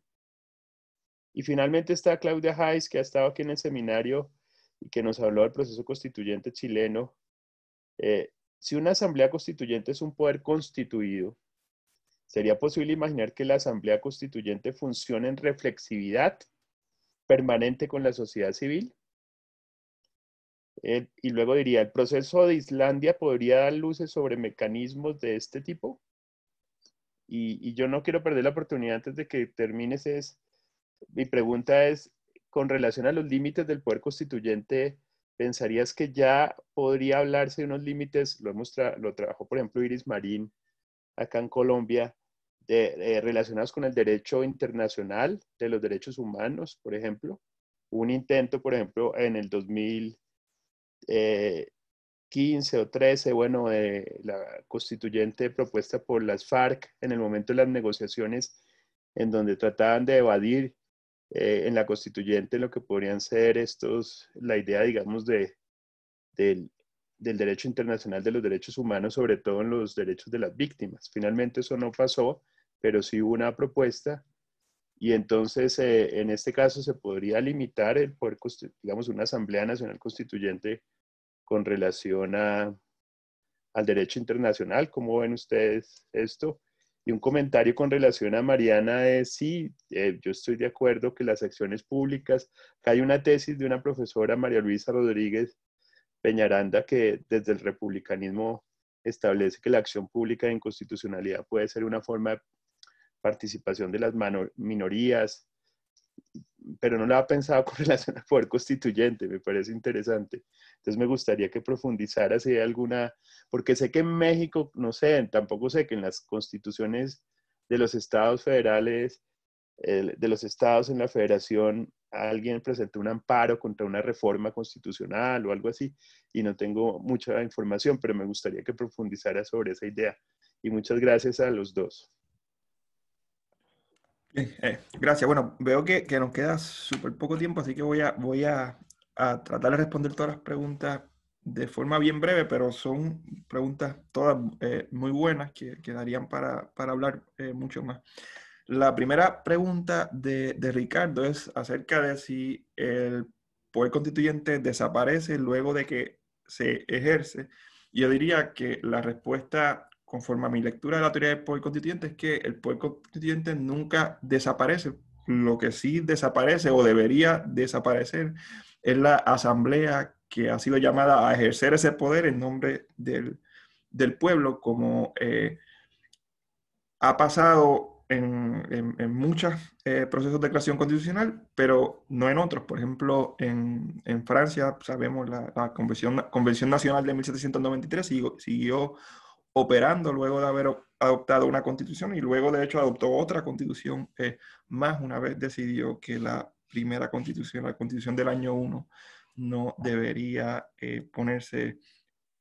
Y finalmente está Claudia Hayes, que ha estado aquí en el seminario y que nos habló del proceso constituyente chileno. Eh, si una asamblea constituyente es un poder constituido, ¿sería posible imaginar que la asamblea constituyente funcione en reflexividad permanente con la sociedad civil. Eh, y luego diría, ¿el proceso de Islandia podría dar luces sobre mecanismos de este tipo? Y, yo no quiero perder la oportunidad antes de que termines. Es, mi pregunta es, con relación a los límites del poder constituyente, ¿pensarías que ya podría hablarse de unos límites? Lo, hemos lo trabajó, por ejemplo, Iris Marín acá en Colombia, de, eh, relacionados con el derecho internacional de los derechos humanos, por ejemplo. Un intento, por ejemplo, en el 2015 eh, o 13, bueno, eh, la constituyente propuesta por las FARC en el momento de las negociaciones, en donde trataban de evadir en la constituyente lo que podrían ser estos, la idea, digamos, de, del, del derecho internacional de los derechos humanos, sobre todo en los derechos de las víctimas. Finalmente eso no pasó pero sí una propuesta. Y entonces, eh, en este caso, se podría limitar el poder, digamos, una Asamblea Nacional Constituyente con relación a, al derecho internacional. ¿Cómo ven ustedes esto? Y un comentario con relación a Mariana es, sí, eh, yo estoy de acuerdo que las acciones públicas, hay una tesis de una profesora, María Luisa Rodríguez Peñaranda, que desde el republicanismo establece que la acción pública de constitucionalidad puede ser una forma de participación de las minorías, pero no lo ha pensado *laughs* con relación al poder constituyente, me parece interesante. Entonces me gustaría que profundizara si hay alguna, porque sé que en México, no sé, tampoco sé que en las constituciones de los estados federales, de los estados en la federación, alguien presentó un amparo contra una reforma constitucional o algo así, y no tengo mucha información, pero me gustaría que profundizara sobre esa idea. Y muchas gracias a los dos. Eh, gracias. Bueno, veo que, nos queda súper poco tiempo, así que voy, a, tratar de responder todas las preguntas de forma bien breve, pero son preguntas todas eh, muy buenas que, quedarían para, hablar eh, mucho más. La primera pregunta de, de, Ricardo es acerca de si el poder constituyente desaparece luego de que se ejerce. Yo diría que la respuesta conforme a mi lectura de la teoría del poder constituyente, es que el pueblo constituyente nunca desaparece. Lo que sí desaparece o debería desaparecer es la asamblea que ha sido llamada a ejercer ese poder en nombre del, pueblo, como eh, ha pasado en, muchos eh, procesos de creación constitucional, pero no en otros. Por ejemplo, en, Francia, sabemos, la, Convención, Nacional de 1793 siguió operando luego de haber adoptado una constitución y luego de hecho adoptó otra constitución eh, más una vez decidió que la primera constitución, la constitución del año 1, no debería eh, ponerse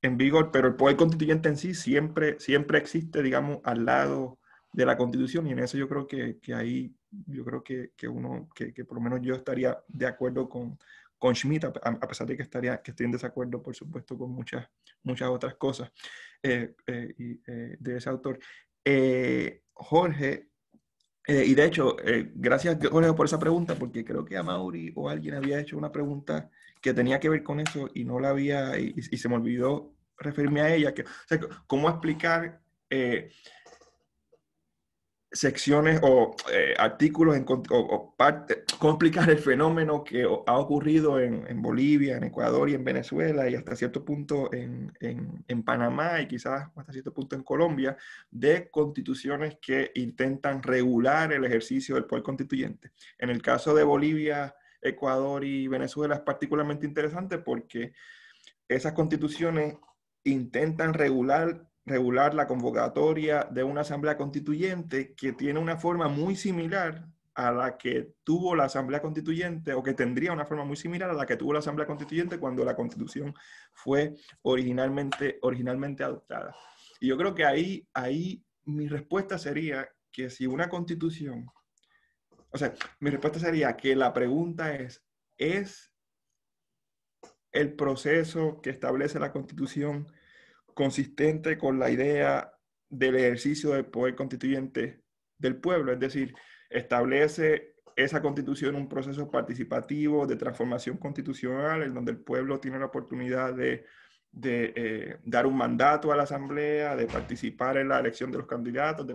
en vigor, pero el poder constituyente en sí siempre, siempre existe, digamos, al lado de la constitución y en eso yo creo que, ahí, yo creo que, uno, que por lo menos yo estaría de acuerdo con con Schmidt, a, pesar de que, estaría, que estoy en desacuerdo, por supuesto, con muchas, muchas otras cosas eh, eh, eh, de ese autor. Jorge, y de hecho, gracias Jorge por esa pregunta, porque creo que a Mauri o alguien había hecho una pregunta que tenía que ver con eso y no la había, y, se me olvidó referirme a ella, que, o cómo explicar secciones o eh, artículos en, o, complicar el fenómeno que ha ocurrido en, Bolivia, en Ecuador y en Venezuela y hasta cierto punto en, en, Panamá y quizás hasta cierto punto en Colombia de constituciones que intentan regular el ejercicio del poder constituyente. En el caso de Bolivia, Ecuador y Venezuela es particularmente interesante porque esas constituciones intentan regular regular la convocatoria de una asamblea constituyente que tiene una forma muy similar a la que tuvo la asamblea constituyente o que tendría una forma muy similar a la que tuvo la asamblea constituyente cuando la constitución fue originalmente, originalmente adoptada. Y yo creo que ahí, ahí mi respuesta sería que si una constitución, o sea, mi respuesta sería que la pregunta es, ¿es el proceso que establece la constitución consistente con la idea del ejercicio del poder constituyente del pueblo, es decir, establece esa constitución un proceso participativo de transformación constitucional en donde el pueblo tiene la oportunidad de, eh, dar un mandato a la asamblea, de participar en la elección de los candidatos, de,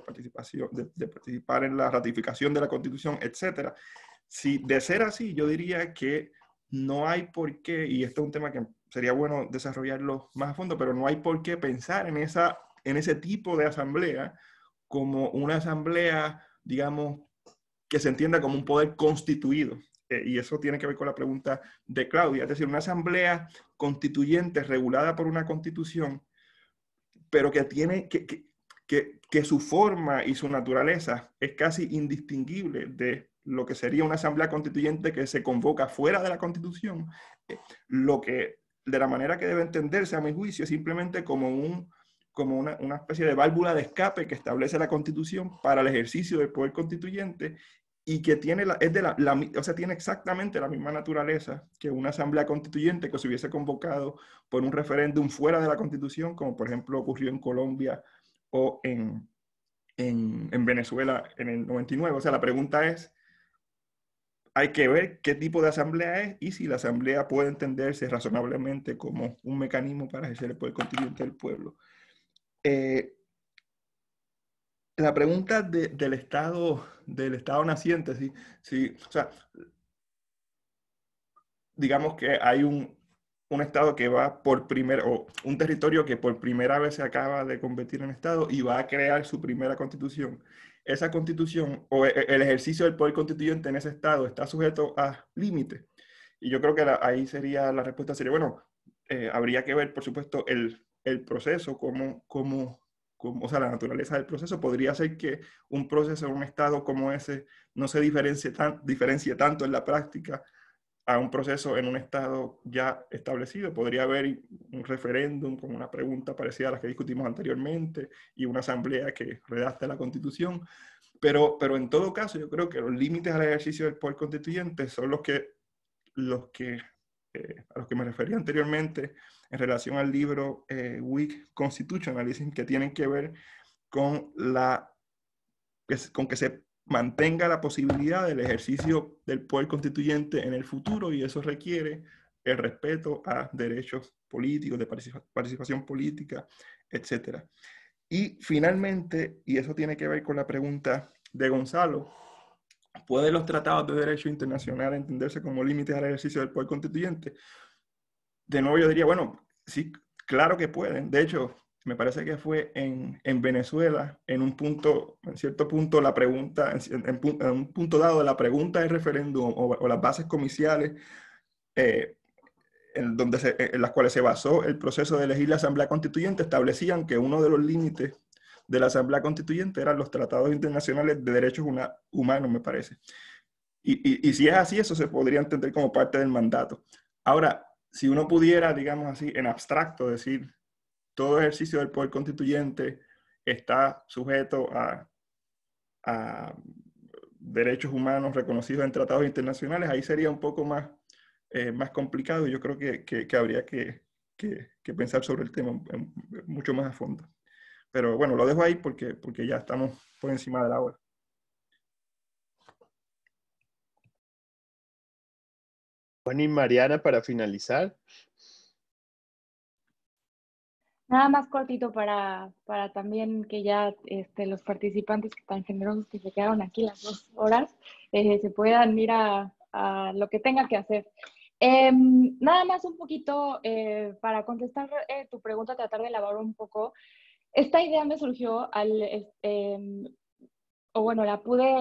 de, participar en la ratificación de la constitución, etc. Si de ser así, yo diría que no hay por qué, y esto es un tema que sería bueno desarrollarlo más a fondo, pero no hay por qué pensar en, esa, en ese tipo de asamblea como una asamblea, digamos, que se entienda como un poder constituido. Eh, y eso tiene que ver con la pregunta de Claudia, es decir, una asamblea constituyente regulada por una constitución, pero que tiene que, que, que su forma y su naturaleza es casi indistinguible de lo que sería una asamblea constituyente que se convoca fuera de la constitución, eh, lo que de la manera que debe entenderse, a mi juicio, simplemente como, un, como una, especie de válvula de escape que establece la Constitución para el ejercicio del poder constituyente y que tiene, la, de la, sea, tiene exactamente la misma naturaleza que una asamblea constituyente que se hubiese convocado por un referéndum fuera de la Constitución, como por ejemplo ocurrió en Colombia o en, en, en Venezuela en el 99. O sea, la pregunta es, hay que ver qué tipo de asamblea es y si la asamblea puede entenderse razonablemente como un mecanismo para ejercer el poder constituyente del pueblo. Eh, la pregunta del estado del estado naciente, si, si, o sea, digamos que hay un, un estado que va por primera, o un territorio que por primera vez se acaba de convertir en estado y va a crear su primera constitución esa constitución o e, e, el ejercicio del poder constituyente en ese estado está sujeto a límites. Y yo creo que ahí sería la respuesta, sería, bueno, eh, habría que ver, por supuesto, el, proceso, cómo, cómo, o sea, la naturaleza del proceso. Podría ser que un proceso en un estado como ese no se diferencie, tan, diferencie tanto en la práctica a un proceso en un estado ya establecido. Podría haber un referéndum con una pregunta parecida a la que discutimos anteriormente y una asamblea que redacte la constitución. Pero, pero en todo caso, yo creo que los límites al ejercicio del poder constituyente son los que, los que eh, a los que me refería anteriormente en relación al libro eh, WIC Constitutionalism, que tienen que ver con la con que se mantenga la posibilidad del ejercicio del poder constituyente en el futuro y eso requiere el respeto a derechos políticos, de participación política, etc. Y finalmente, y eso tiene que ver con la pregunta de Gonzalo, ¿pueden los tratados de derecho internacional entenderse como límites al ejercicio del poder constituyente? De nuevo yo diría, bueno, sí, claro que pueden. De hecho, me parece que fue en, Venezuela, en un punto, en cierto punto, la pregunta, en, un punto dado, la pregunta del referéndum o, las bases comerciales eh, en, donde en las cuales se basó el proceso de elegir la Asamblea Constituyente establecían que uno de los límites de la Asamblea Constituyente eran los tratados internacionales de derechos humanos, me parece. y si es así, eso se podría entender como parte del mandato. Ahora, si uno pudiera, digamos así, en abstracto decir todo ejercicio del poder constituyente está sujeto a, derechos humanos reconocidos en tratados internacionales, ahí sería un poco más, eh, más complicado y yo creo que, habría que, pensar sobre el tema mucho más a fondo. Pero bueno, lo dejo ahí porque, porque ya estamos por encima de la hora. Bueno, y Mariana, para finalizar. Nada más cortito para, para también que ya este, los participantes que tan generosos que se quedaron aquí las dos horas eh, se puedan ir a, lo que tenga que hacer. Em, nada más un poquito eh, para contestar eh, tu pregunta, tratar de elaborar un poco. Esta idea me surgió al, em, o bueno, la pude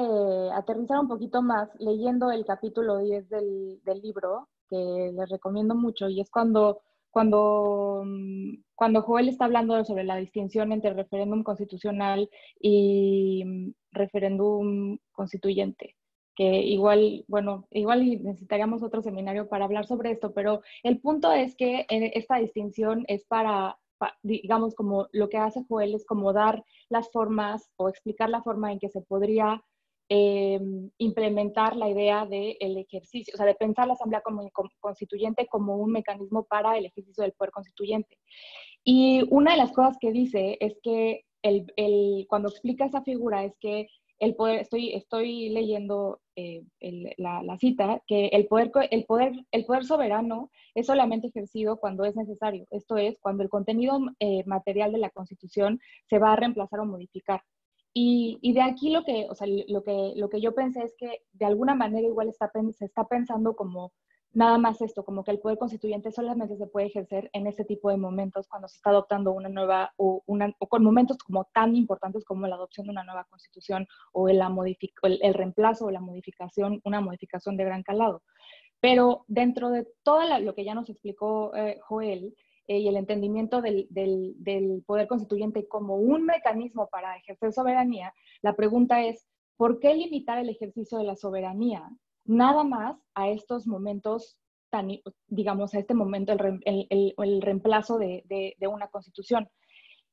aterrizar un poquito más leyendo el capítulo 10 del, del libro, que les recomiendo mucho, y es cuando cuando, mm, cuando Joel está hablando sobre la distinción entre referéndum constitucional y mm, referéndum constituyente, que igual, bueno, igual necesitaríamos otro seminario para hablar sobre esto, pero el punto es que eh, esta distinción es para, digamos, como lo que hace Joel es como dar las formas o explicar la forma en que se podría Em, implementar la idea del ejercicio, o sea, de pensar la asamblea constituyente como un mecanismo para el ejercicio del poder constituyente. Y una de las cosas que dice es que el, cuando explica esa figura es que el poder, estoy, leyendo eh, la, cita, que el poder, el, poder, el poder soberano es solamente ejercido cuando es necesario, esto es, cuando el contenido eh, material de la Constitución se va a reemplazar o modificar. Y, de aquí lo que, o sea, lo que, lo que yo pensé es que de alguna manera igual está, se está pensando como nada más esto, como que el poder constituyente solamente se puede ejercer en este tipo de momentos cuando se está adoptando una nueva, o, con momentos como tan importantes como la adopción de una nueva constitución o el, la el, reemplazo o la modificación, una modificación de gran calado. Pero dentro de todo lo que ya nos explicó eh, Joel, eh, y el entendimiento del, del, poder constituyente como un mecanismo para ejercer soberanía, la pregunta es, ¿por qué limitar el ejercicio de la soberanía nada más a estos momentos tan, digamos, a este momento, el, el, reemplazo de, de, una constitución?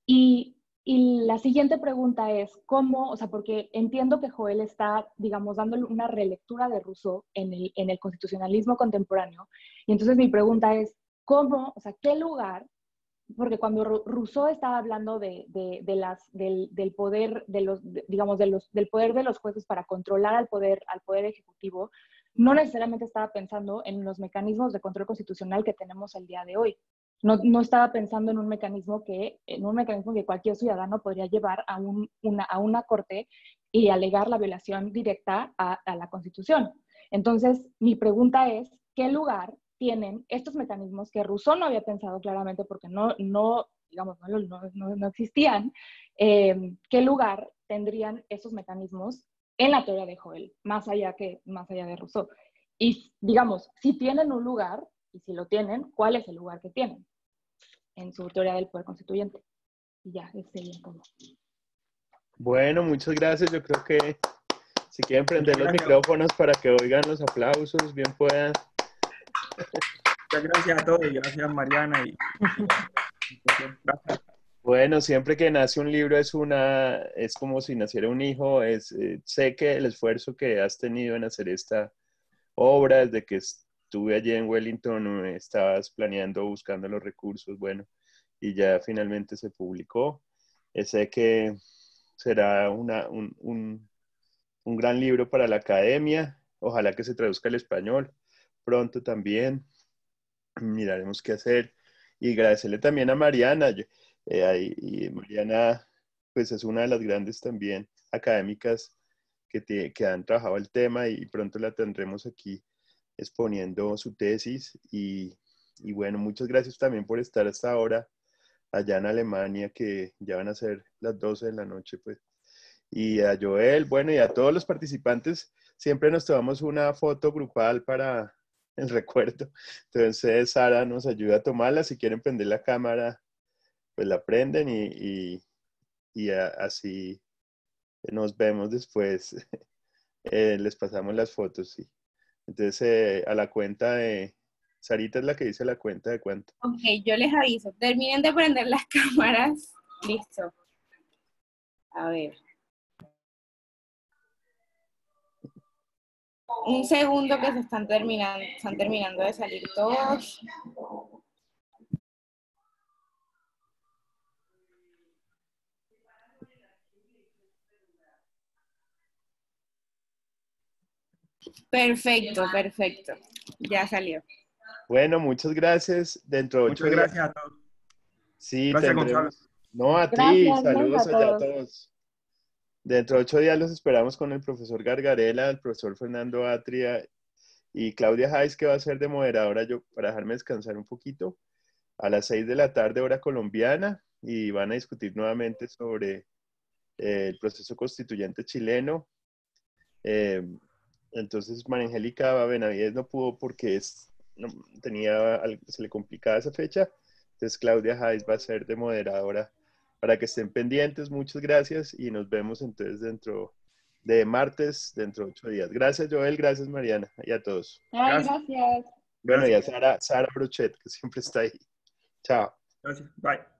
Y, y, la siguiente pregunta es, ¿cómo? O sea, porque entiendo que Joel está, digamos, dándole una relectura de Rousseau en el, en el constitucionalismo contemporáneo. Y entonces mi pregunta es, cómo, o sea, qué lugar, porque cuando Rousseau estaba hablando de, las, del, poder de los, digamos, de los, del poder de los jueces para controlar al poder, al poder ejecutivo, no necesariamente estaba pensando en los mecanismos de control constitucional que tenemos el día de hoy. No, estaba pensando en un mecanismo que en un mecanismo que cualquier ciudadano podría llevar a, una, a una corte y alegar la violación directa a, a, la Constitución. Entonces, mi pregunta es, ¿qué lugar tienen estos mecanismos que Rousseau no había pensado claramente porque no, no digamos, no, no, no existían, eh, qué lugar tendrían esos mecanismos en la teoría de Joel, más allá, que, más allá de Rousseau. Y digamos, si tienen un lugar, y si lo tienen, ¿cuál es el lugar que tienen en su teoría del poder constituyente? Y ya, este bien Bueno, muchas gracias. Yo creo que si quieren prender los micrófonos para que oigan los aplausos, bien puedan Muchas gracias a todos gracias Mariana. Y, *laughs* Bueno, siempre que nace un libro es una, es como si naciera un hijo. Es, eh, sé que el esfuerzo que has tenido en hacer esta obra, desde que estuve allí en Wellington, eh, estabas planeando, buscando los recursos, bueno, y ya finalmente se publicó. Eh, sé que será una, un, un, un gran libro para la academia. Ojalá que se traduzca al español pronto también. *clears throat* Miraremos qué hacer. Y agradecerle también a Mariana. Eh, y Mariana, pues es una de las grandes también académicas que, han trabajado el tema y pronto la tendremos aquí exponiendo su tesis. Y, y bueno, muchas gracias también por estar hasta ahora allá en Alemania, que ya van a ser las 12 de la noche, pues. Y a Joel, bueno, y a todos los participantes, siempre nos tomamos una foto grupal para *laughs* el recuerdo. Entonces Sara nos ayuda a tomarla. Si quieren prender la cámara, pues la prenden y, así nos vemos después. *laughs* Eh, les pasamos las fotos, sí. Entonces, eh, a la cuenta de... Sarita es la que dice la cuenta de cuánto. Ok, yo les aviso. Terminen de prender las *laughs* cámaras. Listo. A ver. un segundo que se están terminando, están terminando de salir todos. Perfecto, perfecto. Ya salió. Bueno, muchas gracias. Dentro de muchas gracias a todos. Sí, gracias, No, a ti. Saludos A todos. Dentro de ocho días los esperamos con el profesor Gargarela, el profesor Fernando Atria y Claudia Hayes, que va a ser de moderadora yo, para dejarme descansar un poquito, a las seis de la tarde, hora colombiana, y van a discutir nuevamente sobre eh, el proceso constituyente chileno. Eh, entonces, Marangélica Benavides no pudo porque es, tenía, se le complicaba esa fecha. Entonces, Claudia Hayes va a ser de moderadora para que estén pendientes. Muchas gracias y nos vemos entonces dentro de martes, dentro de ocho días. Gracias, Joel. Gracias, Mariana. Y a todos. gracias. Bueno, y a Sara, Sara Brochet, que siempre está ahí. Chao. Gracias. Bye.